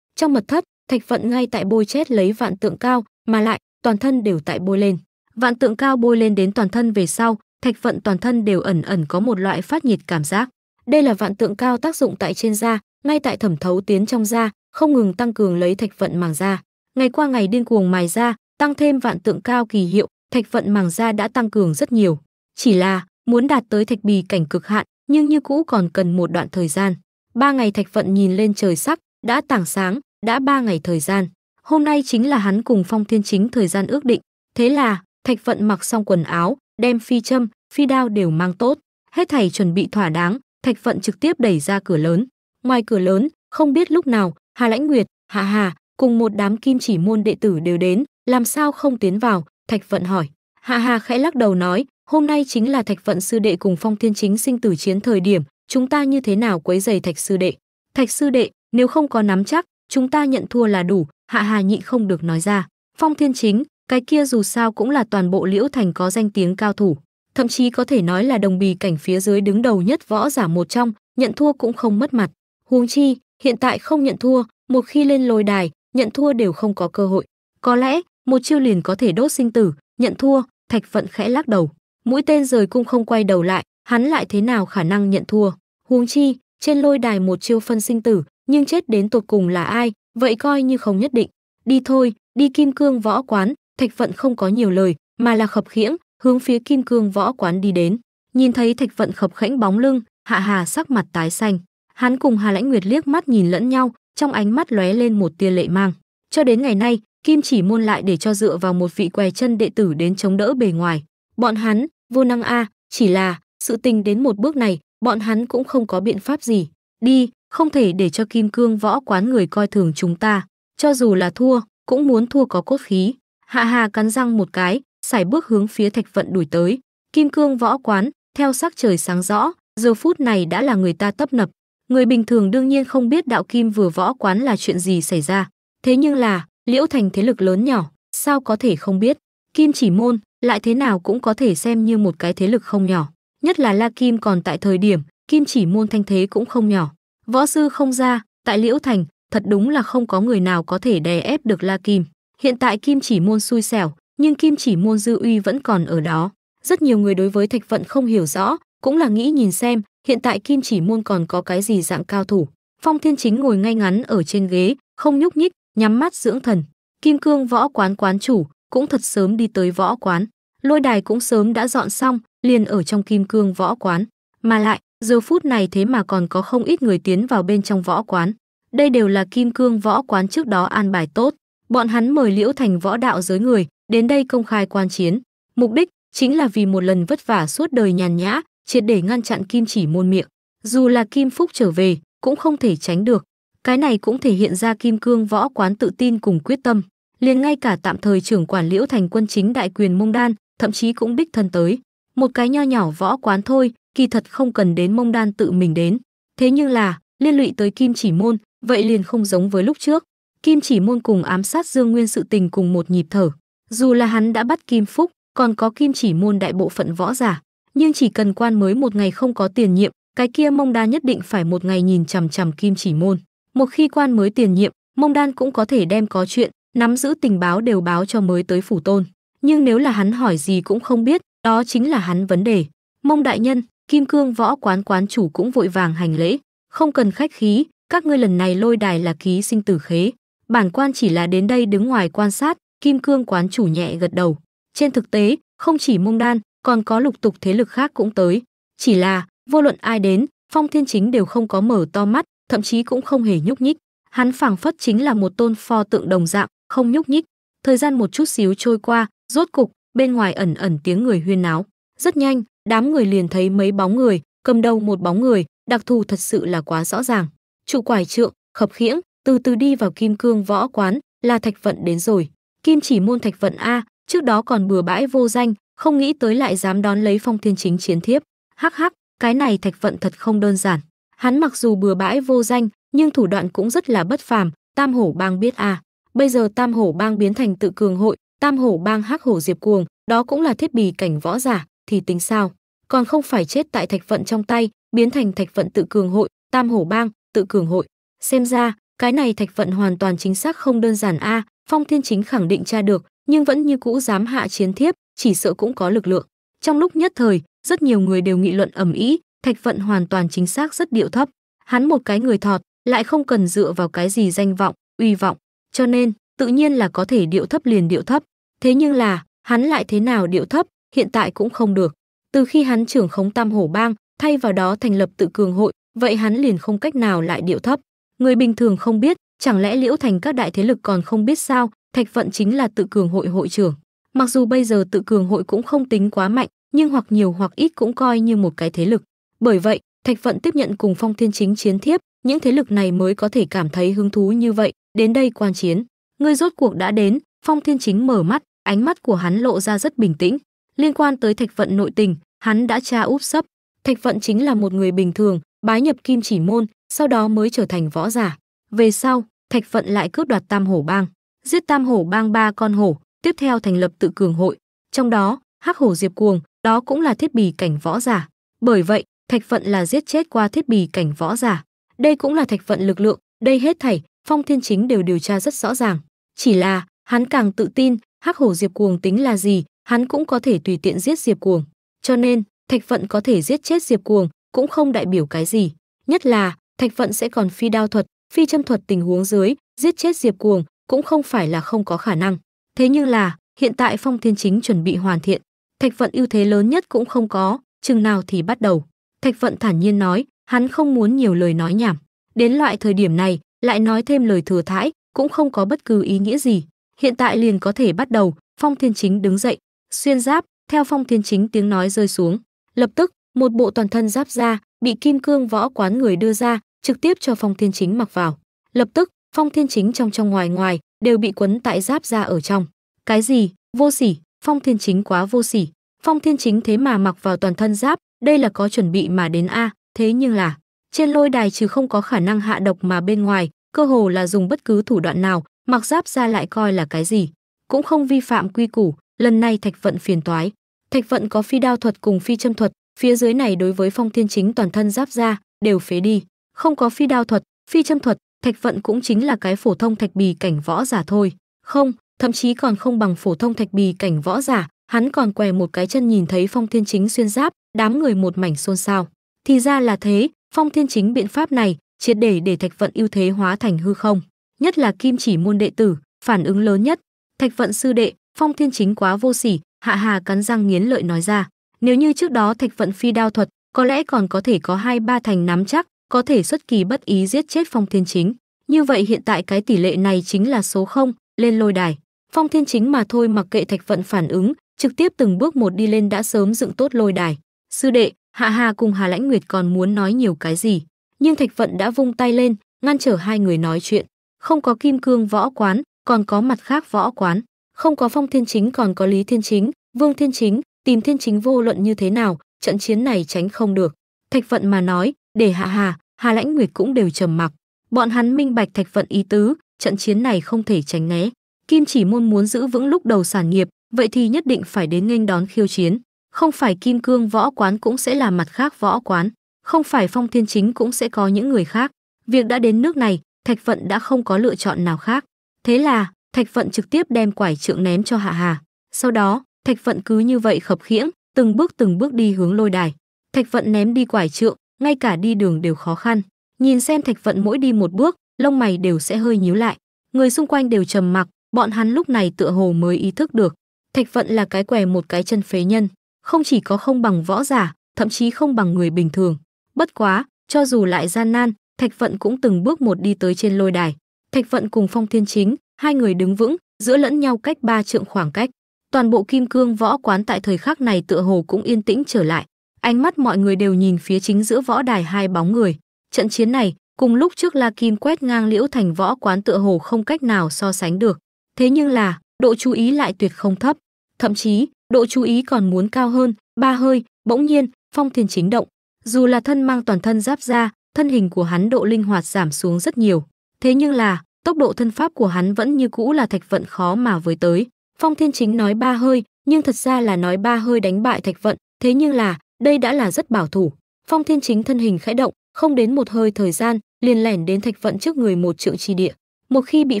Trong mật thất, Thạch Vận ngay tại bôi chết lấy vạn tượng cao, mà lại toàn thân đều tại bôi lên. Vạn tượng cao bôi lên đến toàn thân về sau, Thạch Vận toàn thân đều ẩn ẩn có một loại phát nhiệt cảm giác. Đây là vạn tượng cao tác dụng tại trên da, ngay tại thẩm thấu tiến trong da, không ngừng tăng cường lấy thạch vận màng da. Ngày qua ngày điên cuồng mài da, tăng thêm vạn tượng cao kỳ hiệu, thạch vận màng da đã tăng cường rất nhiều. Chỉ là muốn đạt tới thạch bì cảnh cực hạn, nhưng như cũ còn cần một đoạn thời gian. Ba ngày thạch vận nhìn lên trời sắc, đã tảng sáng, đã ba ngày thời gian. Hôm nay chính là hắn cùng Phong Thiên Chính thời gian ước định. Thế là, thạch vận mặc xong quần áo, đem phi châm, phi đao đều mang tốt. Hết thảy chuẩn bị thỏa đáng, Thạch Vận trực tiếp đẩy ra cửa lớn. Ngoài cửa lớn, không biết lúc nào, Hà Lãnh Nguyệt, Hạ Hà cùng một đám kim chỉ môn đệ tử đều đến, làm sao không tiến vào? Thạch Vận hỏi. Hạ Hà khẽ lắc đầu nói, hôm nay chính là Thạch Vận sư đệ cùng Phong Thiên Chính sinh tử chiến thời điểm, chúng ta như thế nào quấy giày Thạch sư đệ? Thạch sư đệ, nếu không có nắm chắc, chúng ta nhận thua là đủ, Hạ Hà nhịn không được nói ra. Phong Thiên Chính, cái kia dù sao cũng là toàn bộ Liễu Thành có danh tiếng cao thủ thậm chí có thể nói là đồng bì cảnh phía dưới đứng đầu nhất võ giả một trong, nhận thua cũng không mất mặt. Huống chi, hiện tại không nhận thua, một khi lên lôi đài, nhận thua đều không có cơ hội. Có lẽ, một chiêu liền có thể đốt sinh tử, nhận thua, Thạch Vận khẽ lắc đầu. Mũi tên rời cũng không quay đầu lại, hắn lại thế nào khả năng nhận thua. Huống chi, trên lôi đài một chiêu phân sinh tử, nhưng chết đến tột cùng là ai, vậy coi như không nhất định. Đi thôi, đi kim cương võ quán, Thạch Vận không có nhiều lời, mà là khập khiễng, hướng phía Kim Cương Võ quán đi đến. Nhìn thấy Thạch Vận khập khẽnh bóng lưng, Hạ Hà sắc mặt tái xanh. Hắn cùng Hà Lãnh Nguyệt liếc mắt nhìn lẫn nhau, trong ánh mắt lóe lên một tia lệ mang. Cho đến ngày nay, Kim Chỉ môn lại để cho dựa vào một vị què chân đệ tử đến chống đỡ bề ngoài. Bọn hắn, vô năng a, chỉ là sự tình đến một bước này, bọn hắn cũng không có biện pháp gì. Đi, không thể để cho Kim Cương Võ quán người coi thường chúng ta, cho dù là thua, cũng muốn thua có cốt khí. Hạ Hà cắn răng một cái, xài bước hướng phía Thạch Vận đuổi tới. Kim Cương võ quán, theo sắc trời sáng rõ, giờ phút này đã là người ta tấp nập. Người bình thường đương nhiên không biết đạo kim vừa võ quán là chuyện gì xảy ra. Thế nhưng là, Liễu Thành thế lực lớn nhỏ, sao có thể không biết. Kim chỉ môn, lại thế nào cũng có thể xem như một cái thế lực không nhỏ. Nhất là La Kim còn tại thời điểm, Kim chỉ môn thanh thế cũng không nhỏ. Võ sư không ra, tại Liễu Thành, thật đúng là không có người nào có thể đè ép được La Kim. Hiện tại Kim chỉ môn xui xẻo, nhưng kim chỉ môn dư uy vẫn còn ở đó. Rất nhiều người đối với Thạch Vận không hiểu rõ, cũng là nghĩ nhìn xem hiện tại kim chỉ môn còn có cái gì dạng cao thủ. Phong Thiên Chính ngồi ngay ngắn ở trên ghế, không nhúc nhích, nhắm mắt dưỡng thần. Kim Cương võ quán quán chủ cũng thật sớm đi tới võ quán, lôi đài cũng sớm đã dọn xong, liền ở trong Kim Cương võ quán, mà lại giờ phút này thế mà còn có không ít người tiến vào bên trong võ quán. Đây đều là Kim Cương võ quán trước đó an bài tốt, bọn hắn mời Liễu Thành võ đạo giới người, đến đây công khai quan chiến. Mục đích chính là vì một lần vất vả suốt đời nhàn nhã, triệt để ngăn chặn kim chỉ môn miệng. Dù là Kim Phúc trở về, cũng không thể tránh được. Cái này cũng thể hiện ra Kim Cương võ quán tự tin cùng quyết tâm. Liền ngay cả tạm thời trưởng quản liễu thành quân chính đại quyền Mông Đan, thậm chí cũng đích thân tới. Một cái nho nhỏ võ quán thôi, kỳ thật không cần đến Mông Đan tự mình đến. Thế nhưng là, liên lụy tới Kim Chỉ Môn, vậy liền không giống với lúc trước. Kim Chỉ Môn cùng ám sát Dương Nguyên sự tình cùng một nhịp thở. Dù là hắn đã bắt Kim Phúc, còn có Kim Chỉ Môn đại bộ phận võ giả, nhưng chỉ cần quan mới một ngày không có tiền nhiệm, cái kia Mông Đan nhất định phải một ngày nhìn chằm chằm Kim Chỉ Môn. Một khi quan mới tiền nhiệm, Mông Đan cũng có thể đem có chuyện, nắm giữ tình báo đều báo cho mới tới phủ tôn. Nhưng nếu là hắn hỏi gì cũng không biết, đó chính là hắn vấn đề. Mông đại nhân, Kim Cương võ quán quán chủ cũng vội vàng hành lễ, không cần khách khí, các ngươi lần này lôi đài là ký sinh tử khế, bản quan chỉ là đến đây đứng ngoài quan sát, Kim Cương quán chủ nhẹ gật đầu. Trên thực tế, không chỉ Mông Đan, còn có lục tục thế lực khác cũng tới. Chỉ là, vô luận ai đến, Phong Thiên Chính đều không có mở to mắt, thậm chí cũng không hề nhúc nhích. Hắn phảng phất chính là một tôn pho tượng đồng dạng, không nhúc nhích. Thời gian một chút xíu trôi qua, rốt cục, bên ngoài ẩn ẩn tiếng người huyên náo. Rất nhanh, đám người liền thấy mấy bóng người, cầm đầu một bóng người, đặc thù thật sự là quá rõ ràng. Trụ quải trượng, khập khiễng, từ từ đi vào kim cương võ quán, là thạch vận đến rồi kim chỉ môn thạch vận a trước đó còn bừa bãi vô danh không nghĩ tới lại dám đón lấy phong thiên chính chiến thiếp hắc hắc cái này thạch vận thật không đơn giản hắn mặc dù bừa bãi vô danh nhưng thủ đoạn cũng rất là bất phàm tam hổ bang biết a, bây giờ tam hổ bang biến thành tự cường hội tam hổ bang hắc hổ diệp cuồng đó cũng là thiết bị cảnh võ giả thì tính sao còn không phải chết tại thạch vận trong tay biến thành thạch vận tự cường hội tam hổ bang tự cường hội xem ra cái này thạch vận hoàn toàn chính xác không đơn giản a à, phong thiên chính khẳng định tra được nhưng vẫn như cũ dám hạ chiến thiếp chỉ sợ cũng có lực lượng trong lúc nhất thời rất nhiều người đều nghị luận ầm ĩ thạch vận hoàn toàn chính xác rất điệu thấp hắn một cái người thọt lại không cần dựa vào cái gì danh vọng uy vọng cho nên tự nhiên là có thể điệu thấp liền điệu thấp thế nhưng là hắn lại thế nào điệu thấp hiện tại cũng không được từ khi hắn trưởng khống tam hổ bang thay vào đó thành lập tự cường hội vậy hắn liền không cách nào lại điệu thấp người bình thường không biết Chẳng lẽ Liễu Thành các đại thế lực còn không biết sao, Thạch Vận chính là tự cường hội hội trưởng. Mặc dù bây giờ tự cường hội cũng không tính quá mạnh, nhưng hoặc nhiều hoặc ít cũng coi như một cái thế lực. Bởi vậy, Thạch Vận tiếp nhận cùng Phong Thiên Chính chiến thiếp, những thế lực này mới có thể cảm thấy hứng thú như vậy, đến đây quan chiến. Ngươi rốt cuộc đã đến, Phong Thiên Chính mở mắt, ánh mắt của hắn lộ ra rất bình tĩnh. Liên quan tới Thạch Vận nội tình, hắn đã tra úp sấp. Thạch Vận chính là một người bình thường, bái nhập kim chỉ môn, sau đó mới trở thành võ giả. Về sau, Thạch Phận lại cướp đoạt Tam Hổ Bang, giết Tam Hổ Bang ba con hổ, tiếp theo thành lập tự cường hội, trong đó Hắc Hổ Diệp Cuồng, đó cũng là thiết bì cảnh võ giả. Bởi vậy, Thạch Phận là giết chết qua thiết bì cảnh võ giả. Đây cũng là Thạch Phận lực lượng, đây hết thảy, Phong Thiên Chính đều điều tra rất rõ ràng. Chỉ là, hắn càng tự tin, Hắc Hổ Diệp Cuồng tính là gì, hắn cũng có thể tùy tiện giết Diệp Cuồng. Cho nên, Thạch Phận có thể giết chết Diệp Cuồng, cũng không đại biểu cái gì. Nhất là, Thạch Phận sẽ còn phi đao thuật, phi châm thuật tình huống dưới giết chết diệp cuồng cũng không phải là không có khả năng thế nhưng là hiện tại phong thiên chính chuẩn bị hoàn thiện thạch vận ưu thế lớn nhất cũng không có chừng nào thì bắt đầu thạch vận thản nhiên nói hắn không muốn nhiều lời nói nhảm đến loại thời điểm này lại nói thêm lời thừa thãi cũng không có bất cứ ý nghĩa gì hiện tại liền có thể bắt đầu phong thiên chính đứng dậy xuyên giáp theo phong thiên chính tiếng nói rơi xuống lập tức một bộ toàn thân giáp ra bị kim cương võ quán người đưa ra trực tiếp cho phong thiên chính mặc vào lập tức phong thiên chính trong trong ngoài ngoài đều bị quấn tại giáp ra ở trong cái gì vô sỉ phong thiên chính quá vô sỉ phong thiên chính thế mà mặc vào toàn thân giáp đây là có chuẩn bị mà đến a thế nhưng là trên lôi đài trừ không có khả năng hạ độc mà bên ngoài cơ hồ là dùng bất cứ thủ đoạn nào mặc giáp ra lại coi là cái gì cũng không vi phạm quy củ lần này thạch vận phiền toái thạch vận có phi đao thuật cùng phi châm thuật phía dưới này đối với phong thiên chính toàn thân giáp ra đều phế đi không có phi đao thuật, phi châm thuật, thạch vận cũng chính là cái phổ thông thạch bì cảnh võ giả thôi. Không, thậm chí còn không bằng phổ thông thạch bì cảnh võ giả, hắn còn què một cái chân nhìn thấy Phong Thiên Chính xuyên giáp, đám người một mảnh xôn xao. Thì ra là thế, Phong Thiên Chính biện pháp này, triệt để để thạch vận ưu thế hóa thành hư không, nhất là kim chỉ môn đệ tử, phản ứng lớn nhất. Thạch vận sư đệ, Phong Thiên Chính quá vô sỉ, Hạ Hà cắn răng nghiến lợi nói ra, nếu như trước đó thạch vận phi đao thuật, có lẽ còn có thể có hai ba thành nắm chắc, có thể xuất kỳ bất ý giết chết Phong Thiên Chính. Như vậy hiện tại cái tỷ lệ này chính là số 0, lên lôi đài. Phong Thiên Chính mà thôi mặc kệ Thạch Vận phản ứng, trực tiếp từng bước một đi lên đã sớm dựng tốt lôi đài. Sư đệ, Hạ Hà cùng Hà Lãnh Nguyệt còn muốn nói nhiều cái gì, nhưng Thạch Vận đã vung tay lên, ngăn trở hai người nói chuyện. Không có Kim Cương võ quán, còn có mặt khác võ quán, không có Phong Thiên Chính còn có Lý Thiên Chính, Vương Thiên Chính, tìm Thiên Chính vô luận như thế nào, trận chiến này tránh không được. Thạch Vận mà nói, để hạ hà hà lãnh nguyệt cũng đều trầm mặc bọn hắn minh bạch thạch vận ý tứ trận chiến này không thể tránh né kim chỉ môn muốn giữ vững lúc đầu sản nghiệp vậy thì nhất định phải đến nghênh đón khiêu chiến không phải kim cương võ quán cũng sẽ là mặt khác võ quán không phải phong thiên chính cũng sẽ có những người khác việc đã đến nước này thạch vận đã không có lựa chọn nào khác thế là thạch vận trực tiếp đem quải trượng ném cho hạ hà sau đó thạch vận cứ như vậy khập khiễng từng bước từng bước đi hướng lôi đài thạch vận ném đi quải trượng ngay cả đi đường đều khó khăn. Nhìn xem Thạch Vận mỗi đi một bước, lông mày đều sẽ hơi nhíu lại. Người xung quanh đều trầm mặc, bọn hắn lúc này tựa hồ mới ý thức được, Thạch Vận là cái què một cái chân phế nhân, không chỉ có không bằng võ giả, thậm chí không bằng người bình thường. Bất quá, cho dù lại gian nan, Thạch Vận cũng từng bước một đi tới trên lôi đài. Thạch Vận cùng Phong Thiên Chính, hai người đứng vững, giữa lẫn nhau cách ba trượng khoảng cách. Toàn bộ Kim Cương Võ Quán tại thời khắc này tựa hồ cũng yên tĩnh trở lại. Ánh mắt mọi người đều nhìn phía chính giữa võ đài hai bóng người. Trận chiến này, cùng lúc trước La Kim quét ngang Liễu Thành võ quán tựa hồ không cách nào so sánh được. Thế nhưng là, độ chú ý lại tuyệt không thấp. Thậm chí, độ chú ý còn muốn cao hơn, ba hơi, bỗng nhiên, phong thiên chính động. Dù là thân mang toàn thân giáp ra, thân hình của hắn độ linh hoạt giảm xuống rất nhiều. Thế nhưng là, tốc độ thân pháp của hắn vẫn như cũ là thạch vận khó mà với tới. Phong thiên chính nói ba hơi, nhưng thật ra là nói ba hơi đánh bại thạch vận, thế nhưng là, đây đã là rất bảo thủ phong thiên chính thân hình khẽ động không đến một hơi thời gian liền lẻn đến thạch vận trước người một trượng chi địa một khi bị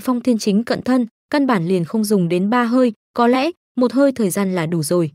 phong thiên chính cận thân căn bản liền không dùng đến ba hơi có lẽ một hơi thời gian là đủ rồi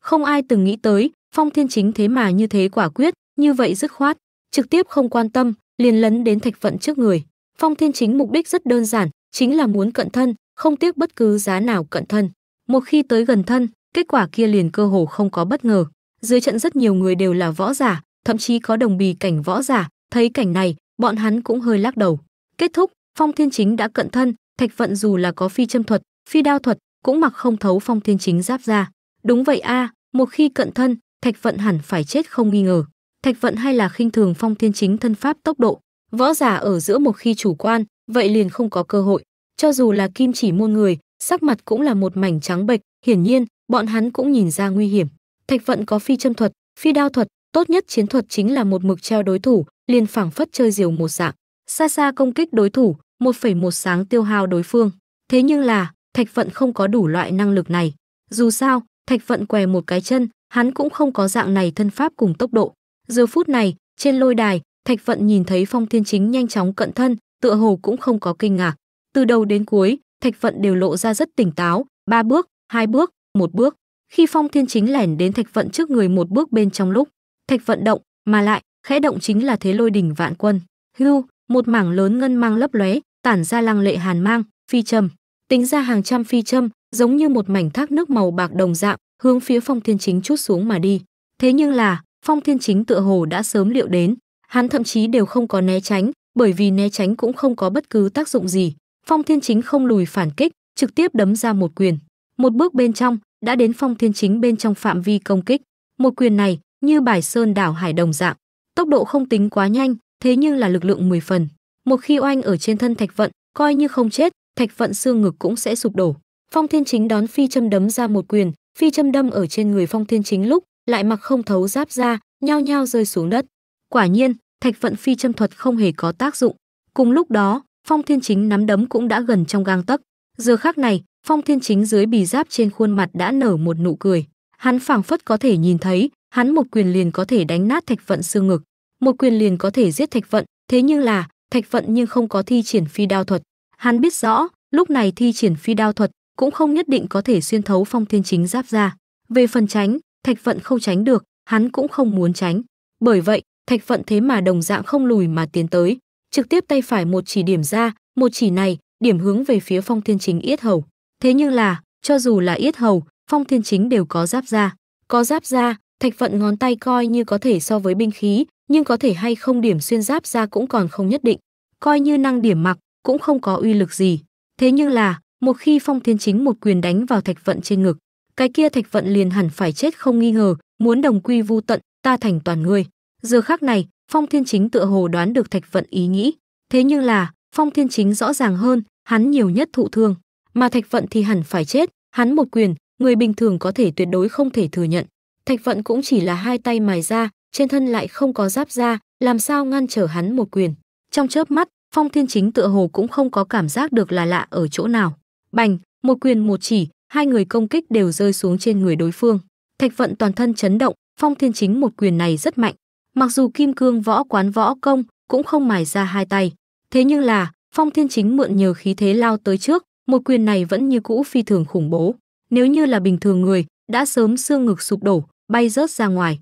không ai từng nghĩ tới phong thiên chính thế mà như thế quả quyết như vậy dứt khoát trực tiếp không quan tâm liền lấn đến thạch vận trước người phong thiên chính mục đích rất đơn giản chính là muốn cận thân không tiếc bất cứ giá nào cận thân một khi tới gần thân kết quả kia liền cơ hồ không có bất ngờ dưới trận rất nhiều người đều là võ giả, thậm chí có đồng bì cảnh võ giả, thấy cảnh này, bọn hắn cũng hơi lắc đầu. Kết thúc, Phong Thiên Chính đã cận thân, Thạch Vận dù là có phi châm thuật, phi đao thuật, cũng mặc không thấu Phong Thiên Chính giáp ra. Đúng vậy a, một khi cận thân, Thạch Vận hẳn phải chết không nghi ngờ. Thạch Vận hay là khinh thường Phong Thiên Chính thân pháp tốc độ, võ giả ở giữa một khi chủ quan, vậy liền không có cơ hội. Cho dù là kim chỉ môn người, sắc mặt cũng là một mảnh trắng bệch, hiển nhiên, bọn hắn cũng nhìn ra nguy hiểm. Thạch Vận có phi châm thuật, phi đao thuật, tốt nhất chiến thuật chính là một mực treo đối thủ, liền phảng phất chơi diều một dạng. Xa xa công kích đối thủ, 1,1 sáng tiêu hao đối phương. Thế nhưng là, Thạch Vận không có đủ loại năng lực này. Dù sao, Thạch Vận què một cái chân, hắn cũng không có dạng này thân pháp cùng tốc độ. Giờ phút này, trên lôi đài, Thạch Vận nhìn thấy Phong Thiên Chính nhanh chóng cận thân, tựa hồ cũng không có kinh ngạc. Từ đầu đến cuối, Thạch Vận đều lộ ra rất tỉnh táo, ba bước, hai bước, một bước. Khi Phong Thiên Chính lẻn đến Thạch Vận trước người một bước bên trong lúc, Thạch Vận động, mà lại khẽ động chính là thế lôi đỉnh vạn quân. Hưu, một mảng lớn ngân mang lấp lóe, tản ra lăng lệ hàn mang, phi châm. Tính ra hàng trăm phi châm, giống như một mảnh thác nước màu bạc đồng dạng, hướng phía Phong Thiên Chính chút xuống mà đi. Thế nhưng là, Phong Thiên Chính tựa hồ đã sớm liệu đến, hắn thậm chí đều không có né tránh, bởi vì né tránh cũng không có bất cứ tác dụng gì. Phong Thiên Chính không lùi phản kích, trực tiếp đấm ra một quyền. Một bước bên trong, đã đến phong thiên chính bên trong phạm vi công kích một quyền này như bài sơn đảo hải đồng dạng tốc độ không tính quá nhanh thế nhưng là lực lượng 10 phần một khi oanh ở trên thân thạch vận coi như không chết thạch vận xương ngực cũng sẽ sụp đổ phong thiên chính đón phi châm đấm ra một quyền phi châm đâm ở trên người phong thiên chính lúc lại mặc không thấu giáp ra nhao nhao rơi xuống đất quả nhiên thạch vận phi châm thuật không hề có tác dụng cùng lúc đó phong thiên chính nắm đấm cũng đã gần trong gang tấc giờ khác này Phong Thiên Chính dưới bì giáp trên khuôn mặt đã nở một nụ cười, hắn phảng phất có thể nhìn thấy, hắn một quyền liền có thể đánh nát Thạch Vận xương ngực, một quyền liền có thể giết Thạch Vận, thế nhưng là, Thạch Vận nhưng không có thi triển phi đao thuật. Hắn biết rõ, lúc này thi triển phi đao thuật cũng không nhất định có thể xuyên thấu Phong Thiên Chính giáp ra. Về phần tránh, Thạch Vận không tránh được, hắn cũng không muốn tránh. Bởi vậy, Thạch Vận thế mà đồng dạng không lùi mà tiến tới, trực tiếp tay phải một chỉ điểm ra, một chỉ này, điểm hướng về phía Phong Thiên Chính yết hầu. Thế nhưng là, cho dù là yết hầu, phong thiên chính đều có giáp da. Có giáp da, thạch vận ngón tay coi như có thể so với binh khí, nhưng có thể hay không điểm xuyên giáp da cũng còn không nhất định. Coi như năng điểm mặc, cũng không có uy lực gì. Thế nhưng là, một khi phong thiên chính một quyền đánh vào thạch vận trên ngực, cái kia thạch vận liền hẳn phải chết không nghi ngờ, muốn đồng quy vu tận, ta thành toàn ngươi. Giờ khác này, phong thiên chính tựa hồ đoán được thạch vận ý nghĩ. Thế nhưng là, phong thiên chính rõ ràng hơn, hắn nhiều nhất thụ thương mà Thạch Vận thì hẳn phải chết, hắn một quyền, người bình thường có thể tuyệt đối không thể thừa nhận. Thạch Vận cũng chỉ là hai tay mài ra, trên thân lại không có giáp da, làm sao ngăn trở hắn một quyền. Trong chớp mắt, Phong Thiên Chính tựa hồ cũng không có cảm giác được là lạ ở chỗ nào. Bành, một quyền một chỉ, hai người công kích đều rơi xuống trên người đối phương. Thạch Vận toàn thân chấn động, Phong Thiên Chính một quyền này rất mạnh. Mặc dù Kim Cương võ quán võ công cũng không mài ra hai tay, thế nhưng là Phong Thiên Chính mượn nhờ khí thế lao tới trước, một quyền này vẫn như cũ phi thường khủng bố. Nếu như là bình thường người, đã sớm xương ngực sụp đổ, bay rớt ra ngoài.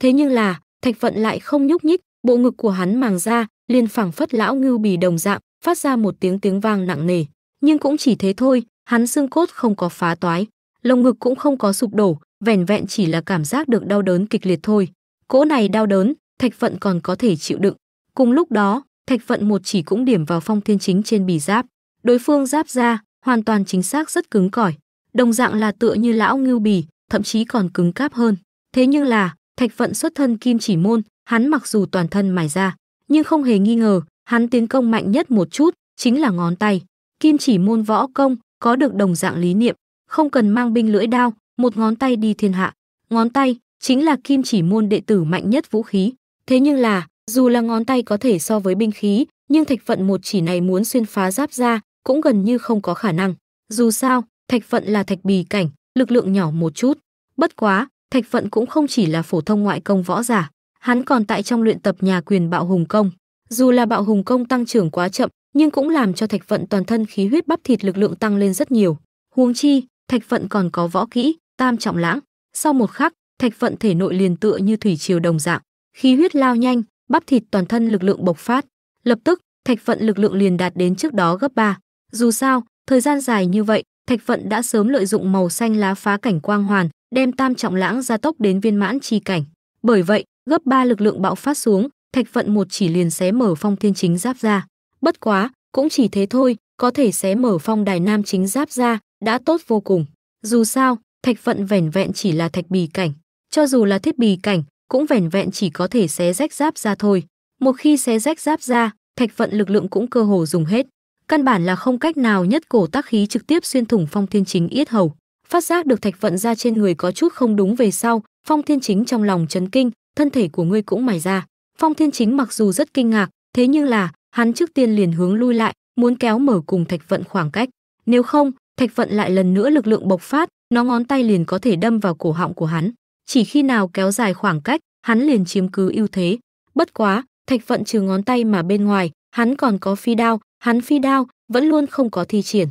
Thế nhưng là, Thạch Vận lại không nhúc nhích, bộ ngực của hắn màng ra, liền phảng phất lão ngưu bì đồng dạng, phát ra một tiếng tiếng vang nặng nề, nhưng cũng chỉ thế thôi, hắn xương cốt không có phá toái, lồng ngực cũng không có sụp đổ, vẻn vẹn chỉ là cảm giác được đau đớn kịch liệt thôi. Cỗ này đau đớn, Thạch Vận còn có thể chịu đựng. Cùng lúc đó, Thạch Vận một chỉ cũng điểm vào Phong Thiên Chính trên bì giáp. Đối phương giáp ra, hoàn toàn chính xác rất cứng cỏi, đồng dạng là tựa như lão ngưu bì, thậm chí còn cứng cáp hơn. Thế nhưng là, Thạch Vận xuất thân kim chỉ môn, hắn mặc dù toàn thân mài ra, nhưng không hề nghi ngờ, hắn tiến công mạnh nhất một chút chính là ngón tay. Kim chỉ môn võ công có được đồng dạng lý niệm, không cần mang binh lưỡi đao, một ngón tay đi thiên hạ. Ngón tay chính là kim chỉ môn đệ tử mạnh nhất vũ khí. Thế nhưng là, dù là ngón tay có thể so với binh khí, nhưng Thạch Vận một chỉ này muốn xuyên phá giáp ra, cũng gần như không có khả năng. Dù sao, thạch vận là thạch bì cảnh, lực lượng nhỏ một chút. Bất quá, thạch vận cũng không chỉ là phổ thông ngoại công võ giả, hắn còn tại trong luyện tập nhà quyền bạo hùng công. Dù là bạo hùng công tăng trưởng quá chậm, nhưng cũng làm cho thạch vận toàn thân khí huyết bắp thịt lực lượng tăng lên rất nhiều. Huống chi, thạch vận còn có võ kỹ, tam trọng lãng. Sau một khắc, thạch vận thể nội liền tựa như thủy triều đồng dạng, khí huyết lao nhanh, bắp thịt toàn thân lực lượng bộc phát. Lập tức, thạch vận lực lượng liền đạt đến trước đó gấp 3. Dù sao, thời gian dài như vậy, Thạch vận đã sớm lợi dụng màu xanh lá phá cảnh quang hoàn, đem tam trọng lãng gia tốc đến viên mãn chi cảnh. Bởi vậy, gấp ba lực lượng bạo phát xuống, Thạch vận một chỉ liền xé mở phong thiên chính giáp ra. Bất quá, cũng chỉ thế thôi, có thể xé mở phong đài nam chính giáp ra, đã tốt vô cùng. Dù sao, Thạch vận vẻn vẹn chỉ là thạch bì cảnh, cho dù là thiết bì cảnh, cũng vẻn vẹn chỉ có thể xé rách giáp ra thôi. Một khi xé rách giáp ra, Thạch vận lực lượng cũng cơ hồ dùng hết căn bản là không cách nào nhất cổ tác khí trực tiếp xuyên thủng phong thiên chính yết hầu phát giác được thạch vận ra trên người có chút không đúng về sau phong thiên chính trong lòng chấn kinh thân thể của ngươi cũng mài ra phong thiên chính mặc dù rất kinh ngạc thế nhưng là hắn trước tiên liền hướng lui lại muốn kéo mở cùng thạch vận khoảng cách nếu không thạch vận lại lần nữa lực lượng bộc phát nó ngón tay liền có thể đâm vào cổ họng của hắn chỉ khi nào kéo dài khoảng cách hắn liền chiếm cứ ưu thế bất quá thạch vận trừ ngón tay mà bên ngoài hắn còn có phi đao Hắn phi đao vẫn luôn không có thi triển.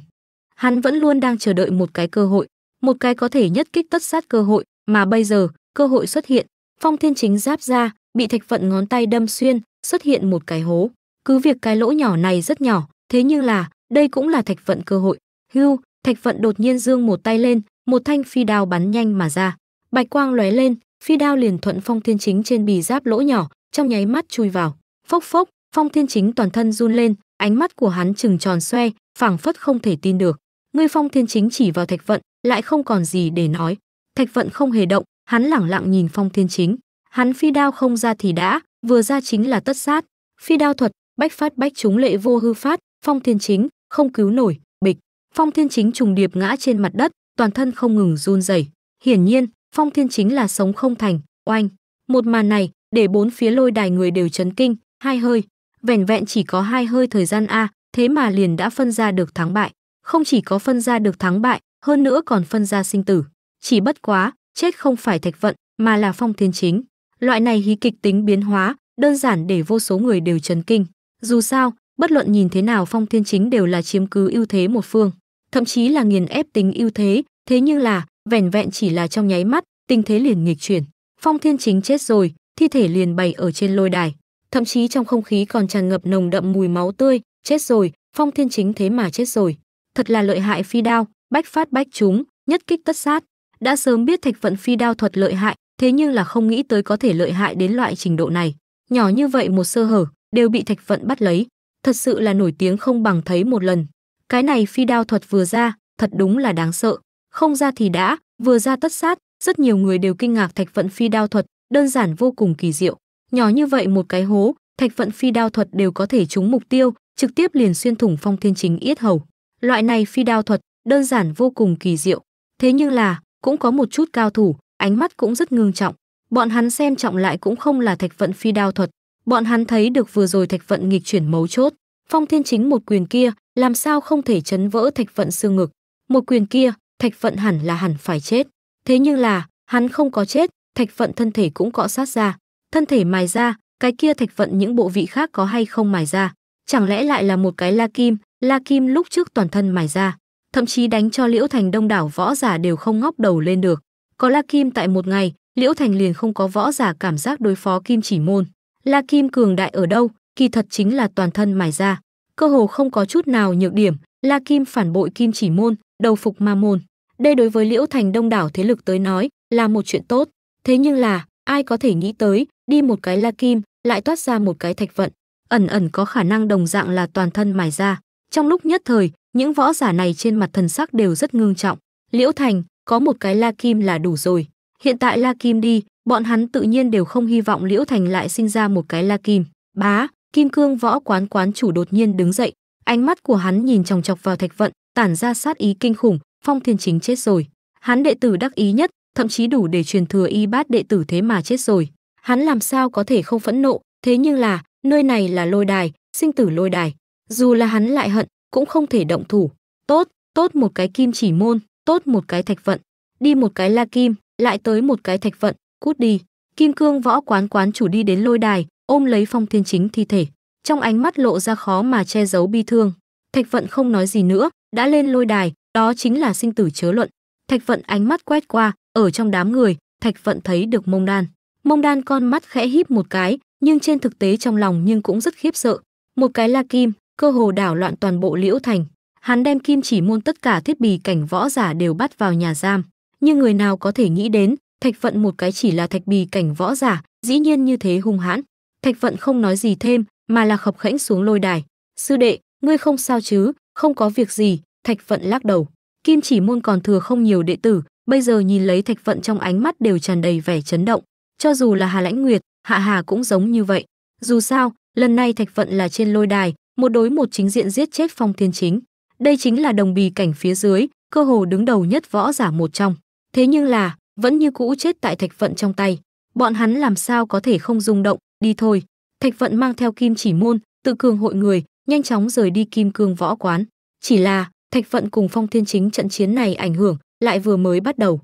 Hắn vẫn luôn đang chờ đợi một cái cơ hội, một cái có thể nhất kích tất sát cơ hội, mà bây giờ, cơ hội xuất hiện, Phong Thiên Chính giáp ra, bị Thạch Phận ngón tay đâm xuyên, xuất hiện một cái hố. Cứ việc cái lỗ nhỏ này rất nhỏ, thế nhưng là, đây cũng là Thạch Phận cơ hội. Hưu, Thạch Phận đột nhiên dương một tay lên, một thanh phi đao bắn nhanh mà ra. Bạch quang lóe lên, phi đao liền thuận Phong Thiên Chính trên bì giáp lỗ nhỏ, trong nháy mắt chui vào. Phốc phốc, Phong Thiên Chính toàn thân run lên, ánh mắt của hắn trừng tròn xoe phảng phất không thể tin được ngươi phong thiên chính chỉ vào thạch vận lại không còn gì để nói thạch vận không hề động hắn lẳng lặng nhìn phong thiên chính hắn phi đao không ra thì đã vừa ra chính là tất sát phi đao thuật bách phát bách trúng lệ vô hư phát phong thiên chính không cứu nổi bịch phong thiên chính trùng điệp ngã trên mặt đất toàn thân không ngừng run rẩy hiển nhiên phong thiên chính là sống không thành oanh một màn này để bốn phía lôi đài người đều chấn kinh hai hơi vẻn vẹn chỉ có hai hơi thời gian a, thế mà liền đã phân ra được thắng bại, không chỉ có phân ra được thắng bại, hơn nữa còn phân ra sinh tử. Chỉ bất quá, chết không phải Thạch Vận, mà là Phong Thiên Chính. Loại này hí kịch tính biến hóa, đơn giản để vô số người đều chấn kinh. Dù sao, bất luận nhìn thế nào Phong Thiên Chính đều là chiếm cứ ưu thế một phương, thậm chí là nghiền ép tính ưu thế, thế nhưng là, vẻn vẹn chỉ là trong nháy mắt, tình thế liền nghịch chuyển. Phong Thiên Chính chết rồi, thi thể liền bày ở trên lôi đài thậm chí trong không khí còn tràn ngập nồng đậm mùi máu tươi, chết rồi, Phong Thiên Chính thế mà chết rồi. Thật là lợi hại phi đao, bách phát bách chúng nhất kích tất sát. Đã sớm biết Thạch Vận phi đao thuật lợi hại, thế nhưng là không nghĩ tới có thể lợi hại đến loại trình độ này. Nhỏ như vậy một sơ hở, đều bị Thạch Vận bắt lấy, thật sự là nổi tiếng không bằng thấy một lần. Cái này phi đao thuật vừa ra, thật đúng là đáng sợ. Không ra thì đã, vừa ra tất sát, rất nhiều người đều kinh ngạc Thạch Vận phi đao thuật, đơn giản vô cùng kỳ diệu. Nhỏ như vậy một cái hố, thạch vận phi đao thuật đều có thể trúng mục tiêu, trực tiếp liền xuyên thủng phong thiên chính yết hầu. Loại này phi đao thuật đơn giản vô cùng kỳ diệu. Thế nhưng là, cũng có một chút cao thủ, ánh mắt cũng rất ngưng trọng. Bọn hắn xem trọng lại cũng không là thạch vận phi đao thuật, bọn hắn thấy được vừa rồi thạch vận nghịch chuyển mấu chốt, phong thiên chính một quyền kia, làm sao không thể chấn vỡ thạch vận xương ngực. Một quyền kia, thạch vận hẳn là hẳn phải chết. Thế nhưng là, hắn không có chết, thạch vận thân thể cũng cọ sát ra thân thể mài ra, cái kia thạch vận những bộ vị khác có hay không mài ra? Chẳng lẽ lại là một cái la kim, la kim lúc trước toàn thân mài ra, thậm chí đánh cho Liễu Thành đông đảo võ giả đều không ngóc đầu lên được. Có la kim tại một ngày, Liễu Thành liền không có võ giả cảm giác đối phó kim chỉ môn. La kim cường đại ở đâu, kỳ thật chính là toàn thân mài ra, cơ hồ không có chút nào nhược điểm, La Kim phản bội Kim Chỉ Môn, đầu phục Ma Môn. Đây đối với Liễu Thành đông đảo thế lực tới nói là một chuyện tốt, thế nhưng là ai có thể nghĩ tới đi một cái la kim lại toát ra một cái thạch vận ẩn ẩn có khả năng đồng dạng là toàn thân mài ra trong lúc nhất thời những võ giả này trên mặt thần sắc đều rất ngưng trọng liễu thành có một cái la kim là đủ rồi hiện tại la kim đi bọn hắn tự nhiên đều không hy vọng liễu thành lại sinh ra một cái la kim bá kim cương võ quán quán chủ đột nhiên đứng dậy ánh mắt của hắn nhìn chòng chọc vào thạch vận tản ra sát ý kinh khủng phong thiên chính chết rồi hắn đệ tử đắc ý nhất thậm chí đủ để truyền thừa y bát đệ tử thế mà chết rồi. Hắn làm sao có thể không phẫn nộ, thế nhưng là, nơi này là lôi đài, sinh tử lôi đài. Dù là hắn lại hận, cũng không thể động thủ. Tốt, tốt một cái kim chỉ môn, tốt một cái thạch vận. Đi một cái la kim, lại tới một cái thạch vận, cút đi. Kim cương võ quán quán chủ đi đến lôi đài, ôm lấy phong thiên chính thi thể. Trong ánh mắt lộ ra khó mà che giấu bi thương. Thạch vận không nói gì nữa, đã lên lôi đài, đó chính là sinh tử chớ luận. Thạch vận ánh mắt quét qua, ở trong đám người, Thạch Vận thấy được Mông Đan. Mông Đan con mắt khẽ híp một cái, nhưng trên thực tế trong lòng nhưng cũng rất khiếp sợ. Một cái là kim, cơ hồ đảo loạn toàn bộ Liễu Thành. Hắn đem kim chỉ môn tất cả thiết bị cảnh võ giả đều bắt vào nhà giam. Nhưng người nào có thể nghĩ đến, Thạch Vận một cái chỉ là thạch bì cảnh võ giả, dĩ nhiên như thế hung hãn. Thạch Vận không nói gì thêm, mà là khập khẽnh xuống lôi đài. "Sư đệ, ngươi không sao chứ? Không có việc gì." Thạch Vận lắc đầu. Kim chỉ môn còn thừa không nhiều đệ tử, bây giờ nhìn lấy Thạch Vận trong ánh mắt đều tràn đầy vẻ chấn động, cho dù là Hà Lãnh Nguyệt, Hạ Hà cũng giống như vậy. Dù sao, lần này Thạch Vận là trên lôi đài, một đối một chính diện giết chết Phong Thiên Chính. Đây chính là đồng bì cảnh phía dưới, cơ hồ đứng đầu nhất võ giả một trong. Thế nhưng là, vẫn như cũ chết tại Thạch Vận trong tay. Bọn hắn làm sao có thể không rung động, đi thôi. Thạch Vận mang theo kim chỉ môn, tự cường hội người, nhanh chóng rời đi kim cương võ quán. Chỉ là, Thạch Vận cùng Phong Thiên Chính trận chiến này ảnh hưởng, lại vừa mới bắt đầu.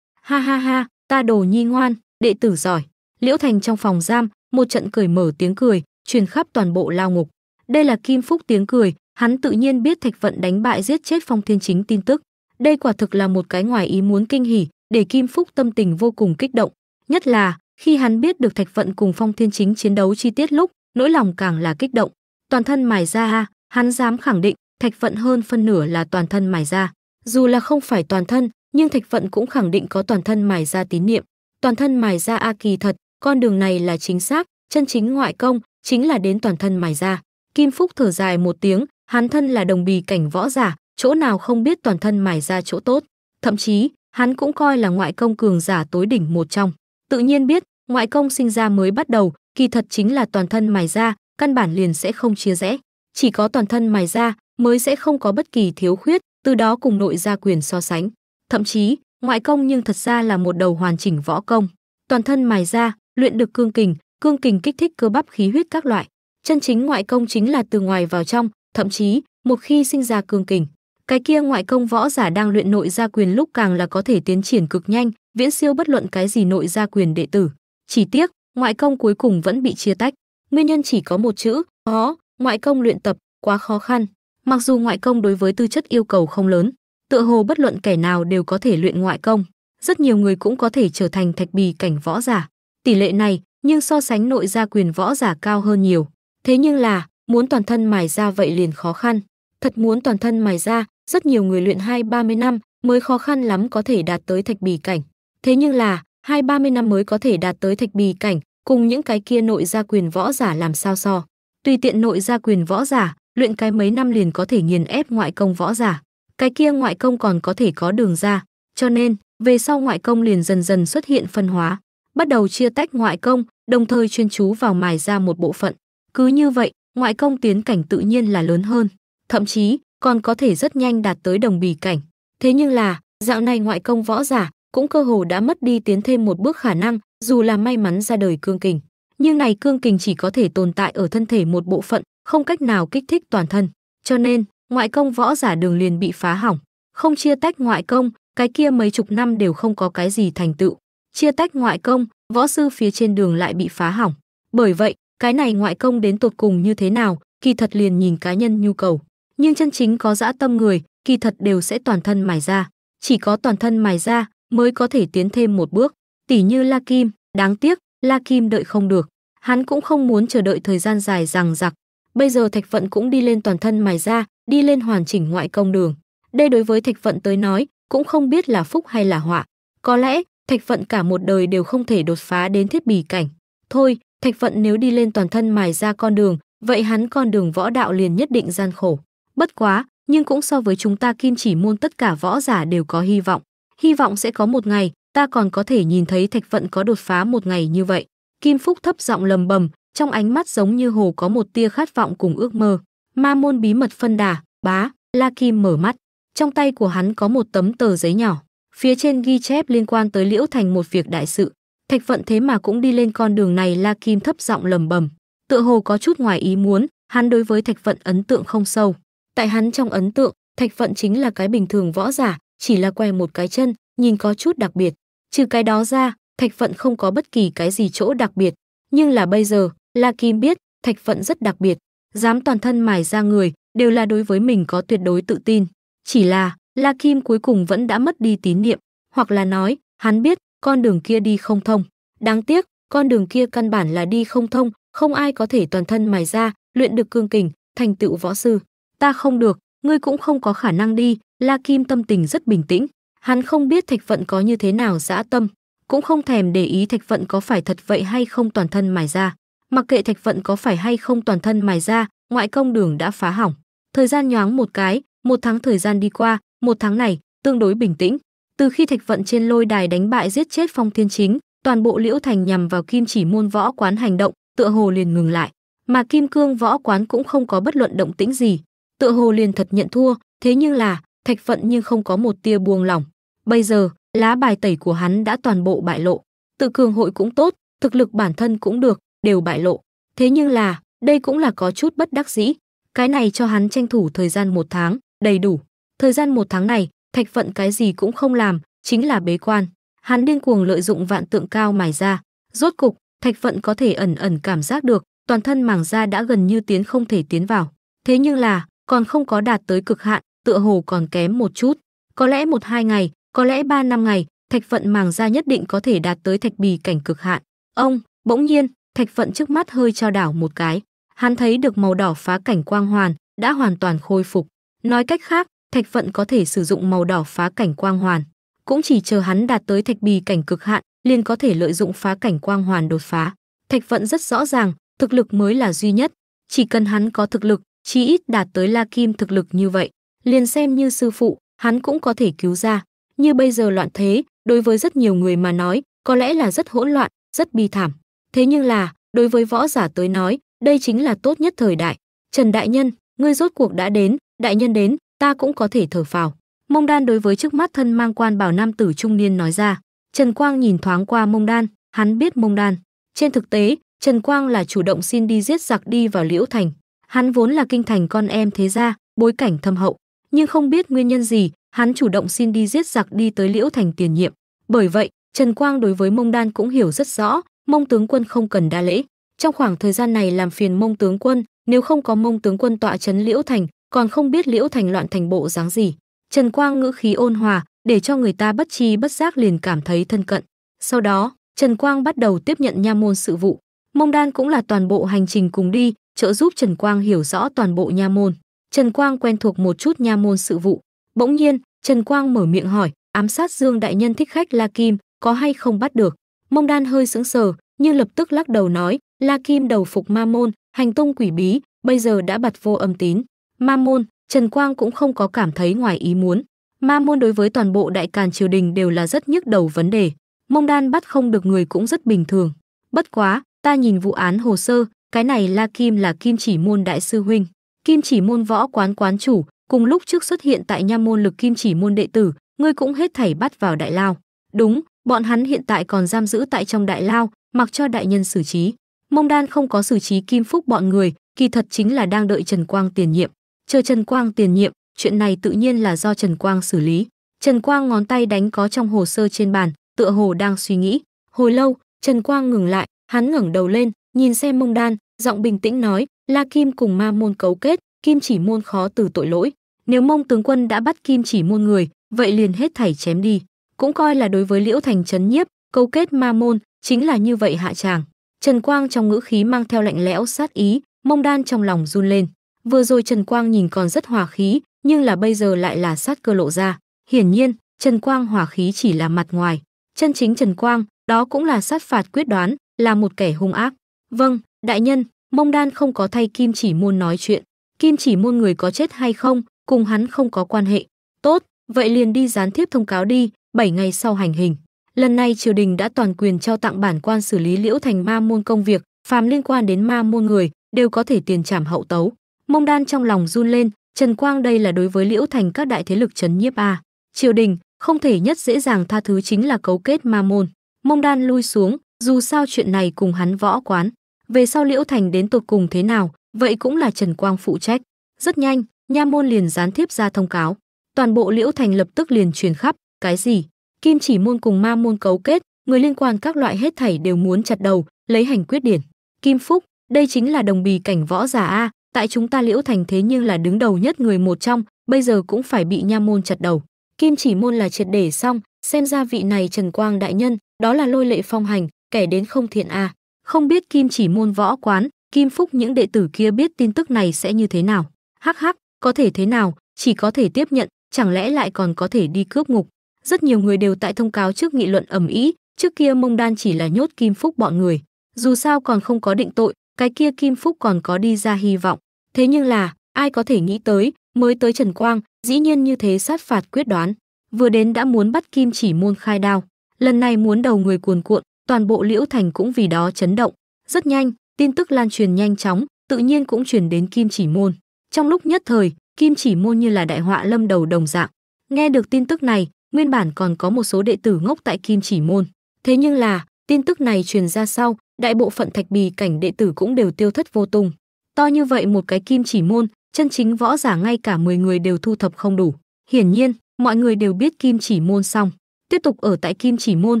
Ha ha ha, ta đồ nhi ngoan, đệ tử giỏi. Liễu Thành trong phòng giam, một trận cười mở tiếng cười, truyền khắp toàn bộ lao ngục. Đây là Kim Phúc tiếng cười, hắn tự nhiên biết Thạch Vận đánh bại giết chết Phong Thiên Chính tin tức. Đây quả thực là một cái ngoài ý muốn kinh hỉ, để Kim Phúc tâm tình vô cùng kích động, nhất là khi hắn biết được Thạch Vận cùng Phong Thiên Chính chiến đấu chi tiết lúc, nỗi lòng càng là kích động. Toàn thân mài ra, hắn dám khẳng định Thạch Vận hơn phân nửa là toàn thân mài ra. Dù là không phải toàn thân, nhưng Thạch Vận cũng khẳng định có toàn thân mài ra tín niệm, toàn thân mài ra a kỳ thật, con đường này là chính xác, chân chính ngoại công chính là đến toàn thân mài ra. Kim Phúc thở dài một tiếng, hắn thân là đồng bì cảnh võ giả, chỗ nào không biết toàn thân mài ra chỗ tốt, thậm chí hắn cũng coi là ngoại công cường giả tối đỉnh một trong. Tự nhiên biết, ngoại công sinh ra mới bắt đầu, kỳ thật chính là toàn thân mài ra, căn bản liền sẽ không chia rẽ. Chỉ có toàn thân mài ra mới sẽ không có bất kỳ thiếu khuyết, từ đó cùng nội gia quyền so sánh. Thậm chí, ngoại công nhưng thật ra là một đầu hoàn chỉnh võ công, toàn thân mài ra, luyện được cương kình, cương kình kích thích cơ bắp khí huyết các loại. Chân chính ngoại công chính là từ ngoài vào trong, thậm chí, một khi sinh ra cương kình, cái kia ngoại công võ giả đang luyện nội gia quyền lúc càng là có thể tiến triển cực nhanh, viễn siêu bất luận cái gì nội gia quyền đệ tử. Chỉ tiếc, ngoại công cuối cùng vẫn bị chia tách. Nguyên nhân chỉ có một chữ, khó, ngoại công luyện tập quá khó khăn. Mặc dù ngoại công đối với tư chất yêu cầu không lớn, tựa hồ bất luận kẻ nào đều có thể luyện ngoại công, rất nhiều người cũng có thể trở thành thạch bì cảnh võ giả. Tỷ lệ này nhưng so sánh nội gia quyền võ giả cao hơn nhiều. Thế nhưng là, muốn toàn thân mài ra vậy liền khó khăn. Thật muốn toàn thân mài ra, rất nhiều người luyện hai ba mươi năm mới khó khăn lắm có thể đạt tới thạch bì cảnh. Thế nhưng là, hai ba mươi năm mới có thể đạt tới thạch bì cảnh, cùng những cái kia nội gia quyền võ giả làm sao so. Tùy tiện nội gia quyền võ giả, luyện cái mấy năm liền có thể nghiền ép ngoại công võ giả cái kia ngoại công còn có thể có đường ra cho nên về sau ngoại công liền dần dần xuất hiện phân hóa bắt đầu chia tách ngoại công đồng thời chuyên chú vào mài ra một bộ phận cứ như vậy ngoại công tiến cảnh tự nhiên là lớn hơn thậm chí còn có thể rất nhanh đạt tới đồng bì cảnh thế nhưng là dạo này ngoại công võ giả cũng cơ hồ đã mất đi tiến thêm một bước khả năng dù là may mắn ra đời cương kình nhưng này cương kình chỉ có thể tồn tại ở thân thể một bộ phận không cách nào kích thích toàn thân cho nên ngoại công võ giả đường liền bị phá hỏng không chia tách ngoại công cái kia mấy chục năm đều không có cái gì thành tựu chia tách ngoại công võ sư phía trên đường lại bị phá hỏng bởi vậy cái này ngoại công đến tột cùng như thế nào kỳ thật liền nhìn cá nhân nhu cầu nhưng chân chính có dã tâm người kỳ thật đều sẽ toàn thân mài ra chỉ có toàn thân mài ra mới có thể tiến thêm một bước Tỷ như la kim đáng tiếc la kim đợi không được hắn cũng không muốn chờ đợi thời gian dài rằng giặc bây giờ thạch vận cũng đi lên toàn thân mài ra đi lên hoàn chỉnh ngoại công đường đây đối với thạch vận tới nói cũng không biết là phúc hay là họa có lẽ thạch vận cả một đời đều không thể đột phá đến thiết bì cảnh thôi thạch vận nếu đi lên toàn thân mài ra con đường vậy hắn con đường võ đạo liền nhất định gian khổ bất quá nhưng cũng so với chúng ta kim chỉ môn tất cả võ giả đều có hy vọng hy vọng sẽ có một ngày ta còn có thể nhìn thấy thạch vận có đột phá một ngày như vậy kim phúc thấp giọng lầm bầm trong ánh mắt giống như hồ có một tia khát vọng cùng ước mơ. Ma môn bí mật phân đà, bá, La Kim mở mắt. Trong tay của hắn có một tấm tờ giấy nhỏ, phía trên ghi chép liên quan tới Liễu Thành một việc đại sự. Thạch Vận thế mà cũng đi lên con đường này La Kim thấp giọng lầm bầm. Tựa hồ có chút ngoài ý muốn, hắn đối với Thạch Vận ấn tượng không sâu. Tại hắn trong ấn tượng, Thạch Vận chính là cái bình thường võ giả, chỉ là què một cái chân, nhìn có chút đặc biệt. Trừ cái đó ra, Thạch Vận không có bất kỳ cái gì chỗ đặc biệt. Nhưng là bây giờ, La Kim biết, Thạch Vận rất đặc biệt, dám toàn thân mài ra người, đều là đối với mình có tuyệt đối tự tin. Chỉ là, La Kim cuối cùng vẫn đã mất đi tín niệm, hoặc là nói, hắn biết, con đường kia đi không thông. Đáng tiếc, con đường kia căn bản là đi không thông, không ai có thể toàn thân mài ra, luyện được cương kình, thành tựu võ sư. Ta không được, ngươi cũng không có khả năng đi, La Kim tâm tình rất bình tĩnh. Hắn không biết Thạch Vận có như thế nào dã tâm, cũng không thèm để ý Thạch Vận có phải thật vậy hay không toàn thân mài ra mặc kệ thạch vận có phải hay không toàn thân mài ra ngoại công đường đã phá hỏng thời gian nhoáng một cái một tháng thời gian đi qua một tháng này tương đối bình tĩnh từ khi thạch vận trên lôi đài đánh bại giết chết phong thiên chính toàn bộ liễu thành nhằm vào kim chỉ môn võ quán hành động tựa hồ liền ngừng lại mà kim cương võ quán cũng không có bất luận động tĩnh gì tựa hồ liền thật nhận thua thế nhưng là thạch vận nhưng không có một tia buông lỏng bây giờ lá bài tẩy của hắn đã toàn bộ bại lộ tự cường hội cũng tốt thực lực bản thân cũng được đều bại lộ. Thế nhưng là, đây cũng là có chút bất đắc dĩ. Cái này cho hắn tranh thủ thời gian một tháng, đầy đủ. Thời gian một tháng này, thạch phận cái gì cũng không làm, chính là bế quan. Hắn điên cuồng lợi dụng vạn tượng cao mài ra. Rốt cục, thạch phận có thể ẩn ẩn cảm giác được, toàn thân màng da đã gần như tiến không thể tiến vào. Thế nhưng là, còn không có đạt tới cực hạn, tựa hồ còn kém một chút. Có lẽ một hai ngày, có lẽ ba năm ngày, thạch phận màng da nhất định có thể đạt tới thạch bì cảnh cực hạn. Ông, bỗng nhiên, thạch vận trước mắt hơi trao đảo một cái. Hắn thấy được màu đỏ phá cảnh quang hoàn, đã hoàn toàn khôi phục. Nói cách khác, thạch vận có thể sử dụng màu đỏ phá cảnh quang hoàn. Cũng chỉ chờ hắn đạt tới thạch bì cảnh cực hạn, liền có thể lợi dụng phá cảnh quang hoàn đột phá. Thạch vận rất rõ ràng, thực lực mới là duy nhất. Chỉ cần hắn có thực lực, chí ít đạt tới la kim thực lực như vậy. Liền xem như sư phụ, hắn cũng có thể cứu ra. Như bây giờ loạn thế, đối với rất nhiều người mà nói, có lẽ là rất hỗn loạn, rất bi thảm. Thế nhưng là, đối với võ giả tới nói, đây chính là tốt nhất thời đại. Trần Đại Nhân, ngươi rốt cuộc đã đến, đại nhân đến, ta cũng có thể thở phào. Mông Đan đối với trước mắt thân mang quan bảo nam tử trung niên nói ra. Trần Quang nhìn thoáng qua Mông Đan, hắn biết Mông Đan. Trên thực tế, Trần Quang là chủ động xin đi giết giặc đi vào Liễu Thành. Hắn vốn là kinh thành con em thế gia, bối cảnh thâm hậu, nhưng không biết nguyên nhân gì, hắn chủ động xin đi giết giặc đi tới Liễu Thành tiền nhiệm. Bởi vậy, Trần Quang đối với Mông Đan cũng hiểu rất rõ, mông tướng quân không cần đa lễ trong khoảng thời gian này làm phiền mông tướng quân nếu không có mông tướng quân tọa trấn liễu thành còn không biết liễu thành loạn thành bộ dáng gì trần quang ngữ khí ôn hòa để cho người ta bất chi bất giác liền cảm thấy thân cận sau đó trần quang bắt đầu tiếp nhận nha môn sự vụ mông đan cũng là toàn bộ hành trình cùng đi trợ giúp trần quang hiểu rõ toàn bộ nha môn trần quang quen thuộc một chút nha môn sự vụ bỗng nhiên trần quang mở miệng hỏi ám sát dương đại nhân thích khách la kim có hay không bắt được Mông Đan hơi sững sờ, nhưng lập tức lắc đầu nói, La Kim đầu phục Ma Môn, hành tung quỷ bí, bây giờ đã bật vô âm tín. Ma Môn, Trần Quang cũng không có cảm thấy ngoài ý muốn. Ma Môn đối với toàn bộ đại càn triều đình đều là rất nhức đầu vấn đề. Mông Đan bắt không được người cũng rất bình thường. Bất quá, ta nhìn vụ án hồ sơ, cái này La Kim là Kim Chỉ Môn đại sư huynh, Kim Chỉ Môn võ quán quán chủ, cùng lúc trước xuất hiện tại nha môn lực Kim Chỉ Môn đệ tử, ngươi cũng hết thảy bắt vào đại lao. Đúng, Bọn hắn hiện tại còn giam giữ tại trong đại lao, mặc cho đại nhân xử trí. Mông Đan không có xử trí Kim Phúc bọn người, kỳ thật chính là đang đợi Trần Quang tiền nhiệm. Chờ Trần Quang tiền nhiệm, chuyện này tự nhiên là do Trần Quang xử lý. Trần Quang ngón tay đánh có trong hồ sơ trên bàn, tựa hồ đang suy nghĩ. Hồi lâu, Trần Quang ngừng lại, hắn ngẩng đầu lên, nhìn xem Mông Đan, giọng bình tĩnh nói, La Kim cùng ma môn cấu kết, Kim chỉ môn khó từ tội lỗi. Nếu mông tướng quân đã bắt Kim chỉ môn người, vậy liền hết thảy chém đi cũng coi là đối với Liễu Thành trấn nhiếp, câu kết ma môn, chính là như vậy hạ tràng. Trần Quang trong ngữ khí mang theo lạnh lẽo sát ý, mông đan trong lòng run lên. Vừa rồi Trần Quang nhìn còn rất hòa khí, nhưng là bây giờ lại là sát cơ lộ ra. Hiển nhiên, Trần Quang hòa khí chỉ là mặt ngoài. Chân chính Trần Quang, đó cũng là sát phạt quyết đoán, là một kẻ hung ác. Vâng, đại nhân, mông đan không có thay Kim chỉ môn nói chuyện. Kim chỉ môn người có chết hay không, cùng hắn không có quan hệ. Tốt, vậy liền đi gián tiếp thông cáo đi, 7 ngày sau hành hình. Lần này triều đình đã toàn quyền cho tặng bản quan xử lý Liễu Thành ma môn công việc, phàm liên quan đến ma môn người đều có thể tiền trảm hậu tấu. Mông Đan trong lòng run lên, Trần Quang đây là đối với Liễu Thành các đại thế lực chấn nhiếp a. Triều đình không thể nhất dễ dàng tha thứ chính là cấu kết ma môn. Mông Đan lui xuống, dù sao chuyện này cùng hắn võ quán, về sau Liễu Thành đến tột cùng thế nào, vậy cũng là Trần Quang phụ trách. Rất nhanh, nha môn liền gián tiếp ra thông cáo, toàn bộ Liễu Thành lập tức liền truyền khắp, cái gì? Kim chỉ môn cùng ma môn cấu kết, người liên quan các loại hết thảy đều muốn chặt đầu, lấy hành quyết điển. Kim Phúc, đây chính là đồng bì cảnh võ giả a, tại chúng ta Liễu Thành thế nhưng là đứng đầu nhất người một trong, bây giờ cũng phải bị nha môn chặt đầu. Kim chỉ môn là triệt để xong, xem ra vị này Trần Quang đại nhân, đó là lôi lệ phong hành, kẻ đến không thiện a. Không biết Kim chỉ môn võ quán, Kim Phúc những đệ tử kia biết tin tức này sẽ như thế nào. Hắc hắc, có thể thế nào, chỉ có thể tiếp nhận, chẳng lẽ lại còn có thể đi cướp ngục rất nhiều người đều tại thông cáo trước nghị luận ầm ĩ, trước kia Mông Đan chỉ là nhốt Kim Phúc bọn người, dù sao còn không có định tội, cái kia Kim Phúc còn có đi ra hy vọng. Thế nhưng là, ai có thể nghĩ tới, mới tới Trần Quang, dĩ nhiên như thế sát phạt quyết đoán, vừa đến đã muốn bắt Kim Chỉ Môn khai đao, lần này muốn đầu người cuồn cuộn, toàn bộ Liễu Thành cũng vì đó chấn động. Rất nhanh, tin tức lan truyền nhanh chóng, tự nhiên cũng truyền đến Kim Chỉ Môn. Trong lúc nhất thời, Kim Chỉ Môn như là đại họa lâm đầu đồng dạng. Nghe được tin tức này, nguyên bản còn có một số đệ tử ngốc tại Kim Chỉ Môn. Thế nhưng là, tin tức này truyền ra sau, đại bộ phận thạch bì cảnh đệ tử cũng đều tiêu thất vô tung. To như vậy một cái Kim Chỉ Môn, chân chính võ giả ngay cả 10 người đều thu thập không đủ. Hiển nhiên, mọi người đều biết Kim Chỉ Môn xong, tiếp tục ở tại Kim Chỉ Môn,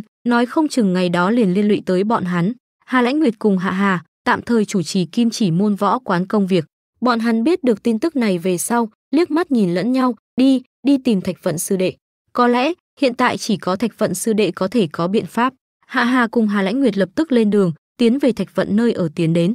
nói không chừng ngày đó liền liên lụy tới bọn hắn. Hà Lãnh Nguyệt cùng Hạ Hà tạm thời chủ trì Kim Chỉ Môn võ quán công việc. Bọn hắn biết được tin tức này về sau, liếc mắt nhìn lẫn nhau, đi, đi tìm Thạch Vận sư đệ. Có lẽ, hiện tại chỉ có Thạch Vận sư đệ có thể có biện pháp. Hạ Hà cùng Hà Lãnh Nguyệt lập tức lên đường, tiến về Thạch Vận nơi ở tiến đến.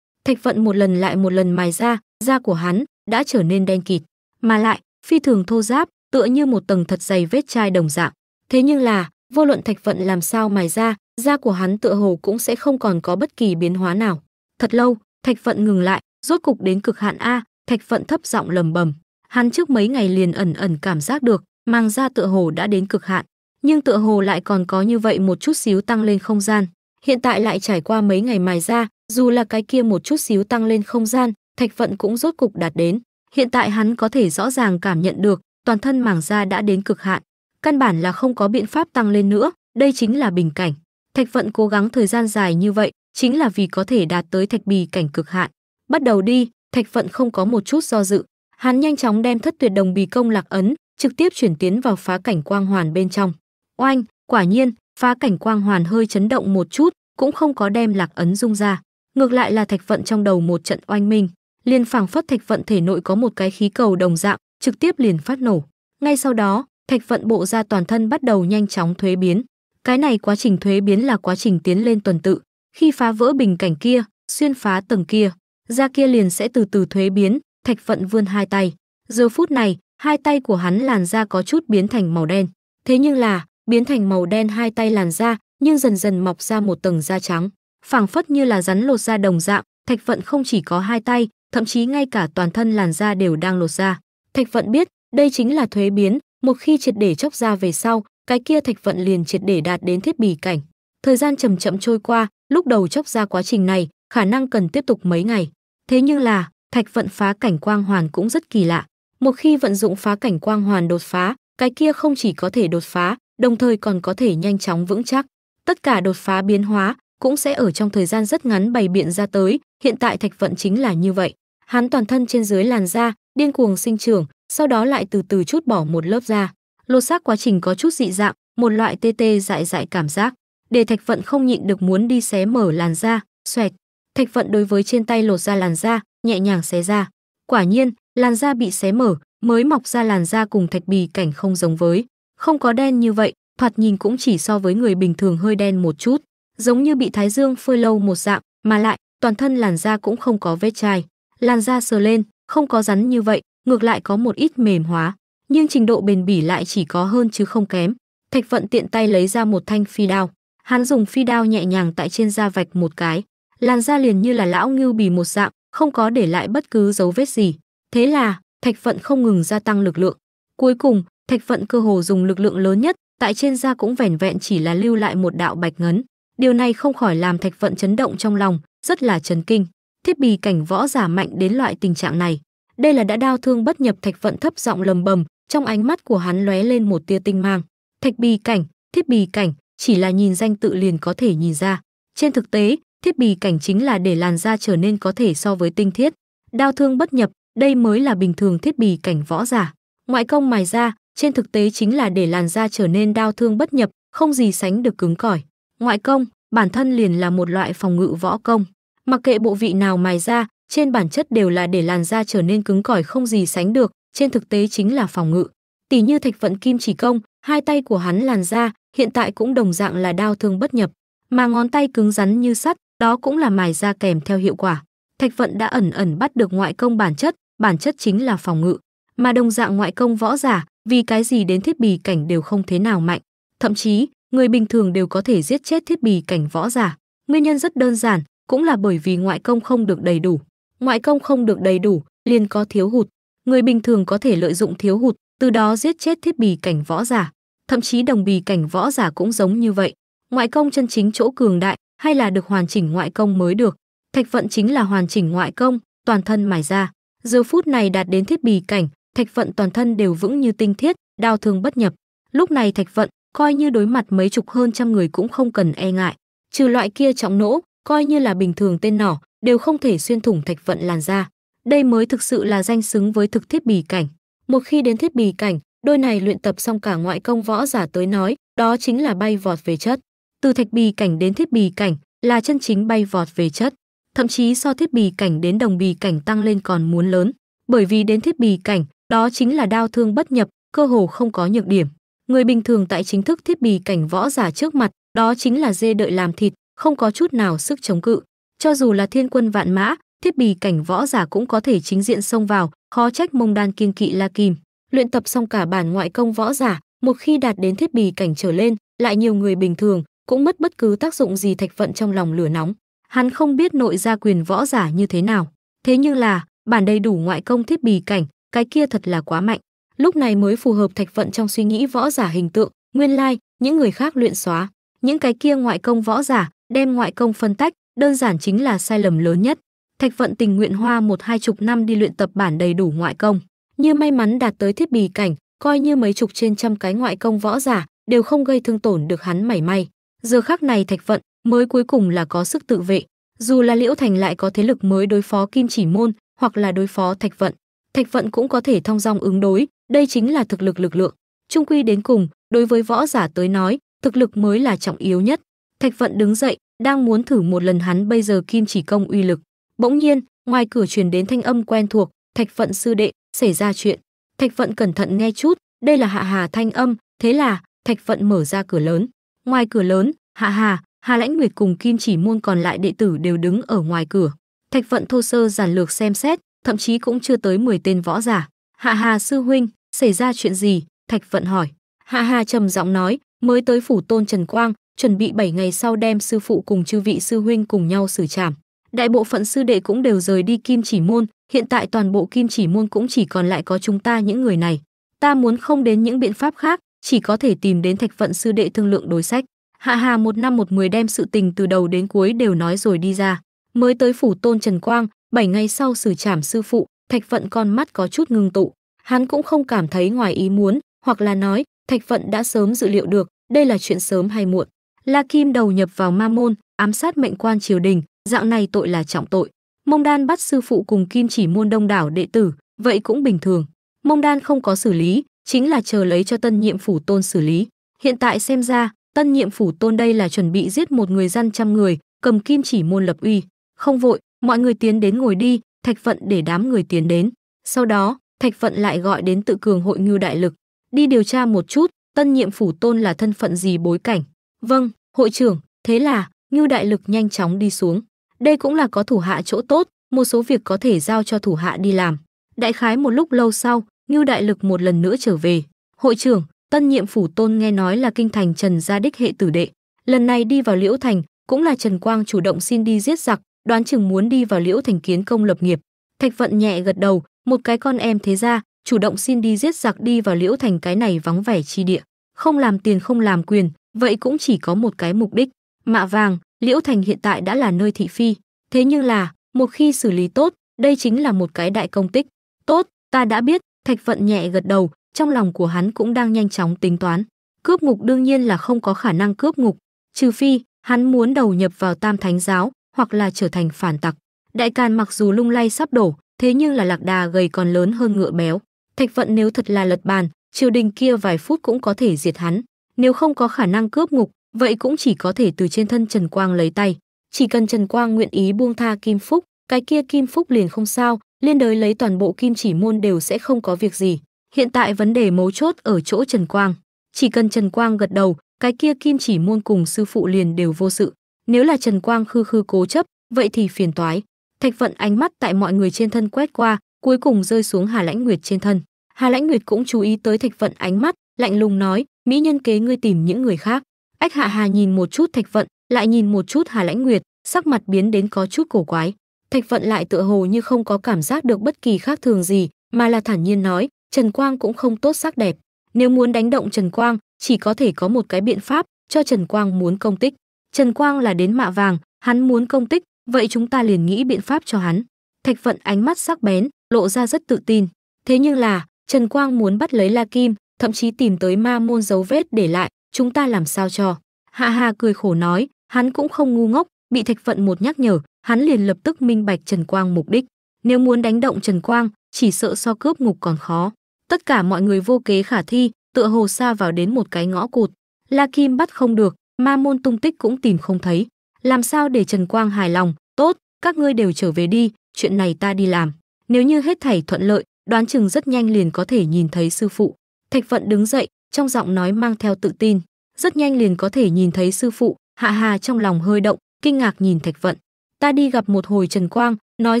Thạch Vận một lần lại một lần mài ra, da của hắn đã trở nên đen kịt, mà lại phi thường thô ráp, tựa như một tầng thật dày vết chai đồng dạng. Thế nhưng là, vô luận Thạch Vận làm sao mài ra, da của hắn tựa hồ cũng sẽ không còn có bất kỳ biến hóa nào. Thật lâu, Thạch Vận ngừng lại, rốt cục đến cực hạn a, Thạch Vận thấp giọng lầm bầm. Hắn trước mấy ngày liền ẩn ẩn cảm giác được, mang ra tựa hồ đã đến cực hạn, nhưng tựa hồ lại còn có như vậy một chút xíu tăng lên không gian. Hiện tại lại trải qua mấy ngày mài ra, dù là cái kia một chút xíu tăng lên không gian, Thạch Vận cũng rốt cục đạt đến. Hiện tại hắn có thể rõ ràng cảm nhận được, toàn thân màng da đã đến cực hạn, căn bản là không có biện pháp tăng lên nữa, đây chính là bình cảnh. Thạch Vận cố gắng thời gian dài như vậy, chính là vì có thể đạt tới thạch bì cảnh cực hạn. Bắt đầu đi, Thạch Vận không có một chút do dự, hắn nhanh chóng đem thất tuyệt đồng bì công lạc ấn trực tiếp chuyển tiến vào phá cảnh quang hoàn bên trong. Oanh, quả nhiên, phá cảnh quang hoàn hơi chấn động một chút, cũng không có đem lạc ấn dung ra. Ngược lại là thạch vận trong đầu một trận oanh minh, liền phảng phất thạch vận thể nội có một cái khí cầu đồng dạng, trực tiếp liền phát nổ. Ngay sau đó, thạch vận bộ ra toàn thân bắt đầu nhanh chóng thuế biến. Cái này quá trình thuế biến là quá trình tiến lên tuần tự. Khi phá vỡ bình cảnh kia, xuyên phá tầng kia, ra kia liền sẽ từ từ thuế biến, thạch vận vươn hai tay. Giờ phút này, hai tay của hắn làn da có chút biến thành màu đen. Thế nhưng là, biến thành màu đen hai tay làn da, nhưng dần dần mọc ra một tầng da trắng, phảng phất như là rắn lột da đồng dạng, Thạch Vận không chỉ có hai tay, thậm chí ngay cả toàn thân làn da đều đang lột da. Thạch Vận biết, đây chính là thuế biến, một khi triệt để chóc da về sau, cái kia Thạch Vận liền triệt để đạt đến thiết bì cảnh. Thời gian chậm chậm trôi qua, lúc đầu chóc da quá trình này, khả năng cần tiếp tục mấy ngày. Thế nhưng là, Thạch Vận phá cảnh quang hoàn cũng rất kỳ lạ. Một khi vận dụng phá cảnh quang hoàn đột phá, cái kia không chỉ có thể đột phá, đồng thời còn có thể nhanh chóng vững chắc. Tất cả đột phá biến hóa cũng sẽ ở trong thời gian rất ngắn bày biện ra tới, hiện tại Thạch Vận chính là như vậy. Hắn toàn thân trên dưới làn da điên cuồng sinh trưởng, sau đó lại từ từ chút bỏ một lớp da. Lột xác quá trình có chút dị dạng, một loại tê tê dại dại cảm giác, để Thạch Vận không nhịn được muốn đi xé mở làn da, xoẹt. Thạch Vận đối với trên tay lột ra làn da, nhẹ nhàng xé ra. Quả nhiên, làn da bị xé mở, mới mọc ra làn da cùng thạch bì cảnh không giống với, không có đen như vậy, thoạt nhìn cũng chỉ so với người bình thường hơi đen một chút, giống như bị thái dương phơi lâu một dạng, mà lại, toàn thân làn da cũng không có vết chai, làn da sờ lên, không có rắn như vậy, ngược lại có một ít mềm hóa, nhưng trình độ bền bỉ lại chỉ có hơn chứ không kém. Thạch Vận tiện tay lấy ra một thanh phi đao, hắn dùng phi đao nhẹ nhàng tại trên da vạch một cái, làn da liền như là lão ngưu bì một dạng, không có để lại bất cứ dấu vết gì. Thế là, Thạch Phận không ngừng gia tăng lực lượng. Cuối cùng, Thạch Phận cơ hồ dùng lực lượng lớn nhất, tại trên da cũng vẻn vẹn chỉ là lưu lại một đạo bạch ngấn. Điều này không khỏi làm Thạch Phận chấn động trong lòng, rất là chấn kinh. Thiết bị cảnh võ giả mạnh đến loại tình trạng này. Đây là đã đao thương bất nhập Thạch Phận thấp giọng lầm bầm, trong ánh mắt của hắn lóe lên một tia tinh mang. Thạch bì cảnh, thiết bì cảnh, chỉ là nhìn danh tự liền có thể nhìn ra. Trên thực tế, thiết bì cảnh chính là để làn da trở nên có thể so với tinh thiết. Đao thương bất nhập, đây mới là bình thường thiết bị cảnh võ giả. Ngoại công mài da, trên thực tế chính là để làn da trở nên đau thương bất nhập, không gì sánh được cứng cỏi. Ngoại công, bản thân liền là một loại phòng ngự võ công. Mặc kệ bộ vị nào mài da, trên bản chất đều là để làn da trở nên cứng cỏi không gì sánh được, trên thực tế chính là phòng ngự. Tỷ như Thạch Vận Kim chỉ công, hai tay của hắn làn da hiện tại cũng đồng dạng là đau thương bất nhập, mà ngón tay cứng rắn như sắt, đó cũng là mài da kèm theo hiệu quả. Thạch Vận đã ẩn ẩn bắt được ngoại công bản chất, bản chất chính là phòng ngự, mà đồng dạng ngoại công võ giả, vì cái gì đến thiết bì cảnh đều không thế nào mạnh, thậm chí, người bình thường đều có thể giết chết thiết bì cảnh võ giả. Nguyên nhân rất đơn giản, cũng là bởi vì ngoại công không được đầy đủ. Ngoại công không được đầy đủ, liền có thiếu hụt. Người bình thường có thể lợi dụng thiếu hụt, từ đó giết chết thiết bì cảnh võ giả. Thậm chí đồng bì cảnh võ giả cũng giống như vậy. Ngoại công chân chính chỗ cường đại, hay là được hoàn chỉnh ngoại công mới được. Thạch vận chính là hoàn chỉnh ngoại công, toàn thân mài ra. Giờ phút này đạt đến thiết bì cảnh, Thạch Vận toàn thân đều vững như tinh thiết, đao thương bất nhập. Lúc này Thạch Vận coi như đối mặt mấy chục hơn trăm người cũng không cần e ngại, trừ loại kia trọng nỗ, coi như là bình thường tên nỏ, đều không thể xuyên thủng Thạch Vận làn da. Đây mới thực sự là danh xứng với thực thiết bì cảnh. Một khi đến thiết bì cảnh, đôi này luyện tập xong cả ngoại công võ giả tới nói, đó chính là bay vọt về chất. Từ thạch bì cảnh đến thiết bì cảnh là chân chính bay vọt về chất thậm chí so thiết bì cảnh đến đồng bì cảnh tăng lên còn muốn lớn, bởi vì đến thiết bì cảnh, đó chính là đau thương bất nhập, cơ hồ không có nhược điểm. Người bình thường tại chính thức thiết bì cảnh võ giả trước mặt, đó chính là dê đợi làm thịt, không có chút nào sức chống cự. Cho dù là thiên quân vạn mã, thiết bì cảnh võ giả cũng có thể chính diện xông vào, khó trách mông đan kiên kỵ la kìm. Luyện tập xong cả bản ngoại công võ giả, một khi đạt đến thiết bì cảnh trở lên, lại nhiều người bình thường cũng mất bất cứ tác dụng gì thạch vận trong lòng lửa nóng hắn không biết nội gia quyền võ giả như thế nào. Thế nhưng là, bản đầy đủ ngoại công thiết bì cảnh, cái kia thật là quá mạnh. Lúc này mới phù hợp Thạch Vận trong suy nghĩ võ giả hình tượng, nguyên lai, like, những người khác luyện xóa, những cái kia ngoại công võ giả, đem ngoại công phân tách, đơn giản chính là sai lầm lớn nhất. Thạch Vận tình nguyện hoa một hai chục năm đi luyện tập bản đầy đủ ngoại công, như may mắn đạt tới thiết bì cảnh, coi như mấy chục trên trăm cái ngoại công võ giả đều không gây thương tổn được hắn mảy may. Giờ khắc này Thạch Vận mới cuối cùng là có sức tự vệ. Dù là Liễu Thành lại có thế lực mới đối phó Kim Chỉ Môn hoặc là đối phó Thạch Vận, Thạch Vận cũng có thể thông dong ứng đối, đây chính là thực lực lực lượng. Trung quy đến cùng, đối với võ giả tới nói, thực lực mới là trọng yếu nhất. Thạch Vận đứng dậy, đang muốn thử một lần hắn bây giờ Kim Chỉ Công uy lực. Bỗng nhiên, ngoài cửa truyền đến thanh âm quen thuộc, "Thạch Vận sư đệ, xảy ra chuyện." Thạch Vận cẩn thận nghe chút, đây là Hạ Hà thanh âm, thế là Thạch Vận mở ra cửa lớn. Ngoài cửa lớn, Hạ Hà, Hà Lãnh Nguyệt cùng Kim Chỉ Muôn còn lại đệ tử đều đứng ở ngoài cửa. Thạch Vận thô sơ giản lược xem xét, thậm chí cũng chưa tới 10 tên võ giả. Hạ Hà sư huynh, xảy ra chuyện gì? Thạch Vận hỏi. Hạ Hà trầm giọng nói, mới tới phủ tôn Trần Quang, chuẩn bị 7 ngày sau đem sư phụ cùng chư vị sư huynh cùng nhau xử trảm. Đại bộ phận sư đệ cũng đều rời đi Kim Chỉ Muôn. hiện tại toàn bộ Kim Chỉ Muôn cũng chỉ còn lại có chúng ta những người này. Ta muốn không đến những biện pháp khác, chỉ có thể tìm đến Thạch Vận sư đệ thương lượng đối sách. Hạ Hà một năm một mười đem sự tình từ đầu đến cuối đều nói rồi đi ra. Mới tới phủ tôn Trần Quang, 7 ngày sau xử trảm sư phụ, Thạch Vận con mắt có chút ngưng tụ. Hắn cũng không cảm thấy ngoài ý muốn, hoặc là nói, Thạch Vận đã sớm dự liệu được, đây là chuyện sớm hay muộn. La Kim đầu nhập vào ma môn, ám sát mệnh quan triều đình, dạng này tội là trọng tội. Mông Đan bắt sư phụ cùng Kim chỉ môn đông đảo đệ tử, vậy cũng bình thường. Mông Đan không có xử lý, chính là chờ lấy cho tân nhiệm phủ tôn xử lý. Hiện tại xem ra, Tân nhiệm phủ tôn đây là chuẩn bị giết một người dân trăm người, cầm kim chỉ môn lập uy. Không vội, mọi người tiến đến ngồi đi, Thạch Vận để đám người tiến đến. Sau đó, Thạch Vận lại gọi đến tự cường hội ngưu đại lực. Đi điều tra một chút, tân nhiệm phủ tôn là thân phận gì bối cảnh. Vâng, hội trưởng, thế là, ngưu đại lực nhanh chóng đi xuống. Đây cũng là có thủ hạ chỗ tốt, một số việc có thể giao cho thủ hạ đi làm. Đại khái một lúc lâu sau, Ngưu Đại Lực một lần nữa trở về. Hội trưởng, Tân nhiệm phủ tôn nghe nói là kinh thành Trần gia đích hệ tử đệ, lần này đi vào Liễu Thành, cũng là Trần Quang chủ động xin đi giết giặc, đoán chừng muốn đi vào Liễu Thành kiến công lập nghiệp. Thạch Vận nhẹ gật đầu, một cái con em thế ra, chủ động xin đi giết giặc đi vào Liễu Thành cái này vắng vẻ chi địa, không làm tiền không làm quyền, vậy cũng chỉ có một cái mục đích. Mạ vàng, Liễu Thành hiện tại đã là nơi thị phi, thế nhưng là, một khi xử lý tốt, đây chính là một cái đại công tích. Tốt, ta đã biết, Thạch Vận nhẹ gật đầu, trong lòng của hắn cũng đang nhanh chóng tính toán. Cướp ngục đương nhiên là không có khả năng cướp ngục, trừ phi hắn muốn đầu nhập vào Tam Thánh giáo hoặc là trở thành phản tặc. Đại Càn mặc dù lung lay sắp đổ, thế nhưng là lạc đà gầy còn lớn hơn ngựa béo. Thạch Vận nếu thật là lật bàn, triều đình kia vài phút cũng có thể diệt hắn. Nếu không có khả năng cướp ngục, vậy cũng chỉ có thể từ trên thân Trần Quang lấy tay. Chỉ cần Trần Quang nguyện ý buông tha Kim Phúc, cái kia Kim Phúc liền không sao, liên đới lấy toàn bộ Kim Chỉ môn đều sẽ không có việc gì. Hiện tại vấn đề mấu chốt ở chỗ Trần Quang. Chỉ cần Trần Quang gật đầu, cái kia kim chỉ muôn cùng sư phụ liền đều vô sự. Nếu là Trần Quang khư khư cố chấp, vậy thì phiền toái. Thạch Vận ánh mắt tại mọi người trên thân quét qua, cuối cùng rơi xuống Hà Lãnh Nguyệt trên thân. Hà Lãnh Nguyệt cũng chú ý tới Thạch Vận ánh mắt, lạnh lùng nói, mỹ nhân kế ngươi tìm những người khác. Ách Hạ Hà nhìn một chút Thạch Vận, lại nhìn một chút Hà Lãnh Nguyệt, sắc mặt biến đến có chút cổ quái. Thạch Vận lại tựa hồ như không có cảm giác được bất kỳ khác thường gì, mà là thản nhiên nói, Trần Quang cũng không tốt sắc đẹp. Nếu muốn đánh động Trần Quang, chỉ có thể có một cái biện pháp, cho Trần Quang muốn công tích. Trần Quang là đến mạ vàng, hắn muốn công tích, vậy chúng ta liền nghĩ biện pháp cho hắn. Thạch Vận ánh mắt sắc bén, lộ ra rất tự tin. Thế nhưng là, Trần Quang muốn bắt lấy La Kim, thậm chí tìm tới ma môn dấu vết để lại, chúng ta làm sao cho. Hạ Hà cười khổ nói, hắn cũng không ngu ngốc, bị Thạch Vận một nhắc nhở, hắn liền lập tức minh bạch Trần Quang mục đích. Nếu muốn đánh động Trần Quang, chỉ sợ so cướp ngục còn khó. Tất cả mọi người vô kế khả thi, tựa hồ xa vào đến một cái ngõ cụt. La Kim bắt không được, ma môn tung tích cũng tìm không thấy. Làm sao để Trần Quang hài lòng, tốt, các ngươi đều trở về đi, chuyện này ta đi làm. Nếu như hết thảy thuận lợi, đoán chừng rất nhanh liền có thể nhìn thấy sư phụ. Thạch Vận đứng dậy, trong giọng nói mang theo tự tin, rất nhanh liền có thể nhìn thấy sư phụ, Hạ Hà trong lòng hơi động, kinh ngạc nhìn Thạch Vận. Ta đi gặp một hồi Trần Quang, nói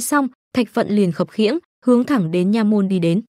xong, Thạch Vận liền khập khiễng, hướng thẳng đến nha môn đi đến.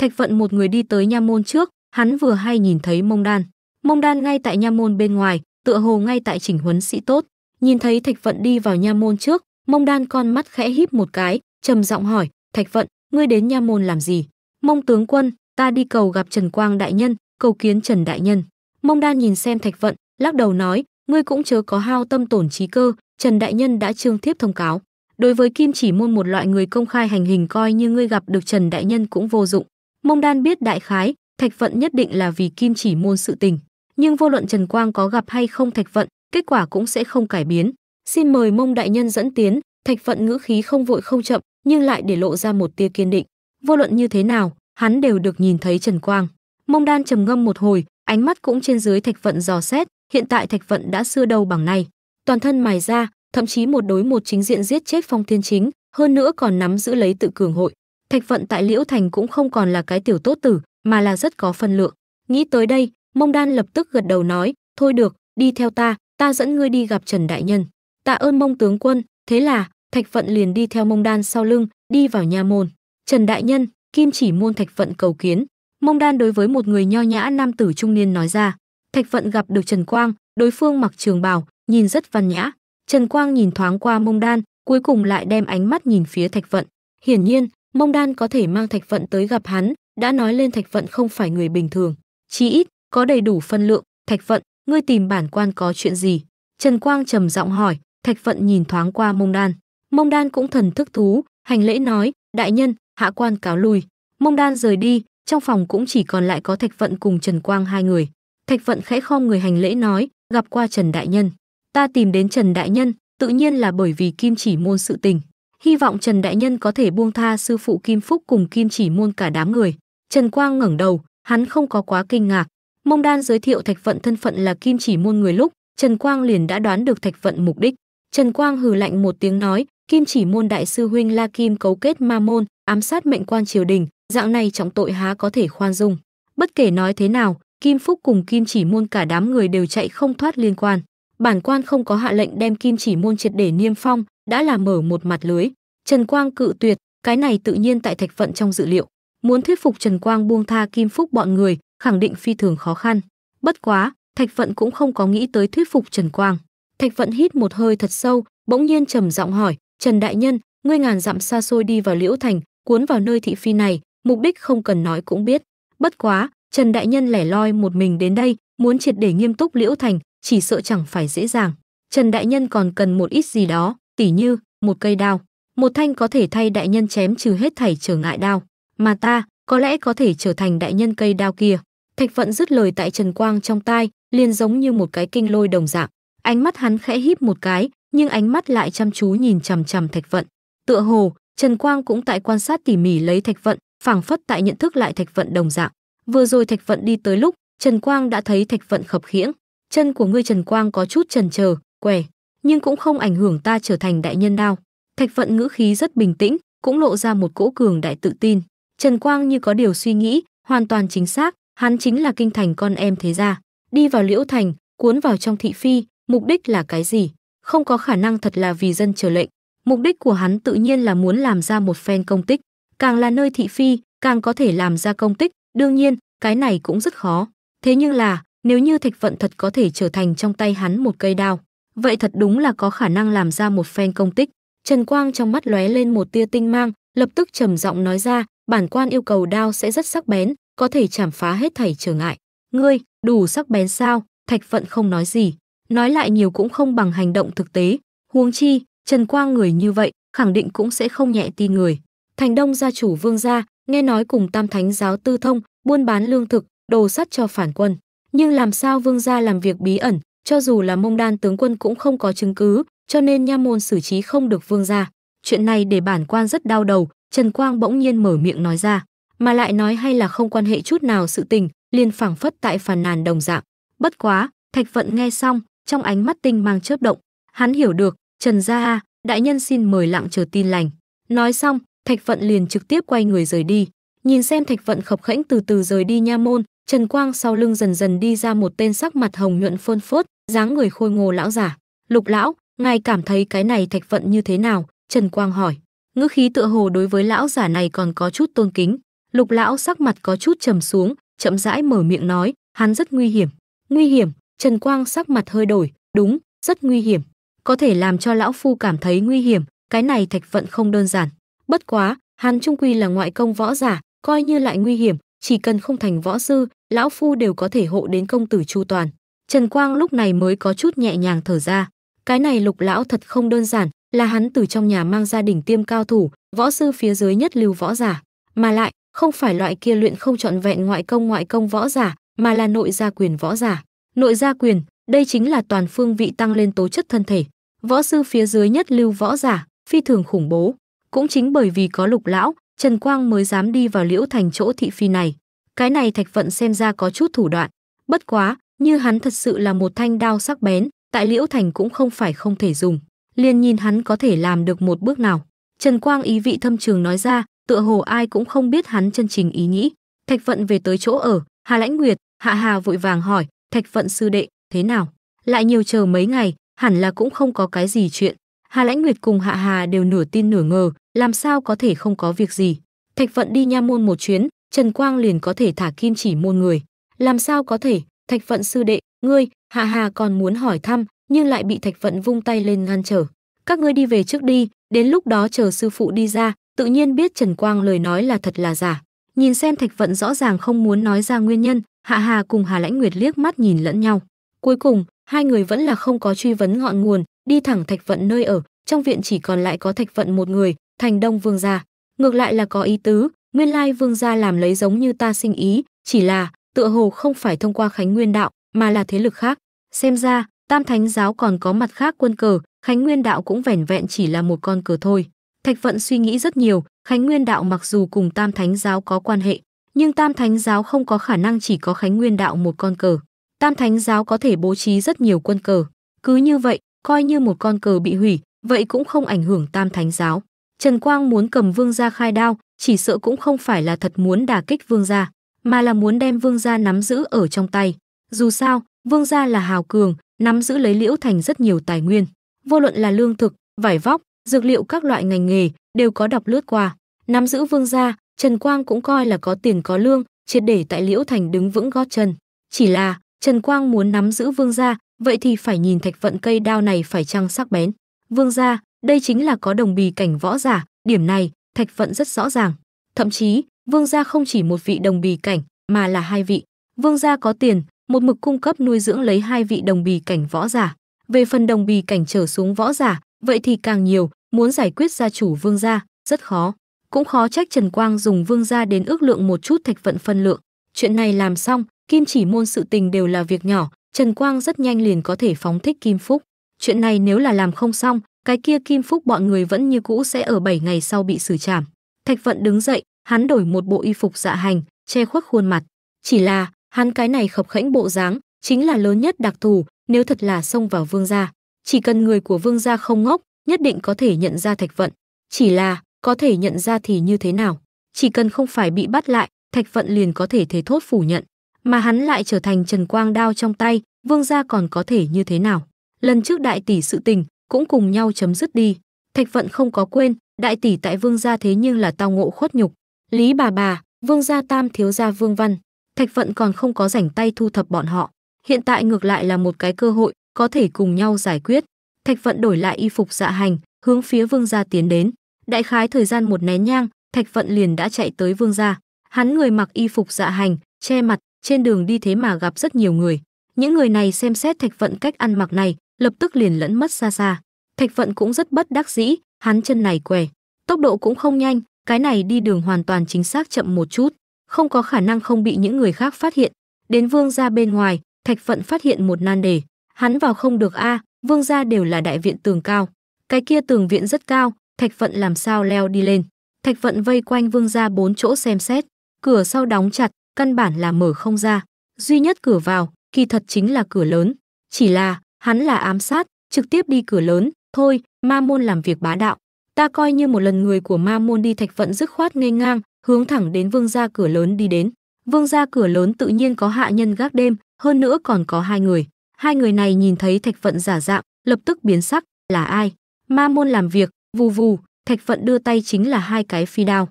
Thạch Vận một người đi tới nha môn trước, hắn vừa hay nhìn thấy Mông Đan. Mông Đan ngay tại nha môn bên ngoài, tựa hồ ngay tại chỉnh huấn sĩ tốt. Nhìn thấy Thạch Vận đi vào nha môn trước, Mông Đan con mắt khẽ híp một cái, trầm giọng hỏi, "Thạch Vận, ngươi đến nha môn làm gì?" "Mông tướng quân, ta đi cầu gặp Trần Quang đại nhân, cầu kiến Trần đại nhân." Mông Đan nhìn xem Thạch Vận, lắc đầu nói, "Ngươi cũng chớ có hao tâm tổn trí cơ, Trần đại nhân đã trương thiếp thông cáo." Đối với Kim Chỉ môn một loại người công khai hành hình coi như ngươi gặp được Trần đại nhân cũng vô dụng. Mông Đan biết đại khái, Thạch Vận nhất định là vì kim chỉ môn sự tình, nhưng vô luận Trần Quang có gặp hay không Thạch Vận, kết quả cũng sẽ không cải biến. Xin mời Mông đại nhân dẫn tiến, Thạch Vận ngữ khí không vội không chậm, nhưng lại để lộ ra một tia kiên định. Vô luận như thế nào, hắn đều được nhìn thấy Trần Quang. Mông Đan trầm ngâm một hồi, ánh mắt cũng trên dưới Thạch Vận dò xét, hiện tại Thạch Vận đã xưa đầu bằng này, toàn thân mài ra, thậm chí một đối một chính diện giết chết Phong Thiên Chính, hơn nữa còn nắm giữ lấy tự cường hội, Thạch Vận tại Liễu Thành cũng không còn là cái tiểu tốt tử, mà là rất có phân lượng. Nghĩ tới đây, Mông Đan lập tức gật đầu nói, thôi được, đi theo ta, ta dẫn ngươi đi gặp Trần Đại Nhân. Tạ ơn Mông Tướng Quân, thế là, Thạch Vận liền đi theo Mông Đan sau lưng, đi vào nhà môn. Trần Đại Nhân, kim chỉ môn Thạch Vận cầu kiến. Mông Đan đối với một người nho nhã nam tử trung niên nói ra. Thạch Vận gặp được Trần Quang, đối phương mặc trường bào, nhìn rất văn nhã. Trần Quang nhìn thoáng qua Mông Đan, cuối cùng lại đem ánh mắt nhìn phía Thạch Vận. Hiển nhiên, Mông Đan có thể mang Thạch Vận tới gặp hắn, đã nói lên Thạch Vận không phải người bình thường, chí ít có đầy đủ phân lượng. Thạch Vận, ngươi tìm bản quan có chuyện gì? Trần Quang trầm giọng hỏi. Thạch Vận nhìn thoáng qua Mông Đan. Mông Đan cũng thần thức thú, hành lễ nói, đại nhân, hạ quan cáo lui. Mông Đan rời đi, trong phòng cũng chỉ còn lại có Thạch Vận cùng Trần Quang hai người. Thạch Vận khẽ khom người hành lễ nói, gặp qua Trần đại nhân. Ta tìm đến Trần đại nhân, tự nhiên là bởi vì kim chỉ môn sự tình hy vọng Trần Đại Nhân có thể buông tha sư phụ Kim Phúc cùng Kim Chỉ muôn cả đám người. Trần Quang ngẩng đầu, hắn không có quá kinh ngạc. Mông Đan giới thiệu Thạch Vận thân phận là Kim Chỉ muôn người lúc, Trần Quang liền đã đoán được Thạch Vận mục đích. Trần Quang hừ lạnh một tiếng nói, Kim Chỉ muôn đại sư huynh La Kim cấu kết ma môn, ám sát mệnh quan triều đình, dạng này trọng tội há có thể khoan dung. Bất kể nói thế nào, Kim Phúc cùng Kim Chỉ muôn cả đám người đều chạy không thoát liên quan. Bản quan không có hạ lệnh đem Kim Chỉ muôn triệt để niêm phong, đã là mở một mặt lưới trần quang cự tuyệt cái này tự nhiên tại thạch phận trong dự liệu muốn thuyết phục trần quang buông tha kim phúc bọn người khẳng định phi thường khó khăn bất quá thạch phận cũng không có nghĩ tới thuyết phục trần quang thạch phận hít một hơi thật sâu bỗng nhiên trầm giọng hỏi trần đại nhân ngươi ngàn dặm xa xôi đi vào liễu thành cuốn vào nơi thị phi này mục đích không cần nói cũng biết bất quá trần đại nhân lẻ loi một mình đến đây muốn triệt để nghiêm túc liễu thành chỉ sợ chẳng phải dễ dàng trần đại nhân còn cần một ít gì đó Tỉ như, một cây đao, một thanh có thể thay đại nhân chém trừ hết thảy trở ngại đao, mà ta có lẽ có thể trở thành đại nhân cây đao kia. Thạch Vận dứt lời tại Trần Quang trong tai, liền giống như một cái kinh lôi đồng dạng. Ánh mắt hắn khẽ híp một cái, nhưng ánh mắt lại chăm chú nhìn chằm chằm Thạch Vận. Tựa hồ, Trần Quang cũng tại quan sát tỉ mỉ lấy Thạch Vận, phảng phất tại nhận thức lại Thạch Vận đồng dạng. Vừa rồi Thạch Vận đi tới lúc, Trần Quang đã thấy Thạch Vận khập khiễng, chân của ngươi Trần Quang có chút chần chờ, què nhưng cũng không ảnh hưởng ta trở thành đại nhân đao. Thạch Vận ngữ khí rất bình tĩnh, cũng lộ ra một cỗ cường đại tự tin. Trần Quang như có điều suy nghĩ, hoàn toàn chính xác, hắn chính là kinh thành con em thế gia, đi vào Liễu thành, cuốn vào trong thị phi, mục đích là cái gì? Không có khả năng thật là vì dân chờ lệnh, mục đích của hắn tự nhiên là muốn làm ra một phen công tích, càng là nơi thị phi, càng có thể làm ra công tích, đương nhiên, cái này cũng rất khó. Thế nhưng là, nếu như Thạch Vận thật có thể trở thành trong tay hắn một cây đao, vậy thật đúng là có khả năng làm ra một phen công tích. Trần Quang trong mắt lóe lên một tia tinh mang, lập tức trầm giọng nói ra, bản quan yêu cầu đao sẽ rất sắc bén, có thể chảm phá hết thảy trở ngại. Ngươi, đủ sắc bén sao? Thạch Vận không nói gì, nói lại nhiều cũng không bằng hành động thực tế. Huống chi, Trần Quang người như vậy, khẳng định cũng sẽ không nhẹ tin người. Thành Đông gia chủ Vương gia, nghe nói cùng Tam Thánh giáo tư thông, buôn bán lương thực, đồ sắt cho phản quân. Nhưng làm sao Vương gia làm việc bí ẩn, cho dù là mông đan tướng quân cũng không có chứng cứ, cho nên nha môn xử trí không được vương gia. Chuyện này để bản quan rất đau đầu, Trần Quang bỗng nhiên mở miệng nói ra, mà lại nói hay là không quan hệ chút nào sự tình, liền phảng phất tại phàn nàn đồng dạng. Bất quá, Thạch Vận nghe xong, trong ánh mắt tinh mang chớp động, hắn hiểu được, Trần gia đại nhân xin mời lặng chờ tin lành. Nói xong, Thạch Vận liền trực tiếp quay người rời đi. Nhìn xem Thạch Vận khập khẽnh từ từ rời đi nha môn, Trần Quang sau lưng dần dần đi ra một tên sắc mặt hồng nhuận phơn phớt, dáng người khôi ngô lão giả lục lão ngài cảm thấy cái này thạch vận như thế nào trần quang hỏi ngữ khí tựa hồ đối với lão giả này còn có chút tôn kính lục lão sắc mặt có chút trầm xuống chậm rãi mở miệng nói hắn rất nguy hiểm nguy hiểm trần quang sắc mặt hơi đổi đúng rất nguy hiểm có thể làm cho lão phu cảm thấy nguy hiểm cái này thạch vận không đơn giản bất quá hắn trung quy là ngoại công võ giả coi như lại nguy hiểm chỉ cần không thành võ sư lão phu đều có thể hộ đến công tử chu toàn Trần Quang lúc này mới có chút nhẹ nhàng thở ra. Cái này lục lão thật không đơn giản, là hắn từ trong nhà mang ra đỉnh tiêm cao thủ, võ sư phía dưới nhất lưu võ giả. Mà lại, không phải loại kia luyện không trọn vẹn ngoại công ngoại công võ giả, mà là nội gia quyền võ giả. Nội gia quyền, đây chính là toàn phương vị tăng lên tố chất thân thể. Võ sư phía dưới nhất lưu võ giả, phi thường khủng bố. Cũng chính bởi vì có lục lão, Trần Quang mới dám đi vào liễu thành chỗ thị phi này. Cái này thạch vận xem ra có chút thủ đoạn. Bất quá, như hắn thật sự là một thanh đao sắc bén, tại Liễu Thành cũng không phải không thể dùng, liền nhìn hắn có thể làm được một bước nào. Trần Quang ý vị thâm trường nói ra, tựa hồ ai cũng không biết hắn chân trình ý nghĩ. Thạch Vận về tới chỗ ở, Hà Lãnh Nguyệt, Hạ Hà vội vàng hỏi, "Thạch Vận sư đệ, thế nào? Lại nhiều chờ mấy ngày, hẳn là cũng không có cái gì chuyện." Hà Lãnh Nguyệt cùng Hạ Hà đều nửa tin nửa ngờ, làm sao có thể không có việc gì? Thạch Vận đi nha môn một chuyến, Trần Quang liền có thể thả kim chỉ môn người, làm sao có thể? Thạch Phận sư đệ, ngươi, hà Hà còn muốn hỏi thăm, nhưng lại bị Thạch Phận vung tay lên ngăn trở. Các ngươi đi về trước đi, đến lúc đó chờ sư phụ đi ra, tự nhiên biết Trần Quang lời nói là thật là giả. Nhìn xem Thạch Phận rõ ràng không muốn nói ra nguyên nhân, Hạ Hà cùng Hà Lãnh Nguyệt liếc mắt nhìn lẫn nhau. Cuối cùng, hai người vẫn là không có truy vấn ngọn nguồn, đi thẳng Thạch Vận nơi ở, trong viện chỉ còn lại có Thạch Vận một người, Thành Đông Vương gia. Ngược lại là có ý tứ, nguyên lai Vương gia làm lấy giống như ta sinh ý, chỉ là tựa hồ không phải thông qua Khánh Nguyên đạo, mà là thế lực khác. Xem ra, Tam Thánh giáo còn có mặt khác quân cờ, Khánh Nguyên đạo cũng vẻn vẹn chỉ là một con cờ thôi. Thạch Vận suy nghĩ rất nhiều, Khánh Nguyên đạo mặc dù cùng Tam Thánh giáo có quan hệ, nhưng Tam Thánh giáo không có khả năng chỉ có Khánh Nguyên đạo một con cờ. Tam Thánh giáo có thể bố trí rất nhiều quân cờ, cứ như vậy, coi như một con cờ bị hủy, vậy cũng không ảnh hưởng Tam Thánh giáo. Trần Quang muốn cầm Vương gia khai đao, chỉ sợ cũng không phải là thật muốn đả kích Vương gia mà là muốn đem vương gia nắm giữ ở trong tay. Dù sao, vương gia là hào cường, nắm giữ lấy liễu thành rất nhiều tài nguyên. Vô luận là lương thực, vải vóc, dược liệu các loại ngành nghề đều có đọc lướt qua. Nắm giữ vương gia, Trần Quang cũng coi là có tiền có lương, triệt để tại liễu thành đứng vững gót chân. Chỉ là, Trần Quang muốn nắm giữ vương gia, vậy thì phải nhìn thạch vận cây đao này phải chăng sắc bén. Vương gia, đây chính là có đồng bì cảnh võ giả, điểm này, thạch vận rất rõ ràng. Thậm chí, Vương gia không chỉ một vị đồng bì cảnh, mà là hai vị. Vương gia có tiền, một mực cung cấp nuôi dưỡng lấy hai vị đồng bì cảnh võ giả. Về phần đồng bì cảnh trở xuống võ giả, vậy thì càng nhiều, muốn giải quyết gia chủ vương gia, rất khó. Cũng khó trách Trần Quang dùng vương gia đến ước lượng một chút thạch vận phân lượng. Chuyện này làm xong, kim chỉ môn sự tình đều là việc nhỏ, Trần Quang rất nhanh liền có thể phóng thích Kim Phúc. Chuyện này nếu là làm không xong, cái kia Kim Phúc bọn người vẫn như cũ sẽ ở 7 ngày sau bị xử trảm. Thạch Vận đứng dậy, hắn đổi một bộ y phục dạ hành che khuất khuôn mặt chỉ là hắn cái này khập khẽnh bộ dáng chính là lớn nhất đặc thù nếu thật là xông vào vương gia chỉ cần người của vương gia không ngốc nhất định có thể nhận ra thạch vận chỉ là có thể nhận ra thì như thế nào chỉ cần không phải bị bắt lại thạch vận liền có thể thế thốt phủ nhận mà hắn lại trở thành trần quang đao trong tay vương gia còn có thể như thế nào lần trước đại tỷ sự tình cũng cùng nhau chấm dứt đi thạch vận không có quên đại tỷ tại vương gia thế nhưng là tao ngộ khuất nhục Lý bà bà, Vương gia Tam thiếu gia Vương Văn, Thạch Vận còn không có rảnh tay thu thập bọn họ. Hiện tại ngược lại là một cái cơ hội, có thể cùng nhau giải quyết. Thạch Vận đổi lại y phục dạ hành, hướng phía Vương gia tiến đến. Đại khái thời gian một nén nhang, Thạch Vận liền đã chạy tới Vương gia. Hắn người mặc y phục dạ hành, che mặt, trên đường đi thế mà gặp rất nhiều người. Những người này xem xét Thạch Vận cách ăn mặc này, lập tức liền lẫn mất xa xa. Thạch Vận cũng rất bất đắc dĩ, hắn chân này què, tốc độ cũng không nhanh, cái này đi đường hoàn toàn chính xác chậm một chút, không có khả năng không bị những người khác phát hiện. Đến vương gia bên ngoài, Thạch Vận phát hiện một nan đề. Hắn vào không được a, vương gia đều là đại viện tường cao. Cái kia tường viện rất cao, Thạch Vận làm sao leo đi lên. Thạch Vận vây quanh vương gia bốn chỗ xem xét, cửa sau đóng chặt, căn bản là mở không ra. Duy nhất cửa vào, kỳ thật chính là cửa lớn. Chỉ là, hắn là ám sát, trực tiếp đi cửa lớn, thôi, ma môn làm việc bá đạo ta coi như một lần người của ma môn đi thạch vận dứt khoát nghênh ngang hướng thẳng đến vương gia cửa lớn đi đến vương gia cửa lớn tự nhiên có hạ nhân gác đêm hơn nữa còn có hai người hai người này nhìn thấy thạch vận giả dạng lập tức biến sắc là ai ma môn làm việc vù vù thạch vận đưa tay chính là hai cái phi đao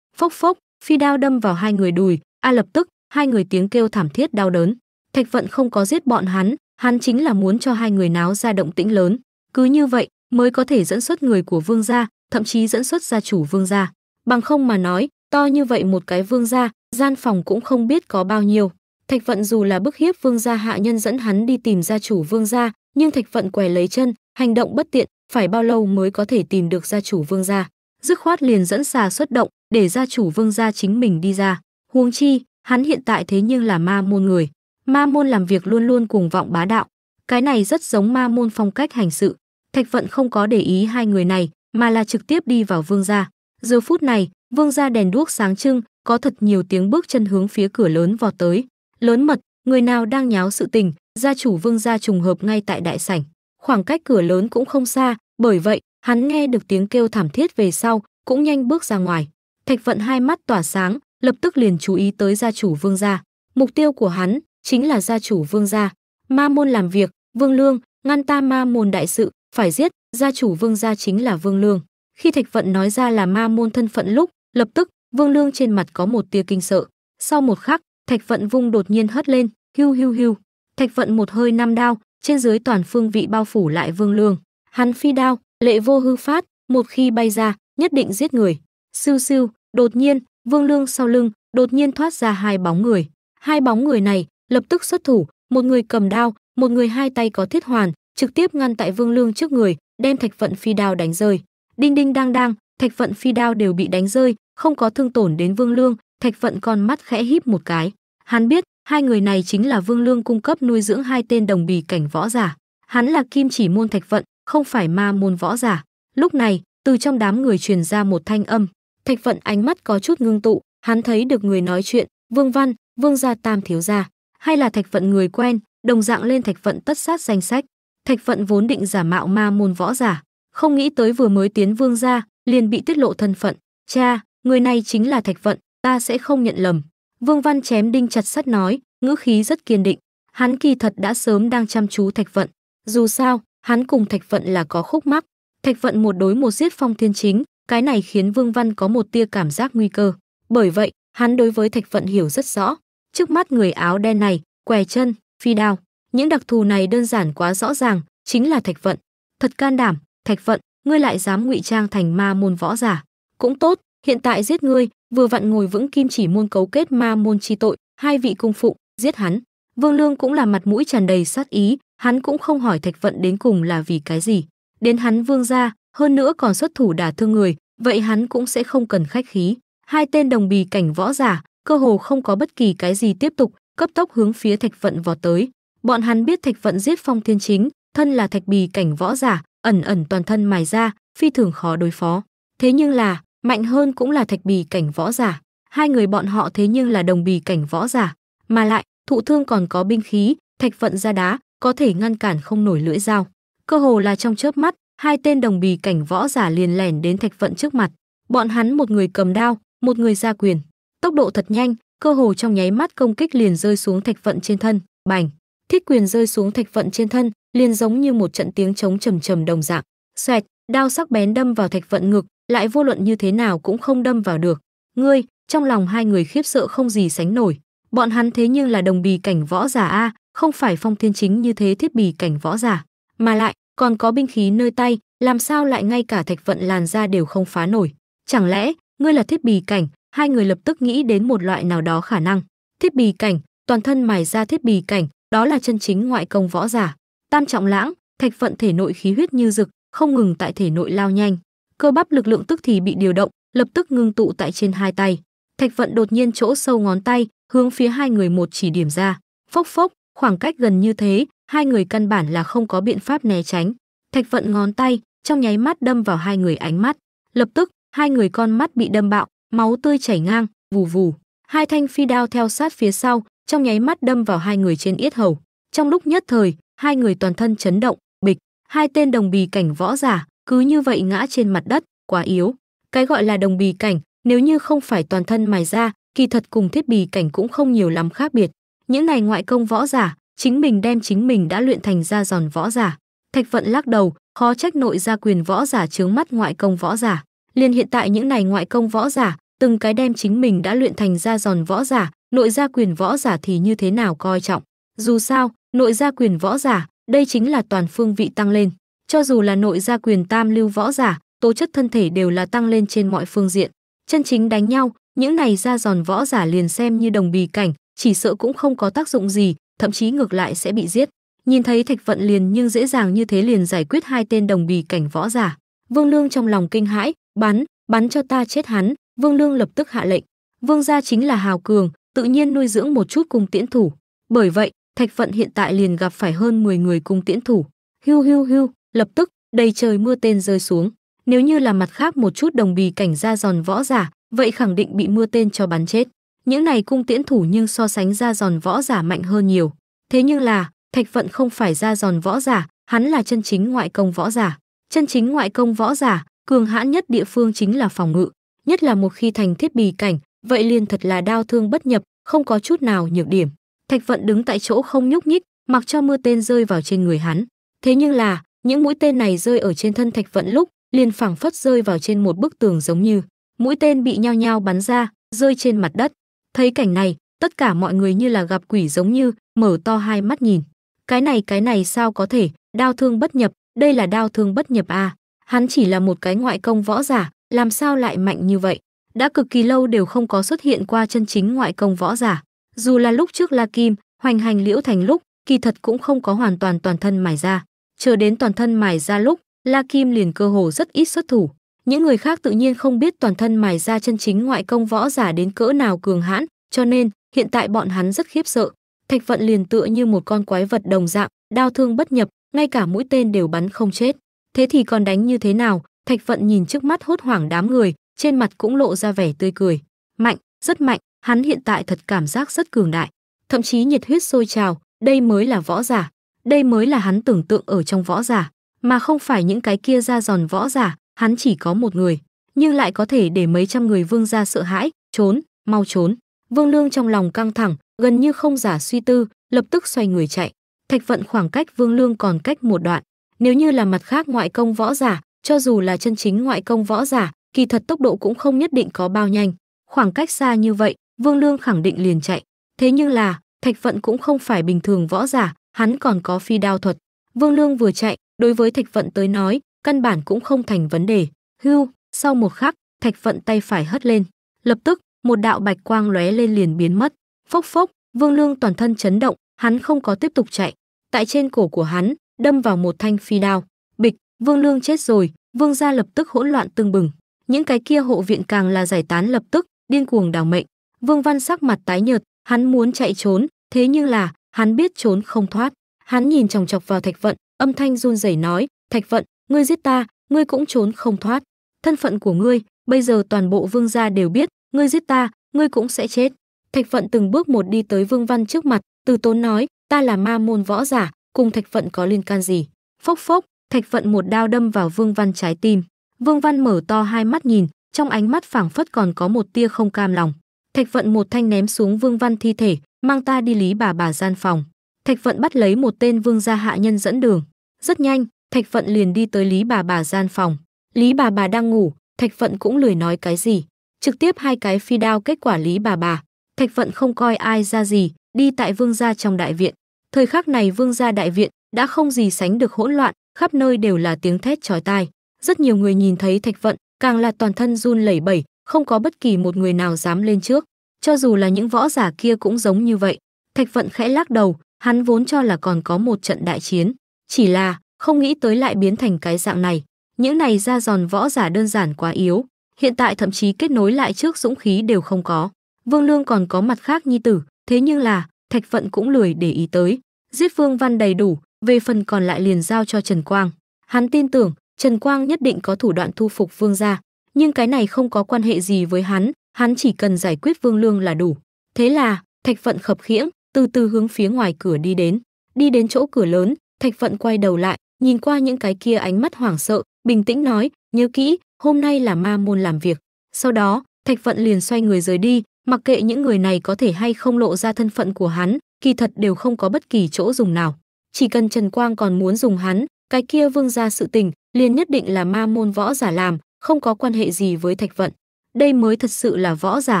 phốc phốc phi đao đâm vào hai người đùi a lập tức hai người tiếng kêu thảm thiết đau đớn thạch vận không có giết bọn hắn hắn chính là muốn cho hai người náo ra động tĩnh lớn cứ như vậy mới có thể dẫn xuất người của vương gia thậm chí dẫn xuất gia chủ vương gia. Bằng không mà nói, to như vậy một cái vương gia, gian phòng cũng không biết có bao nhiêu. Thạch Vận dù là bức hiếp vương gia hạ nhân dẫn hắn đi tìm gia chủ vương gia, nhưng Thạch Vận què lấy chân, hành động bất tiện, phải bao lâu mới có thể tìm được gia chủ vương gia. Dứt khoát liền dẫn xà xuất động, để gia chủ vương gia chính mình đi ra. Huống chi, hắn hiện tại thế nhưng là ma môn người. Ma môn làm việc luôn luôn cuồng vọng bá đạo. Cái này rất giống ma môn phong cách hành sự. Thạch Vận không có để ý hai người này, mà là trực tiếp đi vào vương gia. Giờ phút này, vương gia đèn đuốc sáng trưng, có thật nhiều tiếng bước chân hướng phía cửa lớn vọt tới. Lớn mật, người nào đang nháo sự tình, gia chủ vương gia trùng hợp ngay tại đại sảnh. Khoảng cách cửa lớn cũng không xa, bởi vậy, hắn nghe được tiếng kêu thảm thiết về sau, cũng nhanh bước ra ngoài. Thạch vận hai mắt tỏa sáng, lập tức liền chú ý tới gia chủ vương gia. Mục tiêu của hắn chính là gia chủ vương gia. Ma môn làm việc, vương lương, ngăn ta ma môn đại sự, phải giết, gia chủ Vương gia chính là Vương Lương. Khi Thạch Vận nói ra là ma môn thân phận lúc, lập tức, Vương Lương trên mặt có một tia kinh sợ. Sau một khắc, Thạch Vận vung đột nhiên hất lên, hưu hưu hưu. Thạch Vận một hơi năm đao, trên dưới toàn phương vị bao phủ lại Vương Lương. Hắn phi đao, lệ vô hư phát, một khi bay ra, nhất định giết người. Siêu siêu, đột nhiên, Vương Lương sau lưng, đột nhiên thoát ra hai bóng người. Hai bóng người này lập tức xuất thủ, một người cầm đao, một người hai tay có thiết hoàn, trực tiếp ngăn tại Vương Lương trước người, đem thạch vận phi đao đánh rơi. Đinh đinh đang đang, thạch vận phi đao đều bị đánh rơi, không có thương tổn đến Vương Lương, thạch vận còn mắt khẽ híp một cái. Hắn biết, hai người này chính là Vương Lương cung cấp nuôi dưỡng hai tên đồng bì cảnh võ giả. Hắn là kim chỉ môn thạch vận, không phải ma môn võ giả. Lúc này, từ trong đám người truyền ra một thanh âm, thạch vận ánh mắt có chút ngưng tụ, hắn thấy được người nói chuyện, Vương Văn, Vương gia Tam thiếu gia, hay là thạch vận người quen, đồng dạng lên thạch vận tất sát danh sách. Thạch Vận vốn định giả mạo ma môn võ giả, không nghĩ tới vừa mới tiến vương gia, liền bị tiết lộ thân phận. Cha, người này chính là Thạch Vận, ta sẽ không nhận lầm. Vương Văn chém đinh chặt sắt nói, ngữ khí rất kiên định. Hắn kỳ thật đã sớm đang chăm chú Thạch Vận. Dù sao, hắn cùng Thạch Vận là có khúc mắc. Thạch Vận một đối một giết phong thiên chính, cái này khiến Vương Văn có một tia cảm giác nguy cơ. Bởi vậy, hắn đối với Thạch Vận hiểu rất rõ. Trước mắt người áo đen này, què chân, phi đao, những đặc thù này đơn giản quá rõ ràng, chính là Thạch Vận. Thật can đảm, Thạch Vận, ngươi lại dám ngụy trang thành ma môn võ giả. Cũng tốt, hiện tại giết ngươi, vừa vặn ngồi vững kim chỉ môn cấu kết ma môn chi tội, hai vị cung phụ, giết hắn. Vương Lương cũng là mặt mũi tràn đầy sát ý, hắn cũng không hỏi Thạch Vận đến cùng là vì cái gì. Đến hắn Vương gia, hơn nữa còn xuất thủ đả thương người, vậy hắn cũng sẽ không cần khách khí. Hai tên đồng bì cảnh võ giả, cơ hồ không có bất kỳ cái gì tiếp tục, cấp tốc hướng phía Thạch Vận vọt tới. Bọn hắn biết Thạch Vận giết Phong Thiên Chính, thân là Thạch Bì cảnh võ giả, ẩn ẩn toàn thân mài ra, phi thường khó đối phó. Thế nhưng là, mạnh hơn cũng là Thạch Bì cảnh võ giả, hai người bọn họ thế nhưng là đồng bì cảnh võ giả, mà lại, thụ thương còn có binh khí, Thạch Vận ra đá, có thể ngăn cản không nổi lưỡi dao. Cơ hồ là trong chớp mắt, hai tên đồng bì cảnh võ giả liền lẻn đến Thạch Vận trước mặt. Bọn hắn một người cầm đao, một người ra quyền, tốc độ thật nhanh, cơ hồ trong nháy mắt công kích liền rơi xuống Thạch Vận trên thân, bành thiết quyền rơi xuống thạch vận trên thân liền giống như một trận tiếng trống trầm trầm đồng dạng xoẹt đao sắc bén đâm vào thạch vận ngực lại vô luận như thế nào cũng không đâm vào được ngươi trong lòng hai người khiếp sợ không gì sánh nổi bọn hắn thế nhưng là đồng bì cảnh võ giả a không phải phong thiên chính như thế thiết bì cảnh võ giả mà lại còn có binh khí nơi tay làm sao lại ngay cả thạch vận làn ra đều không phá nổi chẳng lẽ ngươi là thiết bì cảnh hai người lập tức nghĩ đến một loại nào đó khả năng thiết bì cảnh toàn thân mài ra thiết bì cảnh đó là chân chính ngoại công võ giả tam trọng lãng thạch vận thể nội khí huyết như rực không ngừng tại thể nội lao nhanh cơ bắp lực lượng tức thì bị điều động lập tức ngưng tụ tại trên hai tay thạch vận đột nhiên chỗ sâu ngón tay hướng phía hai người một chỉ điểm ra phốc phốc khoảng cách gần như thế hai người căn bản là không có biện pháp né tránh thạch vận ngón tay trong nháy mắt đâm vào hai người ánh mắt lập tức hai người con mắt bị đâm bạo máu tươi chảy ngang vù vù hai thanh phi đao theo sát phía sau trong nháy mắt đâm vào hai người trên yết hầu. Trong lúc nhất thời, hai người toàn thân chấn động, bịch, hai tên đồng bì cảnh võ giả cứ như vậy ngã trên mặt đất, quá yếu. Cái gọi là đồng bì cảnh, nếu như không phải toàn thân mài ra, kỳ thật cùng thiết bì cảnh cũng không nhiều lắm khác biệt. Những này ngoại công võ giả, chính mình đem chính mình đã luyện thành ra giòn võ giả. Thạch Vận lắc đầu, khó trách nội gia quyền võ giả chướng mắt ngoại công võ giả. Liên hiện tại những này ngoại công võ giả, từng cái đem chính mình đã luyện thành ra giòn võ giả, nội gia quyền võ giả thì như thế nào coi trọng. Dù sao, nội gia quyền võ giả, đây chính là toàn phương vị tăng lên. Cho dù là nội gia quyền tam lưu võ giả, tố chất thân thể đều là tăng lên trên mọi phương diện. Chân chính đánh nhau, những này ra giòn võ giả liền xem như đồng bì cảnh, chỉ sợ cũng không có tác dụng gì, thậm chí ngược lại sẽ bị giết. Nhìn thấy Thạch Vận liền nhưng dễ dàng như thế liền giải quyết hai tên đồng bì cảnh võ giả. Vương Lương trong lòng kinh hãi, bắn, bắn cho ta chết hắn, Vương Lương lập tức hạ lệnh. Vương gia chính là hào cường, tự nhiên nuôi dưỡng một chút cung tiễn thủ. Bởi vậy, Thạch Phận hiện tại liền gặp phải hơn 10 người cung tiễn thủ. Hưu hưu hưu, lập tức, đầy trời mưa tên rơi xuống. Nếu như là mặt khác một chút đồng bì cảnh ra giòn võ giả, vậy khẳng định bị mưa tên cho bắn chết. Những này cung tiễn thủ nhưng so sánh ra giòn võ giả mạnh hơn nhiều. Thế nhưng là, Thạch Vận không phải ra giòn võ giả, hắn là chân chính ngoại công võ giả. Chân chính ngoại công võ giả, cường hãn nhất địa phương chính là phòng ngự, nhất là một khi thành thiết bì cảnh, Vậy liền thật là đau thương bất nhập, không có chút nào nhược điểm. Thạch Vận đứng tại chỗ không nhúc nhích, mặc cho mưa tên rơi vào trên người hắn. Thế nhưng là, những mũi tên này rơi ở trên thân Thạch Vận lúc, liền phảng phất rơi vào trên một bức tường giống như, mũi tên bị nhao nhao bắn ra, rơi trên mặt đất. Thấy cảnh này, tất cả mọi người như là gặp quỷ giống như, mở to hai mắt nhìn. Cái này cái này sao có thể, đao thương bất nhập, đây là đao thương bất nhập à. Hắn chỉ là một cái ngoại công võ giả, làm sao lại mạnh như vậy? đã cực kỳ lâu đều không có xuất hiện qua chân chính ngoại công võ giả. Dù là lúc trước La Kim, hoành hành liễu thành lúc, kỳ thật cũng không có hoàn toàn toàn thân mài ra. Chờ đến toàn thân mài ra lúc, La Kim liền cơ hồ rất ít xuất thủ. Những người khác tự nhiên không biết toàn thân mài ra chân chính ngoại công võ giả đến cỡ nào cường hãn, cho nên hiện tại bọn hắn rất khiếp sợ. Thạch Vận liền tựa như một con quái vật đồng dạng, đau thương bất nhập, ngay cả mũi tên đều bắn không chết. Thế thì còn đánh như thế nào? Thạch Vận nhìn trước mắt hốt hoảng đám người, trên mặt cũng lộ ra vẻ tươi cười. Mạnh, rất mạnh, hắn hiện tại thật cảm giác rất cường đại, thậm chí nhiệt huyết sôi trào, đây mới là võ giả, đây mới là hắn tưởng tượng ở trong võ giả, mà không phải những cái kia ra giòn võ giả, hắn chỉ có một người, nhưng lại có thể để mấy trăm người vương gia sợ hãi, trốn, mau trốn. Vương Lương trong lòng căng thẳng, gần như không giả suy tư, lập tức xoay người chạy. Thạch Vận khoảng cách Vương Lương còn cách một đoạn, nếu như là mặt khác ngoại công võ giả, cho dù là chân chính ngoại công võ giả, kỳ thật tốc độ cũng không nhất định có bao nhanh. Khoảng cách xa như vậy, Vương Lương khẳng định liền chạy. Thế nhưng là, Thạch Vận cũng không phải bình thường võ giả, hắn còn có phi đao thuật. Vương Lương vừa chạy, đối với Thạch Vận tới nói, căn bản cũng không thành vấn đề. Hưu, sau một khắc, Thạch Vận tay phải hất lên, lập tức, một đạo bạch quang lóe lên liền biến mất. Phốc phốc, Vương Lương toàn thân chấn động, hắn không có tiếp tục chạy. Tại trên cổ của hắn, đâm vào một thanh phi đao. Bịch, Vương Lương chết rồi, Vương gia lập tức hỗn loạn tương bừng những cái kia hộ viện càng là giải tán lập tức, điên cuồng đào mệnh. Vương Văn sắc mặt tái nhợt, hắn muốn chạy trốn, thế nhưng là, hắn biết trốn không thoát. Hắn nhìn chòng chọc vào Thạch Vận, âm thanh run rẩy nói, "Thạch Vận, ngươi giết ta, ngươi cũng trốn không thoát. Thân phận của ngươi, bây giờ toàn bộ vương gia đều biết, ngươi giết ta, ngươi cũng sẽ chết." Thạch Vận từng bước một đi tới Vương Văn trước mặt, từ tốn nói, "Ta là ma môn võ giả, cùng Thạch Vận có liên can gì?" Phốc phốc, Thạch Vận một đao đâm vào Vương Văn trái tim. Vương Văn mở to hai mắt nhìn, trong ánh mắt phảng phất còn có một tia không cam lòng. Thạch Vận một thanh ném xuống Vương Văn thi thể, mang ta đi lý bà bà gian phòng. Thạch Vận bắt lấy một tên vương gia hạ nhân dẫn đường. Rất nhanh, Thạch Vận liền đi tới lý bà bà gian phòng. Lý bà bà đang ngủ, Thạch Vận cũng lười nói cái gì. Trực tiếp hai cái phi đao kết quả lý bà bà. Thạch Vận không coi ai ra gì, đi tại vương gia trong đại viện. Thời khắc này vương gia đại viện đã không gì sánh được hỗn loạn, khắp nơi đều là tiếng thét chói tai rất nhiều người nhìn thấy thạch vận càng là toàn thân run lẩy bẩy không có bất kỳ một người nào dám lên trước cho dù là những võ giả kia cũng giống như vậy thạch vận khẽ lắc đầu hắn vốn cho là còn có một trận đại chiến chỉ là không nghĩ tới lại biến thành cái dạng này những này ra giòn võ giả đơn giản quá yếu hiện tại thậm chí kết nối lại trước dũng khí đều không có vương lương còn có mặt khác nhi tử thế nhưng là thạch vận cũng lười để ý tới giết vương văn đầy đủ về phần còn lại liền giao cho trần quang hắn tin tưởng Trần Quang nhất định có thủ đoạn thu phục Vương gia, nhưng cái này không có quan hệ gì với hắn, hắn chỉ cần giải quyết Vương Lương là đủ. Thế là, Thạch Vận khập khiễng, từ từ hướng phía ngoài cửa đi đến. Đi đến chỗ cửa lớn, Thạch Vận quay đầu lại, nhìn qua những cái kia ánh mắt hoảng sợ, bình tĩnh nói, nhớ kỹ, hôm nay là ma môn làm việc. Sau đó, Thạch Vận liền xoay người rời đi, mặc kệ những người này có thể hay không lộ ra thân phận của hắn, kỳ thật đều không có bất kỳ chỗ dùng nào. Chỉ cần Trần Quang còn muốn dùng hắn, cái kia vương ra sự tình, liền nhất định là ma môn võ giả làm, không có quan hệ gì với Thạch Vận. Đây mới thật sự là võ giả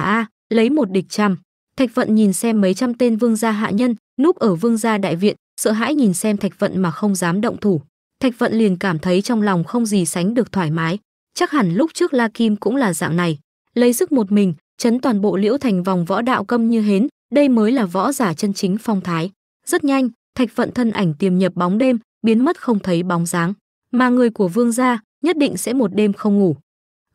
a, lấy một địch trăm. Thạch Vận nhìn xem mấy trăm tên vương gia hạ nhân, núp ở vương gia đại viện, sợ hãi nhìn xem Thạch Vận mà không dám động thủ. Thạch Vận liền cảm thấy trong lòng không gì sánh được thoải mái, chắc hẳn lúc trước La Kim cũng là dạng này, lấy sức một mình, chấn toàn bộ Liễu Thành vòng võ đạo câm như hến, đây mới là võ giả chân chính phong thái. Rất nhanh, Thạch Vận thân ảnh tiềm nhập bóng đêm, biến mất không thấy bóng dáng mà người của vương gia nhất định sẽ một đêm không ngủ.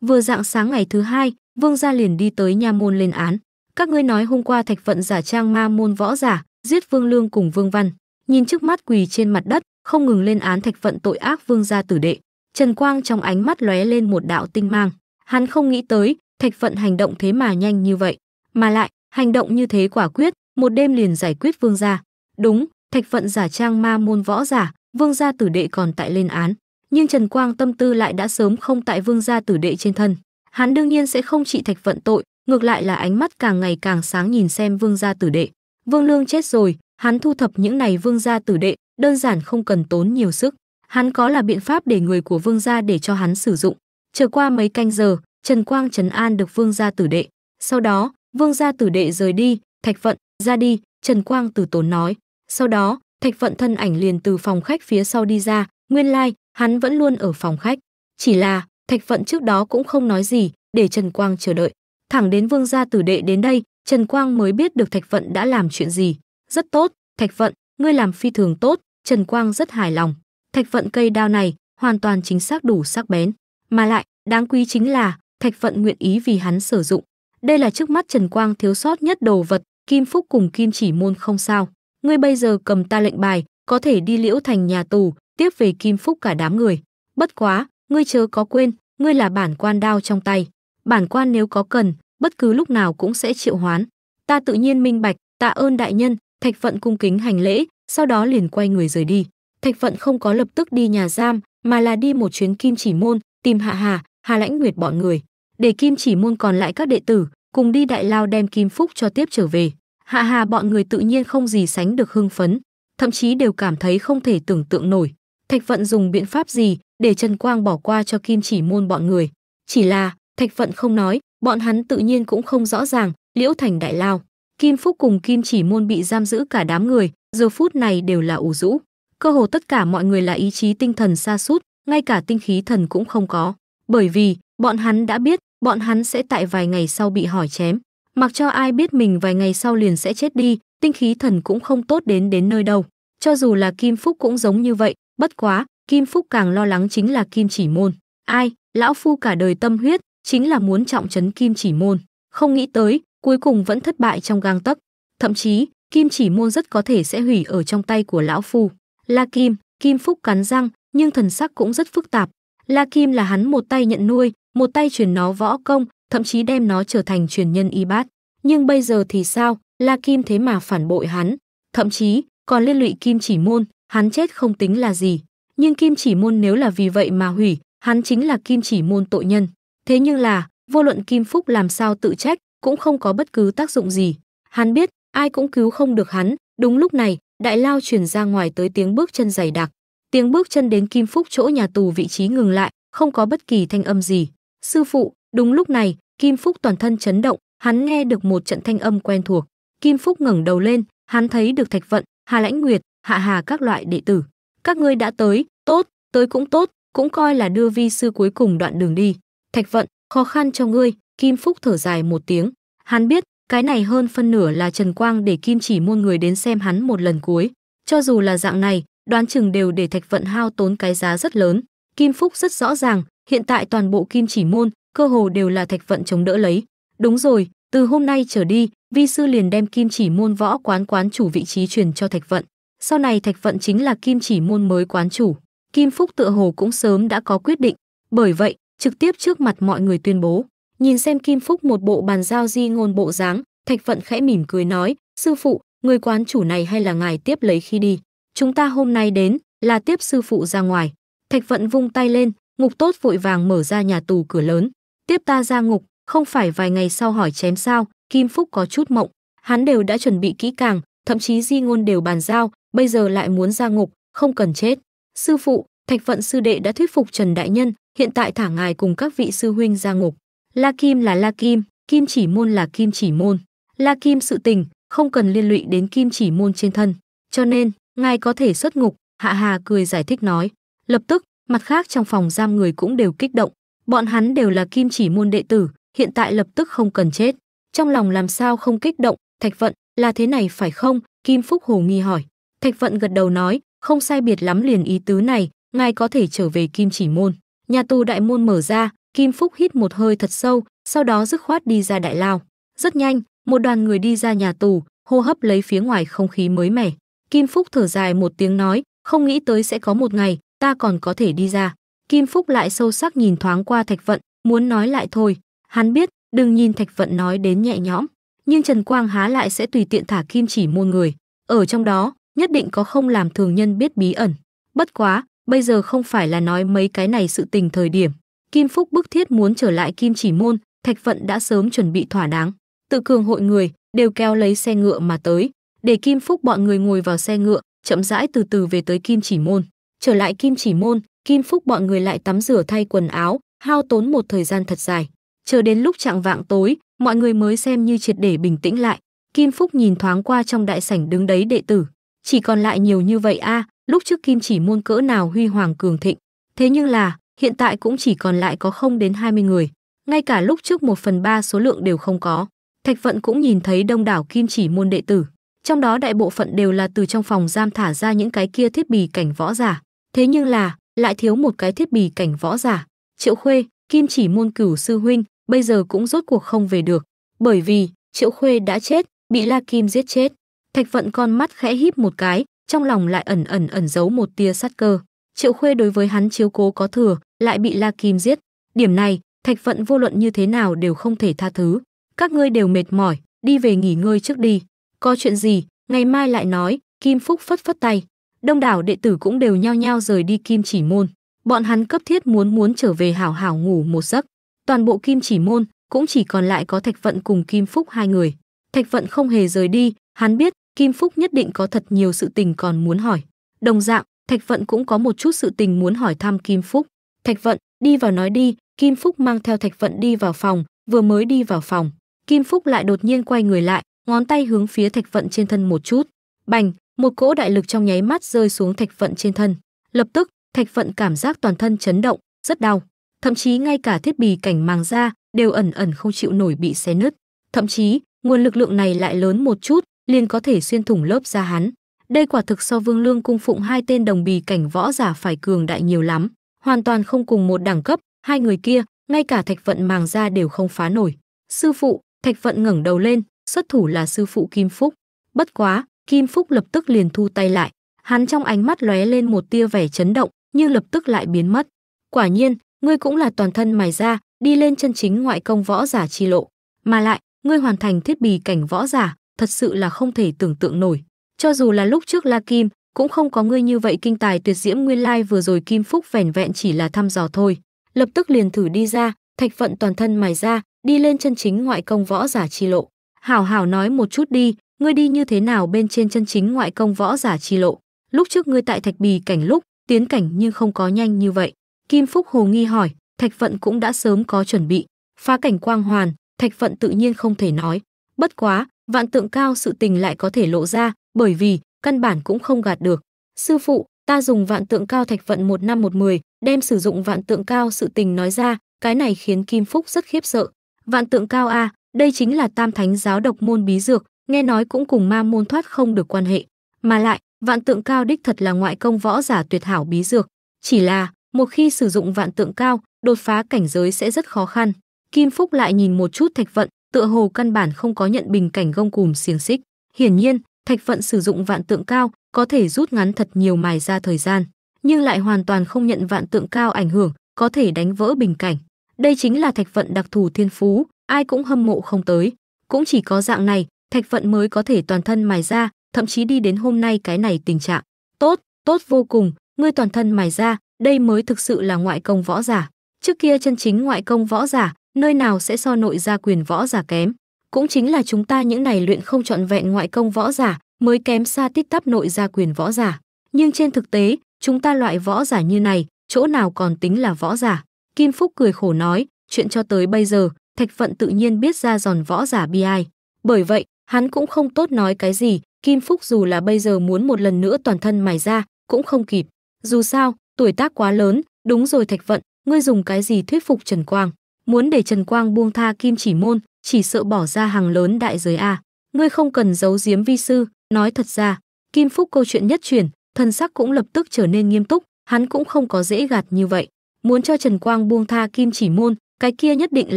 Vừa dạng sáng ngày thứ hai, vương gia liền đi tới nha môn lên án. Các ngươi nói hôm qua thạch vận giả trang ma môn võ giả, giết vương lương cùng vương văn. Nhìn trước mắt quỳ trên mặt đất, không ngừng lên án thạch vận tội ác vương gia tử đệ. Trần Quang trong ánh mắt lóe lên một đạo tinh mang. Hắn không nghĩ tới, thạch vận hành động thế mà nhanh như vậy. Mà lại, hành động như thế quả quyết, một đêm liền giải quyết vương gia. Đúng, thạch vận giả trang ma môn võ giả, vương gia tử đệ còn tại lên án nhưng Trần Quang tâm tư lại đã sớm không tại vương gia tử đệ trên thân. Hắn đương nhiên sẽ không trị thạch vận tội, ngược lại là ánh mắt càng ngày càng sáng nhìn xem vương gia tử đệ. Vương Lương chết rồi, hắn thu thập những này vương gia tử đệ, đơn giản không cần tốn nhiều sức. Hắn có là biện pháp để người của vương gia để cho hắn sử dụng. Trở qua mấy canh giờ, Trần Quang trấn an được vương gia tử đệ. Sau đó, vương gia tử đệ rời đi, thạch vận, ra đi, Trần Quang từ tốn nói. Sau đó, thạch vận thân ảnh liền từ phòng khách phía sau đi ra, nguyên lai, like, hắn vẫn luôn ở phòng khách. Chỉ là, Thạch Phận trước đó cũng không nói gì, để Trần Quang chờ đợi. Thẳng đến Vương gia tử đệ đến đây, Trần Quang mới biết được Thạch Vận đã làm chuyện gì. Rất tốt, Thạch Vận, ngươi làm phi thường tốt, Trần Quang rất hài lòng. Thạch Vận cây đao này hoàn toàn chính xác đủ sắc bén, mà lại, đáng quý chính là Thạch Vận nguyện ý vì hắn sử dụng. Đây là trước mắt Trần Quang thiếu sót nhất đồ vật, Kim Phúc cùng Kim Chỉ môn không sao. Ngươi bây giờ cầm ta lệnh bài, có thể đi Liễu Thành nhà tù, tiếp về Kim Phúc cả đám người. Bất quá, ngươi chớ có quên, ngươi là bản quan đao trong tay. Bản quan nếu có cần, bất cứ lúc nào cũng sẽ triệu hoán. Ta tự nhiên minh bạch, tạ ơn đại nhân, Thạch Vận cung kính hành lễ, sau đó liền quay người rời đi. Thạch Vận không có lập tức đi nhà giam, mà là đi một chuyến Kim Chỉ Môn, tìm Hạ Hà, Hà Lãnh Nguyệt bọn người, để Kim Chỉ Môn còn lại các đệ tử cùng đi đại lao đem Kim Phúc cho tiếp trở về. Hạ Hà bọn người tự nhiên không gì sánh được hưng phấn, thậm chí đều cảm thấy không thể tưởng tượng nổi. Thạch Vận dùng biện pháp gì để Trần Quang bỏ qua cho Kim Chỉ Môn bọn người. Chỉ là, Thạch Vận không nói, bọn hắn tự nhiên cũng không rõ ràng, Liễu Thành đại lao, Kim Phúc cùng Kim Chỉ Môn bị giam giữ cả đám người, giờ phút này đều là ủ rũ. Cơ hồ tất cả mọi người là ý chí tinh thần xa sút, ngay cả tinh khí thần cũng không có, bởi vì bọn hắn đã biết, bọn hắn sẽ tại vài ngày sau bị hỏi chém, mặc cho ai biết mình vài ngày sau liền sẽ chết đi, tinh khí thần cũng không tốt đến đến nơi đâu. Cho dù là Kim Phúc cũng giống như vậy, Bất quá, Kim Phúc càng lo lắng chính là Kim Chỉ Môn. Ai, lão phu cả đời tâm huyết, chính là muốn trọng trấn Kim Chỉ Môn, không nghĩ tới, cuối cùng vẫn thất bại trong gang tấc. Thậm chí, Kim Chỉ Môn rất có thể sẽ hủy ở trong tay của lão phu. La Kim, Kim Phúc cắn răng, nhưng thần sắc cũng rất phức tạp. La Kim là hắn một tay nhận nuôi, một tay truyền nó võ công, thậm chí đem nó trở thành truyền nhân y bát. Nhưng bây giờ thì sao, La Kim thế mà phản bội hắn, thậm chí còn liên lụy Kim Chỉ Môn, hắn chết không tính là gì, nhưng kim chỉ môn nếu là vì vậy mà hủy, hắn chính là kim chỉ môn tội nhân. Thế nhưng là, vô luận Kim Phúc làm sao tự trách, cũng không có bất cứ tác dụng gì. Hắn biết, ai cũng cứu không được hắn, đúng lúc này, đại lao truyền ra ngoài tới tiếng bước chân dày đặc. Tiếng bước chân đến Kim Phúc chỗ nhà tù vị trí ngừng lại, không có bất kỳ thanh âm gì. Sư phụ, đúng lúc này, Kim Phúc toàn thân chấn động, hắn nghe được một trận thanh âm quen thuộc. Kim Phúc ngẩng đầu lên, hắn thấy được Thạch Vận, Hà Lãnh Nguyệt, hạ hà các loại đệ tử. Các ngươi đã tới, tốt, tới cũng tốt, cũng coi là đưa vi sư cuối cùng đoạn đường đi. Thạch vận, khó khăn cho ngươi, Kim Phúc thở dài một tiếng. Hắn biết, cái này hơn phân nửa là Trần Quang để Kim chỉ mua người đến xem hắn một lần cuối. Cho dù là dạng này, đoán chừng đều để Thạch Vận hao tốn cái giá rất lớn. Kim Phúc rất rõ ràng, hiện tại toàn bộ Kim chỉ môn, cơ hồ đều là Thạch Vận chống đỡ lấy. Đúng rồi, từ hôm nay trở đi, vi sư liền đem Kim chỉ môn võ quán quán chủ vị trí truyền cho Thạch Vận. Sau này Thạch Vận chính là kim chỉ môn mới quán chủ. Kim Phúc tựa hồ cũng sớm đã có quyết định, bởi vậy, trực tiếp trước mặt mọi người tuyên bố. Nhìn xem Kim Phúc một bộ bàn giao di ngôn bộ dáng, Thạch Vận khẽ mỉm cười nói, sư phụ, người quán chủ này hay là ngài tiếp lấy khi đi. Chúng ta hôm nay đến, là tiếp sư phụ ra ngoài. Thạch Vận vung tay lên, ngục tốt vội vàng mở ra nhà tù cửa lớn. Tiếp ta ra ngục, không phải vài ngày sau hỏi chém sao, Kim Phúc có chút mộng. Hắn đều đã chuẩn bị kỹ càng, thậm chí di ngôn đều bàn giao, bây giờ lại muốn ra ngục, không cần chết. Sư phụ, Thạch Vận sư đệ đã thuyết phục Trần đại nhân, hiện tại thả ngài cùng các vị sư huynh ra ngục. La Kim là La Kim, Kim Chỉ Môn là Kim Chỉ Môn. La Kim sự tình, không cần liên lụy đến Kim Chỉ Môn trên thân, cho nên ngài có thể xuất ngục, Hạ Hà cười giải thích nói. Lập tức, mặt khác trong phòng giam người cũng đều kích động, bọn hắn đều là Kim Chỉ Môn đệ tử, hiện tại lập tức không cần chết. Trong lòng làm sao không kích động, Thạch Vận, là thế này phải không? Kim Phúc Hồ nghi hỏi. Thạch Vận gật đầu nói, không sai biệt lắm liền ý tứ này, ngài có thể trở về Kim Chỉ Môn. Nhà tù đại môn mở ra, Kim Phúc hít một hơi thật sâu, sau đó dứt khoát đi ra đại lao. Rất nhanh, một đoàn người đi ra nhà tù, hô hấp lấy phía ngoài không khí mới mẻ. Kim Phúc thở dài một tiếng nói, không nghĩ tới sẽ có một ngày, ta còn có thể đi ra. Kim Phúc lại sâu sắc nhìn thoáng qua Thạch Vận, muốn nói lại thôi. Hắn biết, đừng nhìn Thạch Vận nói đến nhẹ nhõm, nhưng Trần Quang há lại sẽ tùy tiện thả Kim chỉ môn người. Ở trong đó, nhất định có không làm thường nhân biết bí ẩn. Bất quá, bây giờ không phải là nói mấy cái này sự tình thời điểm. Kim Phúc bức thiết muốn trở lại Kim Chỉ Môn, Thạch Vận đã sớm chuẩn bị thỏa đáng. Tự cường hội người đều kéo lấy xe ngựa mà tới, để Kim Phúc bọn người ngồi vào xe ngựa, chậm rãi từ từ về tới Kim Chỉ Môn. Trở lại Kim Chỉ Môn, Kim Phúc bọn người lại tắm rửa thay quần áo, hao tốn một thời gian thật dài. Chờ đến lúc trạng vạng tối, mọi người mới xem như triệt để bình tĩnh lại. Kim Phúc nhìn thoáng qua trong đại sảnh đứng đấy đệ tử, chỉ còn lại nhiều như vậy a, lúc trước kim chỉ môn cỡ nào huy hoàng cường thịnh, thế nhưng là hiện tại cũng chỉ còn lại có không đến 20 người, ngay cả lúc trước một phần ba số lượng đều không có. Thạch Vận cũng nhìn thấy đông đảo kim chỉ môn đệ tử, trong đó đại bộ phận đều là từ trong phòng giam thả ra những cái kia thiết bị cảnh võ giả, thế nhưng là lại thiếu một cái thiết bị cảnh võ giả. Triệu Khuê, kim chỉ môn cửu sư huynh, bây giờ cũng rốt cuộc không về được, bởi vì Triệu Khuê đã chết, bị La Kim giết chết. Thạch Vận con mắt khẽ híp một cái, trong lòng lại ẩn ẩn ẩn giấu một tia sát cơ. Triệu Khuê đối với hắn chiếu cố có thừa, lại bị La Kim giết. Điểm này, Thạch Vận vô luận như thế nào đều không thể tha thứ. Các ngươi đều mệt mỏi, đi về nghỉ ngơi trước đi. Có chuyện gì, ngày mai lại nói, Kim Phúc phất phất tay. Đông đảo đệ tử cũng đều nhao nhao rời đi Kim Chỉ Môn. Bọn hắn cấp thiết muốn muốn trở về hảo hảo ngủ một giấc. Toàn bộ Kim Chỉ Môn cũng chỉ còn lại có Thạch Vận cùng Kim Phúc hai người. Thạch Vận không hề rời đi, hắn biết Kim Phúc nhất định có thật nhiều sự tình còn muốn hỏi. Đồng dạng, Thạch Vận cũng có một chút sự tình muốn hỏi thăm Kim Phúc. Thạch Vận, đi vào nói đi, Kim Phúc mang theo Thạch Vận đi vào phòng, vừa mới đi vào phòng. Kim Phúc lại đột nhiên quay người lại, ngón tay hướng phía Thạch Vận trên thân một chút. Bành, một cỗ đại lực trong nháy mắt rơi xuống Thạch Vận trên thân. Lập tức, Thạch Vận cảm giác toàn thân chấn động, rất đau. Thậm chí ngay cả thiết bị cảnh màng da đều ẩn ẩn không chịu nổi bị xé nứt. Thậm chí, nguồn lực lượng này lại lớn một chút, liền có thể xuyên thủng lớp da hắn. Đây quả thực so Vương Lương cung phụng hai tên đồng bì cảnh võ giả phải cường đại nhiều lắm, hoàn toàn không cùng một đẳng cấp, hai người kia, ngay cả Thạch Vận màng ra đều không phá nổi. Sư phụ, Thạch Vận ngẩng đầu lên, xuất thủ là sư phụ Kim Phúc. Bất quá, Kim Phúc lập tức liền thu tay lại, hắn trong ánh mắt lóe lên một tia vẻ chấn động, nhưng lập tức lại biến mất. Quả nhiên, ngươi cũng là toàn thân mài ra, đi lên chân chính ngoại công võ giả chi lộ, mà lại, ngươi hoàn thành thiết bì cảnh võ giả, thật sự là không thể tưởng tượng nổi. Cho dù là lúc trước La Kim, cũng không có ngươi như vậy kinh tài tuyệt diễm nguyên lai vừa rồi Kim Phúc vẻn vẹn chỉ là thăm dò thôi. Lập tức liền thử đi ra, thạch vận toàn thân mài ra, đi lên chân chính ngoại công võ giả chi lộ. Hảo hảo nói một chút đi, ngươi đi như thế nào bên trên chân chính ngoại công võ giả chi lộ. Lúc trước ngươi tại thạch bì cảnh lúc, tiến cảnh nhưng không có nhanh như vậy. Kim Phúc hồ nghi hỏi, thạch vận cũng đã sớm có chuẩn bị. Phá cảnh quang hoàn, thạch vận tự nhiên không thể nói. Bất quá, vạn tượng cao sự tình lại có thể lộ ra, bởi vì căn bản cũng không gạt được. Sư phụ, ta dùng vạn tượng cao thạch vận một năm một mười, đem sử dụng vạn tượng cao sự tình nói ra, cái này khiến Kim Phúc rất khiếp sợ. Vạn tượng cao a, đây chính là Tam Thánh giáo độc môn bí dược, nghe nói cũng cùng ma môn thoát không được quan hệ, mà lại, vạn tượng cao đích thật là ngoại công võ giả tuyệt hảo bí dược, chỉ là một khi sử dụng vạn tượng cao, đột phá cảnh giới sẽ rất khó khăn. Kim Phúc lại nhìn một chút thạch vận, tựa hồ căn bản không có nhận bình cảnh gông cùm xiềng xích. Hiển nhiên, Thạch Vận sử dụng vạn tượng cao, có thể rút ngắn thật nhiều mài ra thời gian, nhưng lại hoàn toàn không nhận vạn tượng cao ảnh hưởng, có thể đánh vỡ bình cảnh. Đây chính là Thạch Vận đặc thù thiên phú, ai cũng hâm mộ không tới. Cũng chỉ có dạng này, Thạch Vận mới có thể toàn thân mài ra, thậm chí đi đến hôm nay cái này tình trạng. Tốt, tốt vô cùng, ngươi toàn thân mài ra, đây mới thực sự là ngoại công võ giả. Trước kia chân chính ngoại công võ giả, nơi nào sẽ so nội gia quyền võ giả kém. Cũng chính là chúng ta những này luyện không trọn vẹn ngoại công võ giả mới kém xa tít tắp nội gia quyền võ giả. Nhưng trên thực tế, chúng ta loại võ giả như này, chỗ nào còn tính là võ giả. Kim Phúc cười khổ nói, chuyện cho tới bây giờ, Thạch Vận tự nhiên biết ra giòn võ giả bi ai. Bởi vậy, hắn cũng không tốt nói cái gì, Kim Phúc dù là bây giờ muốn một lần nữa toàn thân mài ra, cũng không kịp. Dù sao, tuổi tác quá lớn, đúng rồi Thạch Vận, ngươi dùng cái gì thuyết phục Trần Quang muốn để Trần Quang buông tha kim chỉ môn, chỉ sợ bỏ ra hàng lớn đại giới a. Ngươi không cần giấu giếm vi sư, nói thật ra, Kim Phúc câu chuyện nhất truyền, thân sắc cũng lập tức trở nên nghiêm túc, hắn cũng không có dễ gạt như vậy. Muốn cho Trần Quang buông tha kim chỉ môn, cái kia nhất định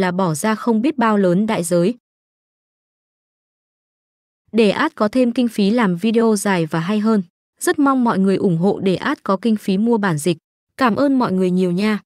là bỏ ra không biết bao lớn đại giới. Để át có thêm kinh phí làm video dài và hay hơn. Rất mong mọi người ủng hộ để át có kinh phí mua bản dịch. Cảm ơn mọi người nhiều nha.